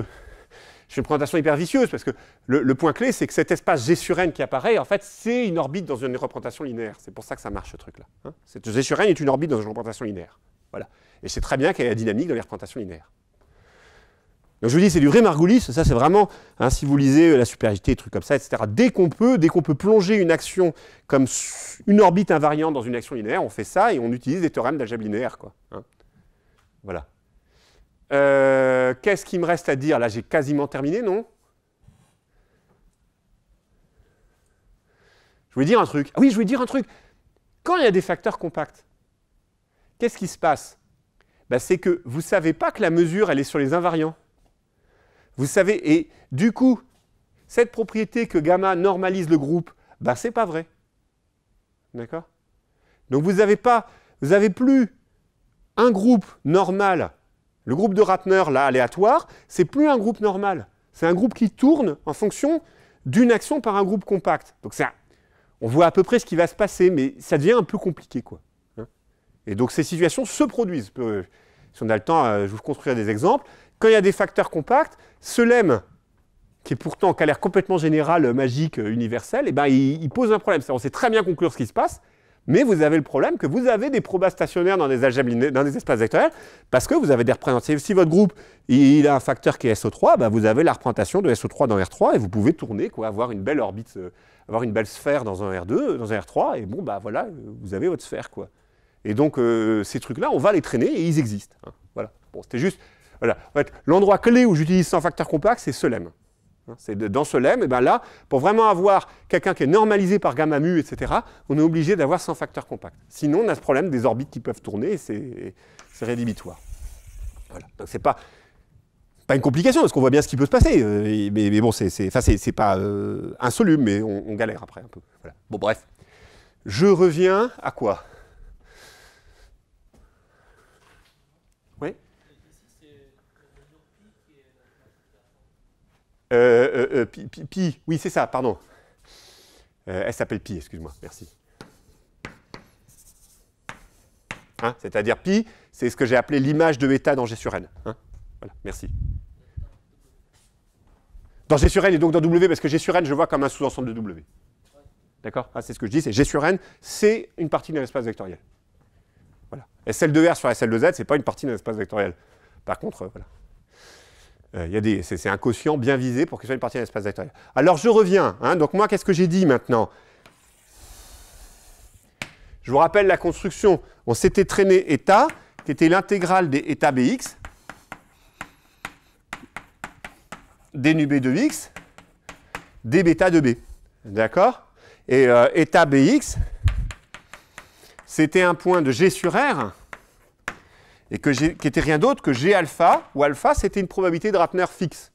c'est une représentation hyper vicieuse, parce que le, point clé, c'est que cet espace G sur N qui apparaît, en fait, c'est une orbite dans une représentation linéaire. C'est pour ça que ça marche, ce truc-là. Hein. Cette G sur N est une orbite dans une représentation linéaire. Voilà. Et c'est très bien qu'elle ait la dynamique dans les représentations linéaires. Donc je vous dis, c'est du vrai margoulis, ça c'est vraiment, hein, si vous lisez euh, la supériorité, des trucs comme ça, etc. Dès qu'on peut, dès qu'on peut plonger une action comme une orbite invariante dans une action linéaire, on fait ça et on utilise des théorèmes d'algèbre linéaire. Quoi, hein. Voilà. Euh, qu'est-ce qu'il me reste à dire Là, j'ai quasiment terminé, non Je voulais dire un truc. Ah oui, je voulais dire un truc. Quand il y a des facteurs compacts, qu'est-ce qui se passe ben, C'est que vous ne savez pas que la mesure, elle est sur les invariants. Vous savez, et du coup, cette propriété que gamma normalise le groupe, ben, ce n'est pas vrai. D'accord Donc vous pas, vous n'avez plus un groupe normal le groupe de Ratner, là, aléatoire, c'est plus un groupe normal. C'est un groupe qui tourne en fonction d'une action par un groupe compact. Donc on voit à peu près ce qui va se passer, mais ça devient un peu compliqué, quoi. Hein. et donc ces situations se produisent. Euh, si on a le temps, euh, je vous construire des exemples. Quand il y a des facteurs compacts, ce lemme, qui est pourtant qui a l'air complètement général, euh, magique, universel, et eh ben, il, pose un problème. On sait très bien conclure ce qui se passe, mais vous avez le problème que vous avez des probas stationnaires dans des, dans des espaces vectoriels parce que vous avez des représentations. Si votre groupe il a un facteur qui est SO3, bah, vous avez la représentation de SO3 dans R3 et vous pouvez tourner, quoi, avoir une belle orbite, euh, avoir une belle sphère dans un R2, dans un R3, et bon, bah voilà, euh, vous avez votre sphère. Quoi. Et donc, euh, ces trucs-là, on va les traîner et ils existent. Hein. Voilà. Bon, c'était juste. L'endroit voilà. en clé où j'utilise sans facteur compact, c'est Solem. Hein. C'est dans ce lemme, et eh ben là, pour vraiment avoir quelqu'un qui est normalisé par gamma mu, etc., on est obligé d'avoir 100 facteurs compacts. Sinon, on a ce problème des orbites qui peuvent tourner, c'est rédhibitoire. Voilà. Donc c'est pas une complication, parce qu'on voit bien ce qui peut se passer. Euh, mais, bon, c'est pas euh, insoluble, mais on, galère après un peu. Bon, bref. Je reviens à quoi Euh, euh, euh, pi, oui, c'est ça, pardon. elle s'appelle pi, excuse-moi, merci. Hein, c'est-à-dire pi, c'est ce que j'ai appelé l'image de bêta dans G sur N. Hein. voilà, merci. Dans G sur N et donc dans W, parce que G sur N, je vois comme un sous-ensemble de W. D'accord ah, C'est ce que je dis, c'est G sur N, c'est une partie d'un espace vectoriel. Voilà. SL de R sur SL de Z, ce n'est pas une partie d'un espace vectoriel. Par contre, voilà. Euh, c'est un quotient bien visé pour qu'il soit une partie de l'espace vectoriel. Alors je reviens. Hein. donc moi, qu'est-ce que j'ai dit maintenant Je vous rappelle la construction. On s'était traîné état, qui était l'intégrale des états bx, b de x, bêta de b. D'accord Et euh, état bx, c'était un point de g sur r et que qui était rien d'autre que G alpha, où alpha, c'était une probabilité de Rapner fixe.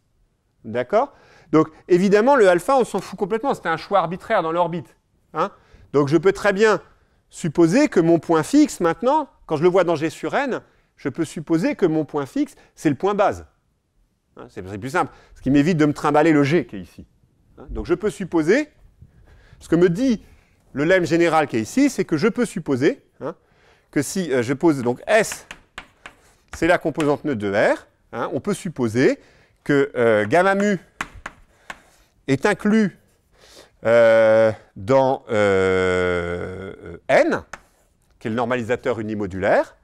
D'accord Donc, évidemment, le alpha, on s'en fout complètement. C'était un choix arbitraire dans l'orbite. Hein. Donc, je peux très bien supposer que mon point fixe, maintenant, quand je le vois dans G sur N, je peux supposer que mon point fixe, c'est le point base. Hein. c'est plus simple, ce qui m'évite de me trimballer le G qui est ici. Hein. donc, je peux supposer, ce que me dit le lemme général qui est ici, c'est que je peux supposer que si euh, je pose donc S c'est la composante neutre de R. Hein. on peut supposer que euh, gamma mu est inclus euh, dans euh, N, qui est le normalisateur unimodulaire,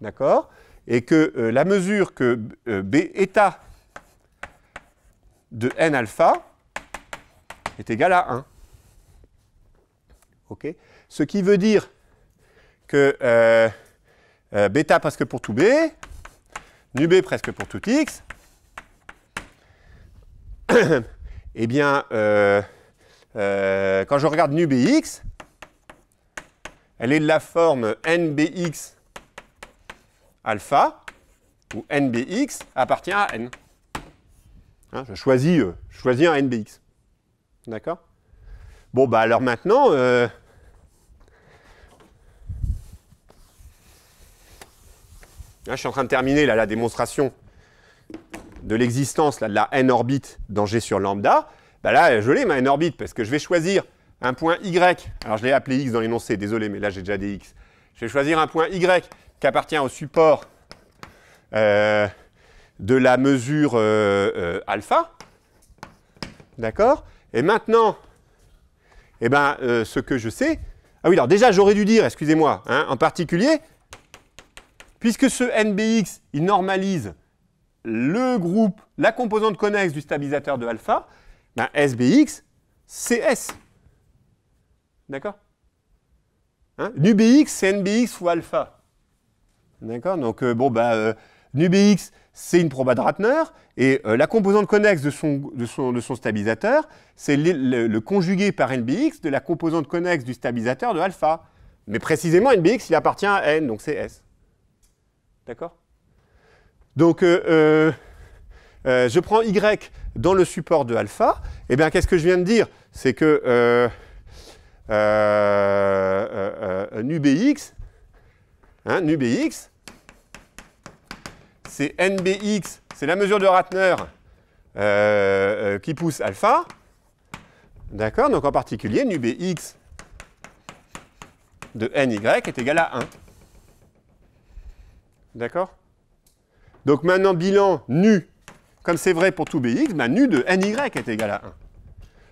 d'accord Et que la mesure que B de N alpha est égale à 1. ok Ce qui veut dire que bêta, parce que pour tout B, nu b presque pour tout x, <coughs> eh bien, euh, euh, quand je regarde nu bx, elle est de la forme nbx alpha, où nbx appartient à n. Hein, je, choisis, euh, je choisis un nbx. D'accord Bon, bah alors maintenant, je suis en train de terminer la démonstration de l'existence de la n-orbite dans G sur lambda. Bah, là, je l'ai, ma n-orbite, parce que je vais choisir un point Y. Alors, je l'ai appelé X dans l'énoncé, désolé, mais là, j'ai déjà des X. Je vais choisir un point Y qui appartient au support euh, de la mesure euh, euh, alpha. D'accord Et maintenant, eh ben, ce que je sais... Ah oui, alors déjà, j'aurais dû dire, excusez-moi, hein, en particulier, Puisque ce NBX, il normalise le groupe, la composante connexe du stabilisateur de alpha, ben, SBX, c'est S. D'accord hein NUBX, c'est NBX fois alpha. D'accord Donc, euh, bon, ben, euh, NUBX, c'est une proba de Ratner, et euh, la composante connexe de son, de son, de son stabilisateur, c'est le, le, conjugué par NBX de la composante connexe du stabilisateur de alpha. Mais précisément, NBX, il appartient à N, donc c'est S. D'accord Donc, euh, euh, euh, je prends y dans le support de alpha. Et eh bien, qu'est-ce que je viens de dire C'est que nu hein, c'est nbx, c'est la mesure de Ratner qui pousse alpha. D'accord Donc, en particulier, bx de ny est égal à 1. D'accord Donc maintenant, bilan nu, comme c'est vrai pour tout Bx, ben, nu de ny est égal à 1.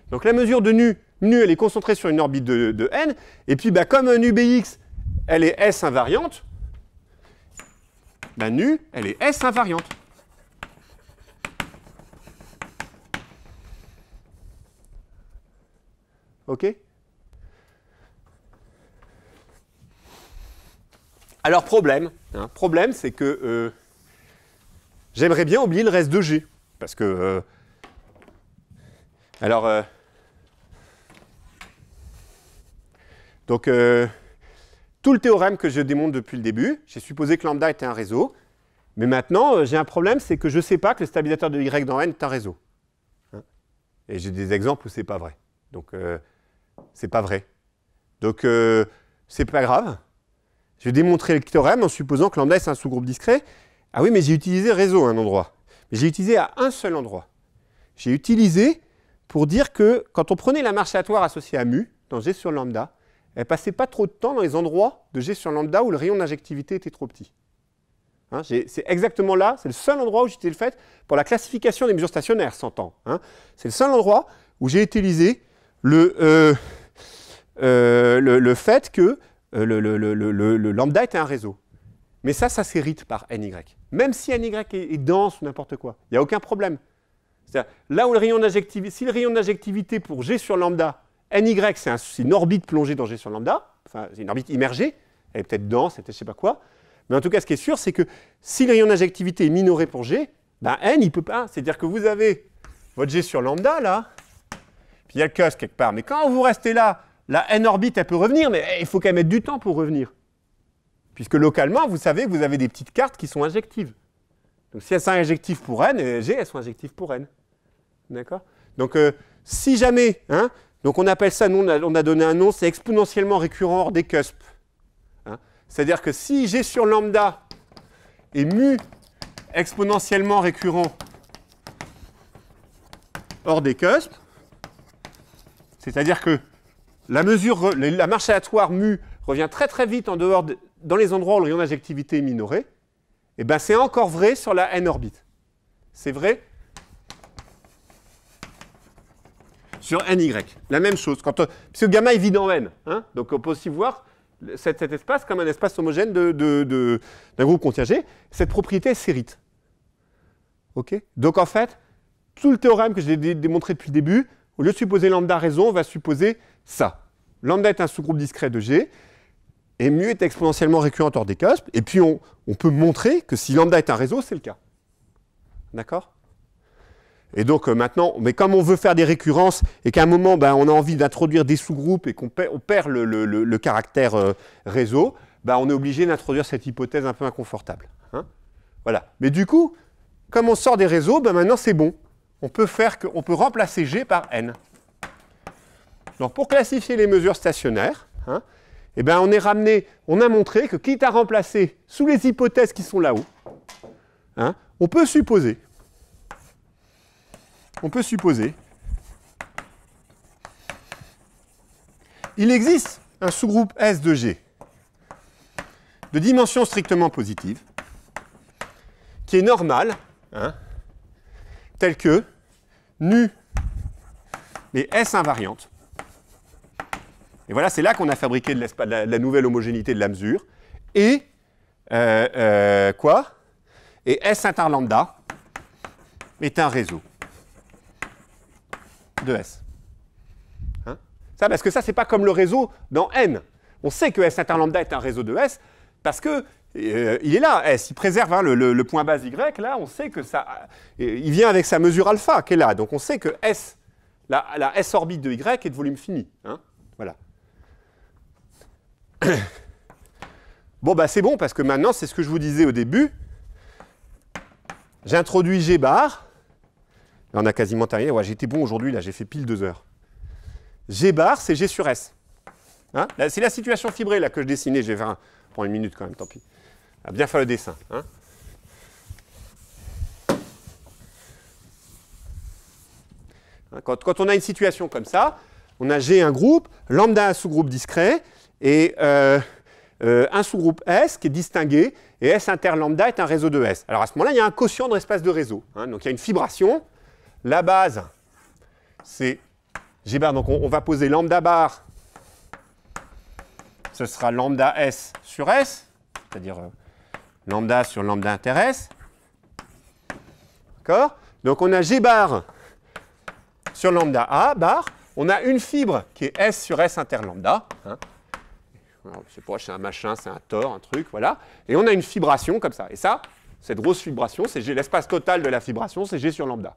Donc la mesure de nu, nu, elle est concentrée sur une orbite de, n, et puis ben, comme nu Bx, elle est S invariante, bah, nu, elle est S invariante. OK Alors problème, hein, problème c'est que euh, j'aimerais bien oublier le reste de G. Parce que... Euh, alors... Euh, donc tout le théorème que je démonte depuis le début, j'ai supposé que lambda était un réseau. Mais maintenant, j'ai un problème, c'est que je ne sais pas que le stabilisateur de Y dans N est un réseau. Hein. Et j'ai des exemples où n'est pas vrai. Donc, c'est pas vrai. Donc, c'est pas grave. Je vais démontrer le théorème en supposant que lambda est un sous-groupe discret. Ah oui, mais j'ai utilisé réseau à un endroit. Mais j'ai utilisé à un seul endroit. J'ai utilisé pour dire que quand on prenait la marche aléatoire associée à mu, dans G sur lambda, elle passait pas trop de temps dans les endroits de G sur lambda où le rayon d'injectivité était trop petit. Hein, c'est exactement là, c'est le seul endroit où j'ai utilisé le fait pour la classification des mesures stationnaires, s'entend. Hein. C'est le seul endroit où j'ai utilisé le, euh, euh, fait que euh, le, lambda était un réseau. Mais ça, ça s'hérite par ny. Même si ny est, est dense ou n'importe quoi, il n'y a aucun problème. Là où le rayon d'injectivité, si le rayon d'injectivité pour G sur lambda, ny, c'est une orbite plongée dans G sur lambda, enfin, c'est une orbite immergée, elle est peut-être dense, elle est peut je ne sais pas quoi, mais en tout cas, ce qui est sûr, c'est que si le rayon d'injectivité est minoré pour G, ben N, il ne peut pas. C'est-à-dire que vous avez votre G sur lambda, là, puis il y a le quelque part, mais quand vous restez là, la n-orbite, elle peut revenir, mais eh, il faut qu'elle mette du temps pour revenir. Puisque localement, vous savez que vous avez des petites cartes qui sont injectives. Donc si elles sont injectives pour n, et eh, g, elles sont injectives pour n. D'accord Donc euh, si jamais, hein, donc on appelle ça, nous on a, donné un nom, c'est exponentiellement récurrent hors des cusps. Hein. C'est-à-dire que si g sur lambda est mu exponentiellement récurrent hors des cusps, c'est-à-dire que la mesure, la marche aléatoire mu revient très très vite en dehors dans les endroits où le rayon d'injectivité est minoré. Et eh ben c'est encore vrai sur la n orbite. C'est vrai sur n-y. La même chose. Quand, euh, puisque gamma est vide en n. Hein. donc on peut aussi voir cet, espace comme un espace homogène d'un de, groupe contiagé. Cette propriété sérite. Ok Donc en fait, tout le théorème que j'ai démontré depuis le début, au lieu de supposer lambda raison, on va supposer ça. Lambda est un sous-groupe discret de G, et mu est exponentiellement récurrente hors des cas. et puis on, peut montrer que si lambda est un réseau, c'est le cas. D'accord et donc euh, maintenant, mais comme on veut faire des récurrences et qu'à un moment, ben, on a envie d'introduire des sous-groupes et qu'on perd le, caractère euh, réseau, ben, on est obligé d'introduire cette hypothèse un peu inconfortable. Hein voilà. Mais du coup, comme on sort des réseaux, ben, maintenant c'est bon on peut, faire que, peut remplacer G par N. Donc pour classifier les mesures stationnaires, hein, eh bien on, est ramené, on a montré que quitte à remplacer sous les hypothèses qui sont là-haut, hein, on peut supposer, on peut supposer, il existe un sous-groupe S de G de dimension strictement positive qui est normal hein, tels que nu les S invariantes. Et voilà, c'est là qu'on a fabriqué de la, nouvelle homogénéité de la mesure. Et euh, euh, quoi Et S est un réseau de S. Hein ça, parce que ça, c'est pas comme le réseau dans N. On sait que S inter lambda est un réseau de S parce que euh, il est là, eh, S, il préserve hein, le, point base Y, là, on sait que ça... Euh, il vient avec sa mesure alpha qui est là, donc on sait que S, la, S orbite de Y est de volume fini. Hein. voilà. <coughs> bon, bah c'est bon, parce que maintenant, c'est ce que je vous disais au début, j'introduis G bar, on a quasiment terminé, j'étais bon aujourd'hui, là, j'ai fait pile deux heures. G bar, c'est G sur S. Hein c'est la situation fibrée, là, que je dessinais, j'ai 20, pour une minute quand même, tant pis à bien faire le dessin. Hein. Hein, quand, on a une situation comme ça, on a G un groupe, lambda un sous-groupe discret, et euh, euh, un sous-groupe S qui est distingué, et S inter lambda est un réseau de S. Alors à ce moment-là, il y a un quotient dans l'espace de réseau. Hein. donc il y a une fibration. La base, c'est G bar. Donc on, on va poser lambda bar, ce sera lambda S sur S, c'est-à-dire euh, lambda sur lambda intéresse. D'accord Donc on a G bar sur lambda A bar. On a une fibre qui est S sur S inter lambda. Hein. sais c'est un machin, c'est un tort, un truc, voilà. Et on a une fibration comme ça. Et ça, cette grosse fibration, c'est G, l'espace total de la fibration, c'est G sur lambda.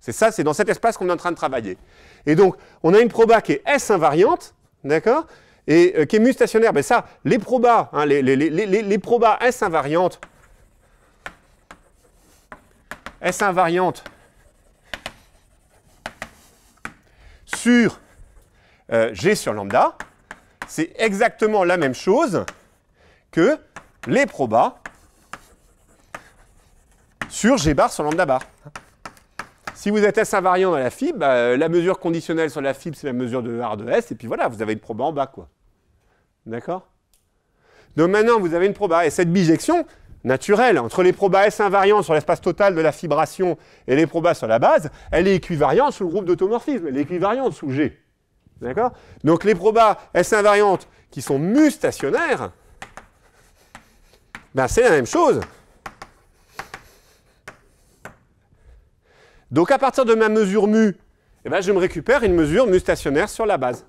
C'est ça, c'est dans cet espace qu'on est en train de travailler. Et donc, on a une proba qui est S invariante, d'accord et euh, est mu stationnaire, ben ça, les probas, hein, les, probas S invariantes, S invariantes sur euh, G sur lambda, c'est exactement la même chose que les probas sur G bar sur lambda bar. Si vous êtes S invariant dans la fibre, bah, euh, la mesure conditionnelle sur la fibre, c'est la mesure de R de S, et puis voilà, vous avez une proba en bas, quoi. D'accord Donc maintenant, vous avez une proba Et Cette bijection naturelle entre les probas S invariants sur l'espace total de la fibration et les probas sur la base, elle est équivariante sous le groupe d'automorphisme, elle est équivariante sous G. D'accord Donc les probas S invariantes qui sont mu stationnaires, ben, c'est la même chose. Donc à partir de ma mesure mu, eh ben je me récupère une mesure mu stationnaire sur la base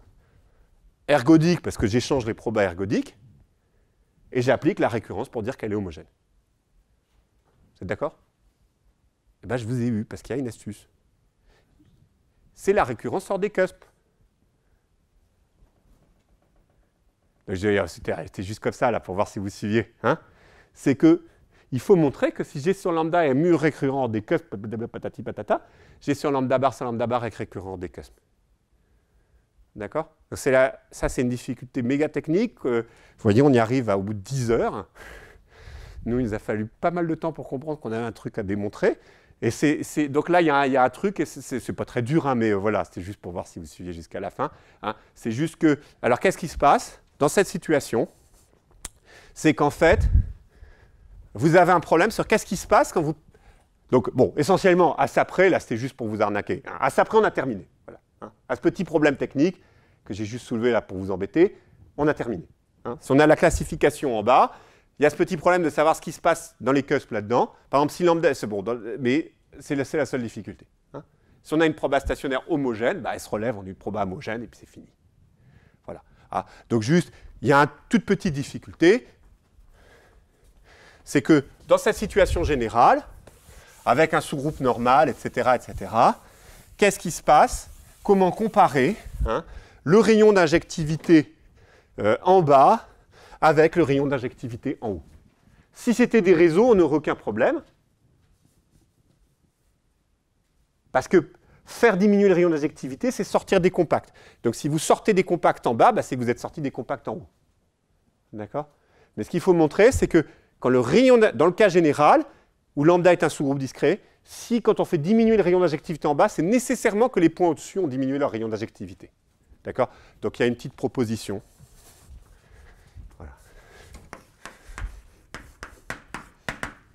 ergodique parce que j'échange les probas ergodiques, et j'applique la récurrence pour dire qu'elle est homogène. Vous êtes d'accord Eh ben, je vous ai eu, parce qu'il y a une astuce. C'est la récurrence hors des cusps. C'était juste comme ça, là, pour voir si vous suiviez. Hein C'est que il faut montrer que si j'ai sur lambda est mu récurrent hors des cusps, patati patata, j'ai sur lambda bar sur lambda bar est récurrent hors des cusps. D'accord Ça, c'est une difficulté méga technique. Euh, vous voyez, on y arrive à, au bout de 10 heures. Nous, il nous a fallu pas mal de temps pour comprendre qu'on avait un truc à démontrer. Et donc là, il y, a un truc, et c'est, pas très dur, hein, mais euh, voilà, c'était juste pour voir si vous suiviez jusqu'à la fin. Hein. C'est juste que. Alors, qu'est-ce qui se passe dans cette situation C'est qu'en fait, vous avez un problème sur qu'est-ce qui se passe quand vous. Donc, bon, essentiellement, à ça près, là, c'était juste pour vous arnaquer. Hein. À ça près, on a terminé. Voilà, à ce petit problème technique, que j'ai juste soulevé là pour vous embêter, on a terminé. Hein. Si on a la classification en bas, il y a ce petit problème de savoir ce qui se passe dans les cusps là-dedans. Par exemple, si lambda, c'est bon, mais c'est la, seule difficulté. Hein. Si on a une proba stationnaire homogène, bah, elle se relève en une proba homogène et puis c'est fini. Voilà. Ah, donc juste, il y a une toute petite difficulté, c'est que dans cette situation générale, avec un sous-groupe normal, etc., etc., qu'est-ce qui se passe Comment comparer hein, le rayon d'injectivité euh, en bas avec le rayon d'injectivité en haut. Si c'était des réseaux, on n'aurait aucun problème. Parce que faire diminuer le rayon d'injectivité, c'est sortir des compacts. Donc si vous sortez des compacts en bas, bah, c'est que vous êtes sorti des compacts en haut. D'accord Mais ce qu'il faut montrer, c'est que quand le rayon, dans le cas général, où lambda est un sous-groupe discret, si quand on fait diminuer le rayon d'injectivité en bas, c'est nécessairement que les points au-dessus ont diminué leur rayon d'injectivité. D'accord Donc il y a une petite proposition.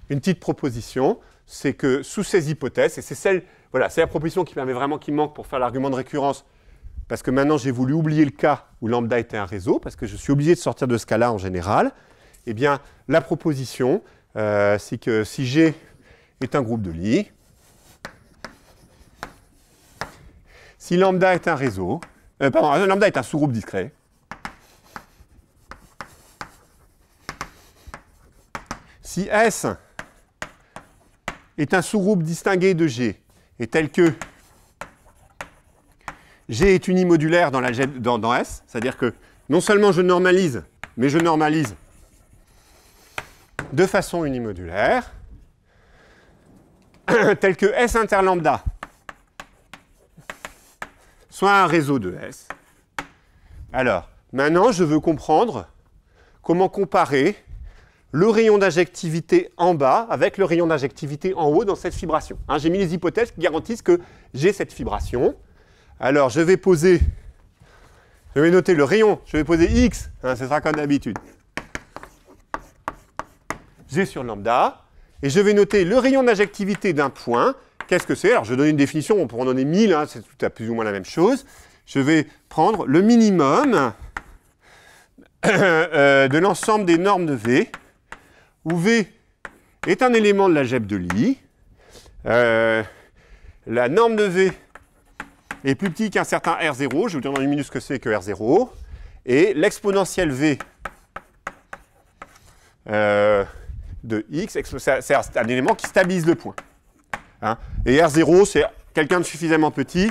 Une petite proposition, c'est que sous ces hypothèses, et c'est celle, voilà, c'est la proposition qui permet vraiment manque pour faire l'argument de récurrence, parce que maintenant j'ai voulu oublier le cas où lambda était un réseau, parce que je suis obligé de sortir de ce cas-là en général. Eh bien, la proposition, euh, c'est que si G est un groupe de Lie, si lambda est un réseau, euh, pardon, lambda est un sous-groupe discret. Si S est un sous-groupe distingué de G, et tel que G est unimodulaire dans, S, c'est-à-dire que non seulement je normalise, mais je normalise de façon unimodulaire, <clears throat> tel que S inter lambda soit un réseau de S. Alors, maintenant, je veux comprendre comment comparer le rayon d'injectivité en bas avec le rayon d'injectivité en haut dans cette vibration. Hein, j'ai mis les hypothèses qui garantissent que j'ai cette vibration. Alors, je vais poser, je vais noter le rayon, je vais poser x, hein, ce sera comme d'habitude, g sur lambda, et je vais noter le rayon d'injectivité d'un point Qu'est-ce que c'est Alors, je vais donner une définition, on pourrait en donner 1000, hein, c'est tout à plus ou moins la même chose. Je vais prendre le minimum <coughs> euh, de l'ensemble des normes de V, où V est un élément de l'algèbre de Lie. Euh, la norme de V est plus petite qu'un certain R0, je vais vous dire dans une minute ce que c'est que R0, et l'exponentielle V euh, de X, c'est un élément qui stabilise le point. Hein. Et R0, c'est quelqu'un de suffisamment petit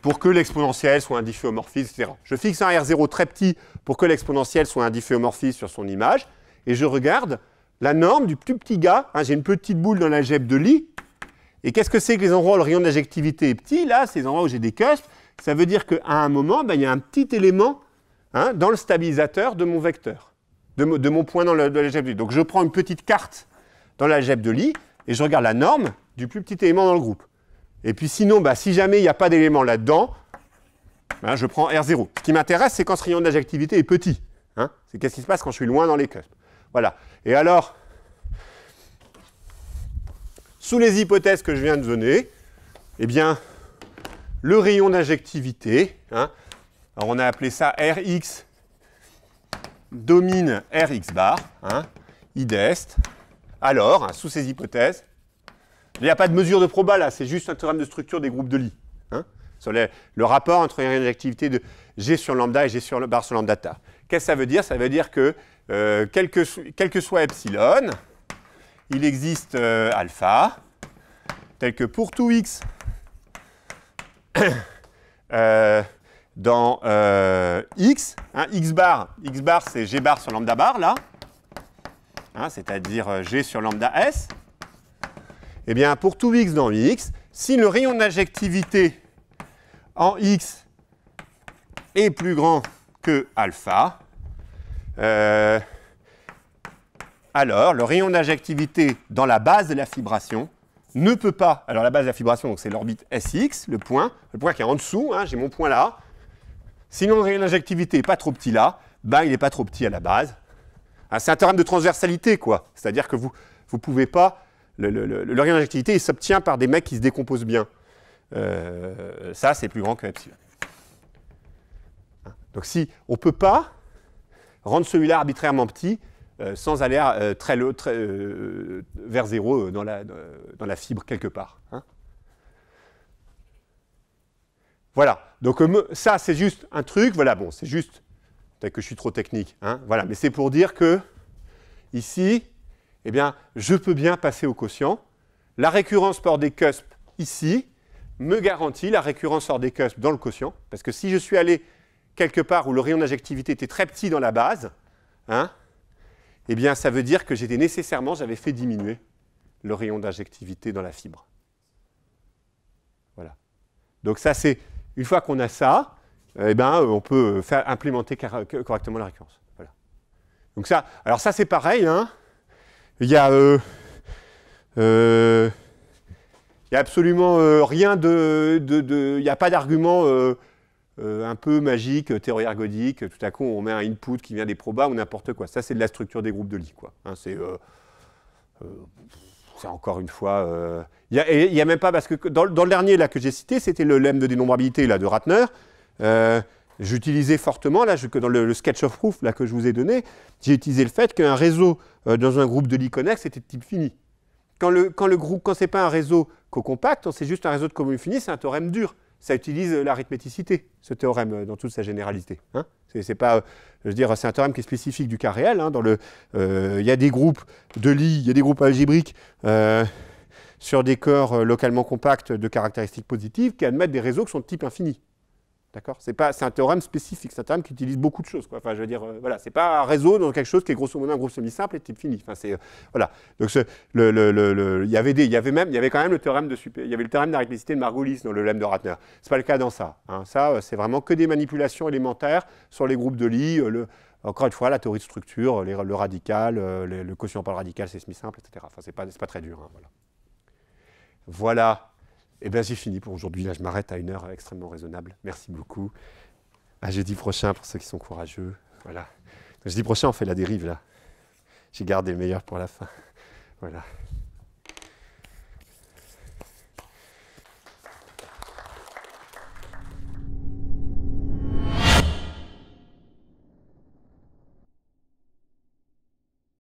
pour que l'exponentielle soit un difféomorphisme, etc. Je fixe un R0 très petit pour que l'exponentielle soit un difféomorphisme sur son image, et je regarde la norme du plus petit gars. Hein, j'ai une petite boule dans la l'algèbre de lit. et qu'est-ce que c'est que les endroits où le rayon d'injectivité est petit Là, c'est les endroits où j'ai des cusps. Ça veut dire qu'à un moment, ben, il y a un petit élément hein, dans le stabilisateur de mon vecteur, de, mon point dans l'algèbre. Donc je prends une petite carte dans l'algèbre de l'i, et je regarde la norme du plus petit élément dans le groupe. Et puis sinon, bah, si jamais il n'y a pas d'élément là-dedans, bah, je prends R0. Ce qui m'intéresse, c'est quand ce rayon d'injectivité est petit. Hein. c'est qu'est-ce qui se passe quand je suis loin dans les cusps. Voilà. Et alors, sous les hypothèses que je viens de donner, eh bien, le rayon d'injectivité, hein, on a appelé ça Rx domine Rx bar, hein, idest, alors, hein, sous ces hypothèses, il n'y a pas de mesure de proba là, c'est juste un théorème de structure des groupes de Lie. Hein. le rapport entre l'activité de G sur lambda et G sur le bar sur lambda Qu'est-ce que ça veut dire Ça veut dire que, euh, quel, que soit epsilon, il existe euh, alpha, tel que pour tout x <coughs> euh, dans x, hein, x bar, x bar c'est G bar sur lambda bar là, Hein, c'est-à-dire euh, G sur lambda S, eh bien, pour tout x dans X, si le rayon d'injectivité en X est plus grand que alpha, euh, alors le rayon d'injectivité dans la base de la fibration ne peut pas, alors la base de la fibration, c'est l'orbite SX, le point, le point qui est en dessous, hein, j'ai mon point là, si le rayon d'injectivité n'est pas trop petit là, ben, il n'est pas trop petit à la base, c'est un théorème de transversalité, quoi. C'est-à-dire que vous ne pouvez pas... Le, le, il s'obtient par des mecs qui se décomposent bien. Euh, ça, c'est plus grand que epsilon. Hein? Donc si on ne peut pas rendre celui-là arbitrairement petit euh, sans aller euh, très, vers zéro dans la, dans la fibre quelque part. Hein? Voilà, donc ça c'est juste un truc, voilà, bon, c'est juste Peut-être que je suis trop technique. Hein. voilà, mais c'est pour dire que ici, eh bien, je peux bien passer au quotient. La récurrence hors des cusps ici me garantit la récurrence hors des cusps dans le quotient. Parce que si je suis allé quelque part où le rayon d'injectivité était très petit dans la base, hein, eh bien, ça veut dire que j'étais nécessairement, j'avais fait diminuer le rayon d'injectivité dans la fibre. Voilà. Donc ça, c'est une fois qu'on a ça, eh ben, on peut faire implémenter correctement la récurrence. Voilà. Donc ça, alors ça c'est pareil. Hein. Euh, euh, il y a, absolument euh, rien de, il n'y a pas d'argument un peu magique, théorie ergodique. Tout à coup, on met un input qui vient des probas ou n'importe quoi. Ça, c'est de la structure des groupes de Lie. Quoi. Hein. c'est encore une fois, il n'y a, même pas, parce que dans, dans le dernier là, que j'ai cité, c'était le lemme de dénombrabilité là, de Ratner, euh, j'utilisais fortement, là, je, dans le, sketch of proof là, que je vous ai donné, j'ai utilisé le fait qu'un réseau euh, dans un groupe de connexes était de type fini. Quand le, quand le groupe, quand c'est pas un réseau co-compact, c'est juste un réseau de communes Fini, c'est un théorème dur. Ça utilise euh, l'arithméticité, ce théorème, dans toute sa généralité. Hein. C'est pas, je dire, c'est un théorème qui est spécifique du cas réel. Hein, dans le, il y a des groupes de Lie, il y a des groupes algébriques sur des corps localement compacts de caractéristiques positives qui admettent des réseaux qui sont de type infini. C'est pas, c'est un théorème spécifique, c'est un théorème qui utilise beaucoup de choses. Quoi. Enfin, je veux dire, euh, voilà, c'est pas un réseau dans quelque chose qui est grosso modo un groupe semi-simple et type fini. Enfin, c'est euh, voilà. Donc, il le, le, y avait il y avait même, il y avait quand même le théorème de il y avait le théorème de Margolis dans le lemme de Ratner. C'est pas le cas dans ça. Hein. Ça, euh, c'est vraiment que des manipulations élémentaires sur les groupes de Lie. encore une fois, la théorie de structure, le radical, le quotient par le radical, c'est semi-simple, etc. Enfin, c'est pas, pas très dur. Hein, voilà. voilà. Eh bien, j'ai fini pour aujourd'hui. Là, je m'arrête à une heure extrêmement raisonnable. Merci beaucoup. À jeudi prochain pour ceux qui sont courageux. Voilà. Jeudi prochain, on fait la dérive, là. J'ai gardé le meilleur pour la fin. Voilà.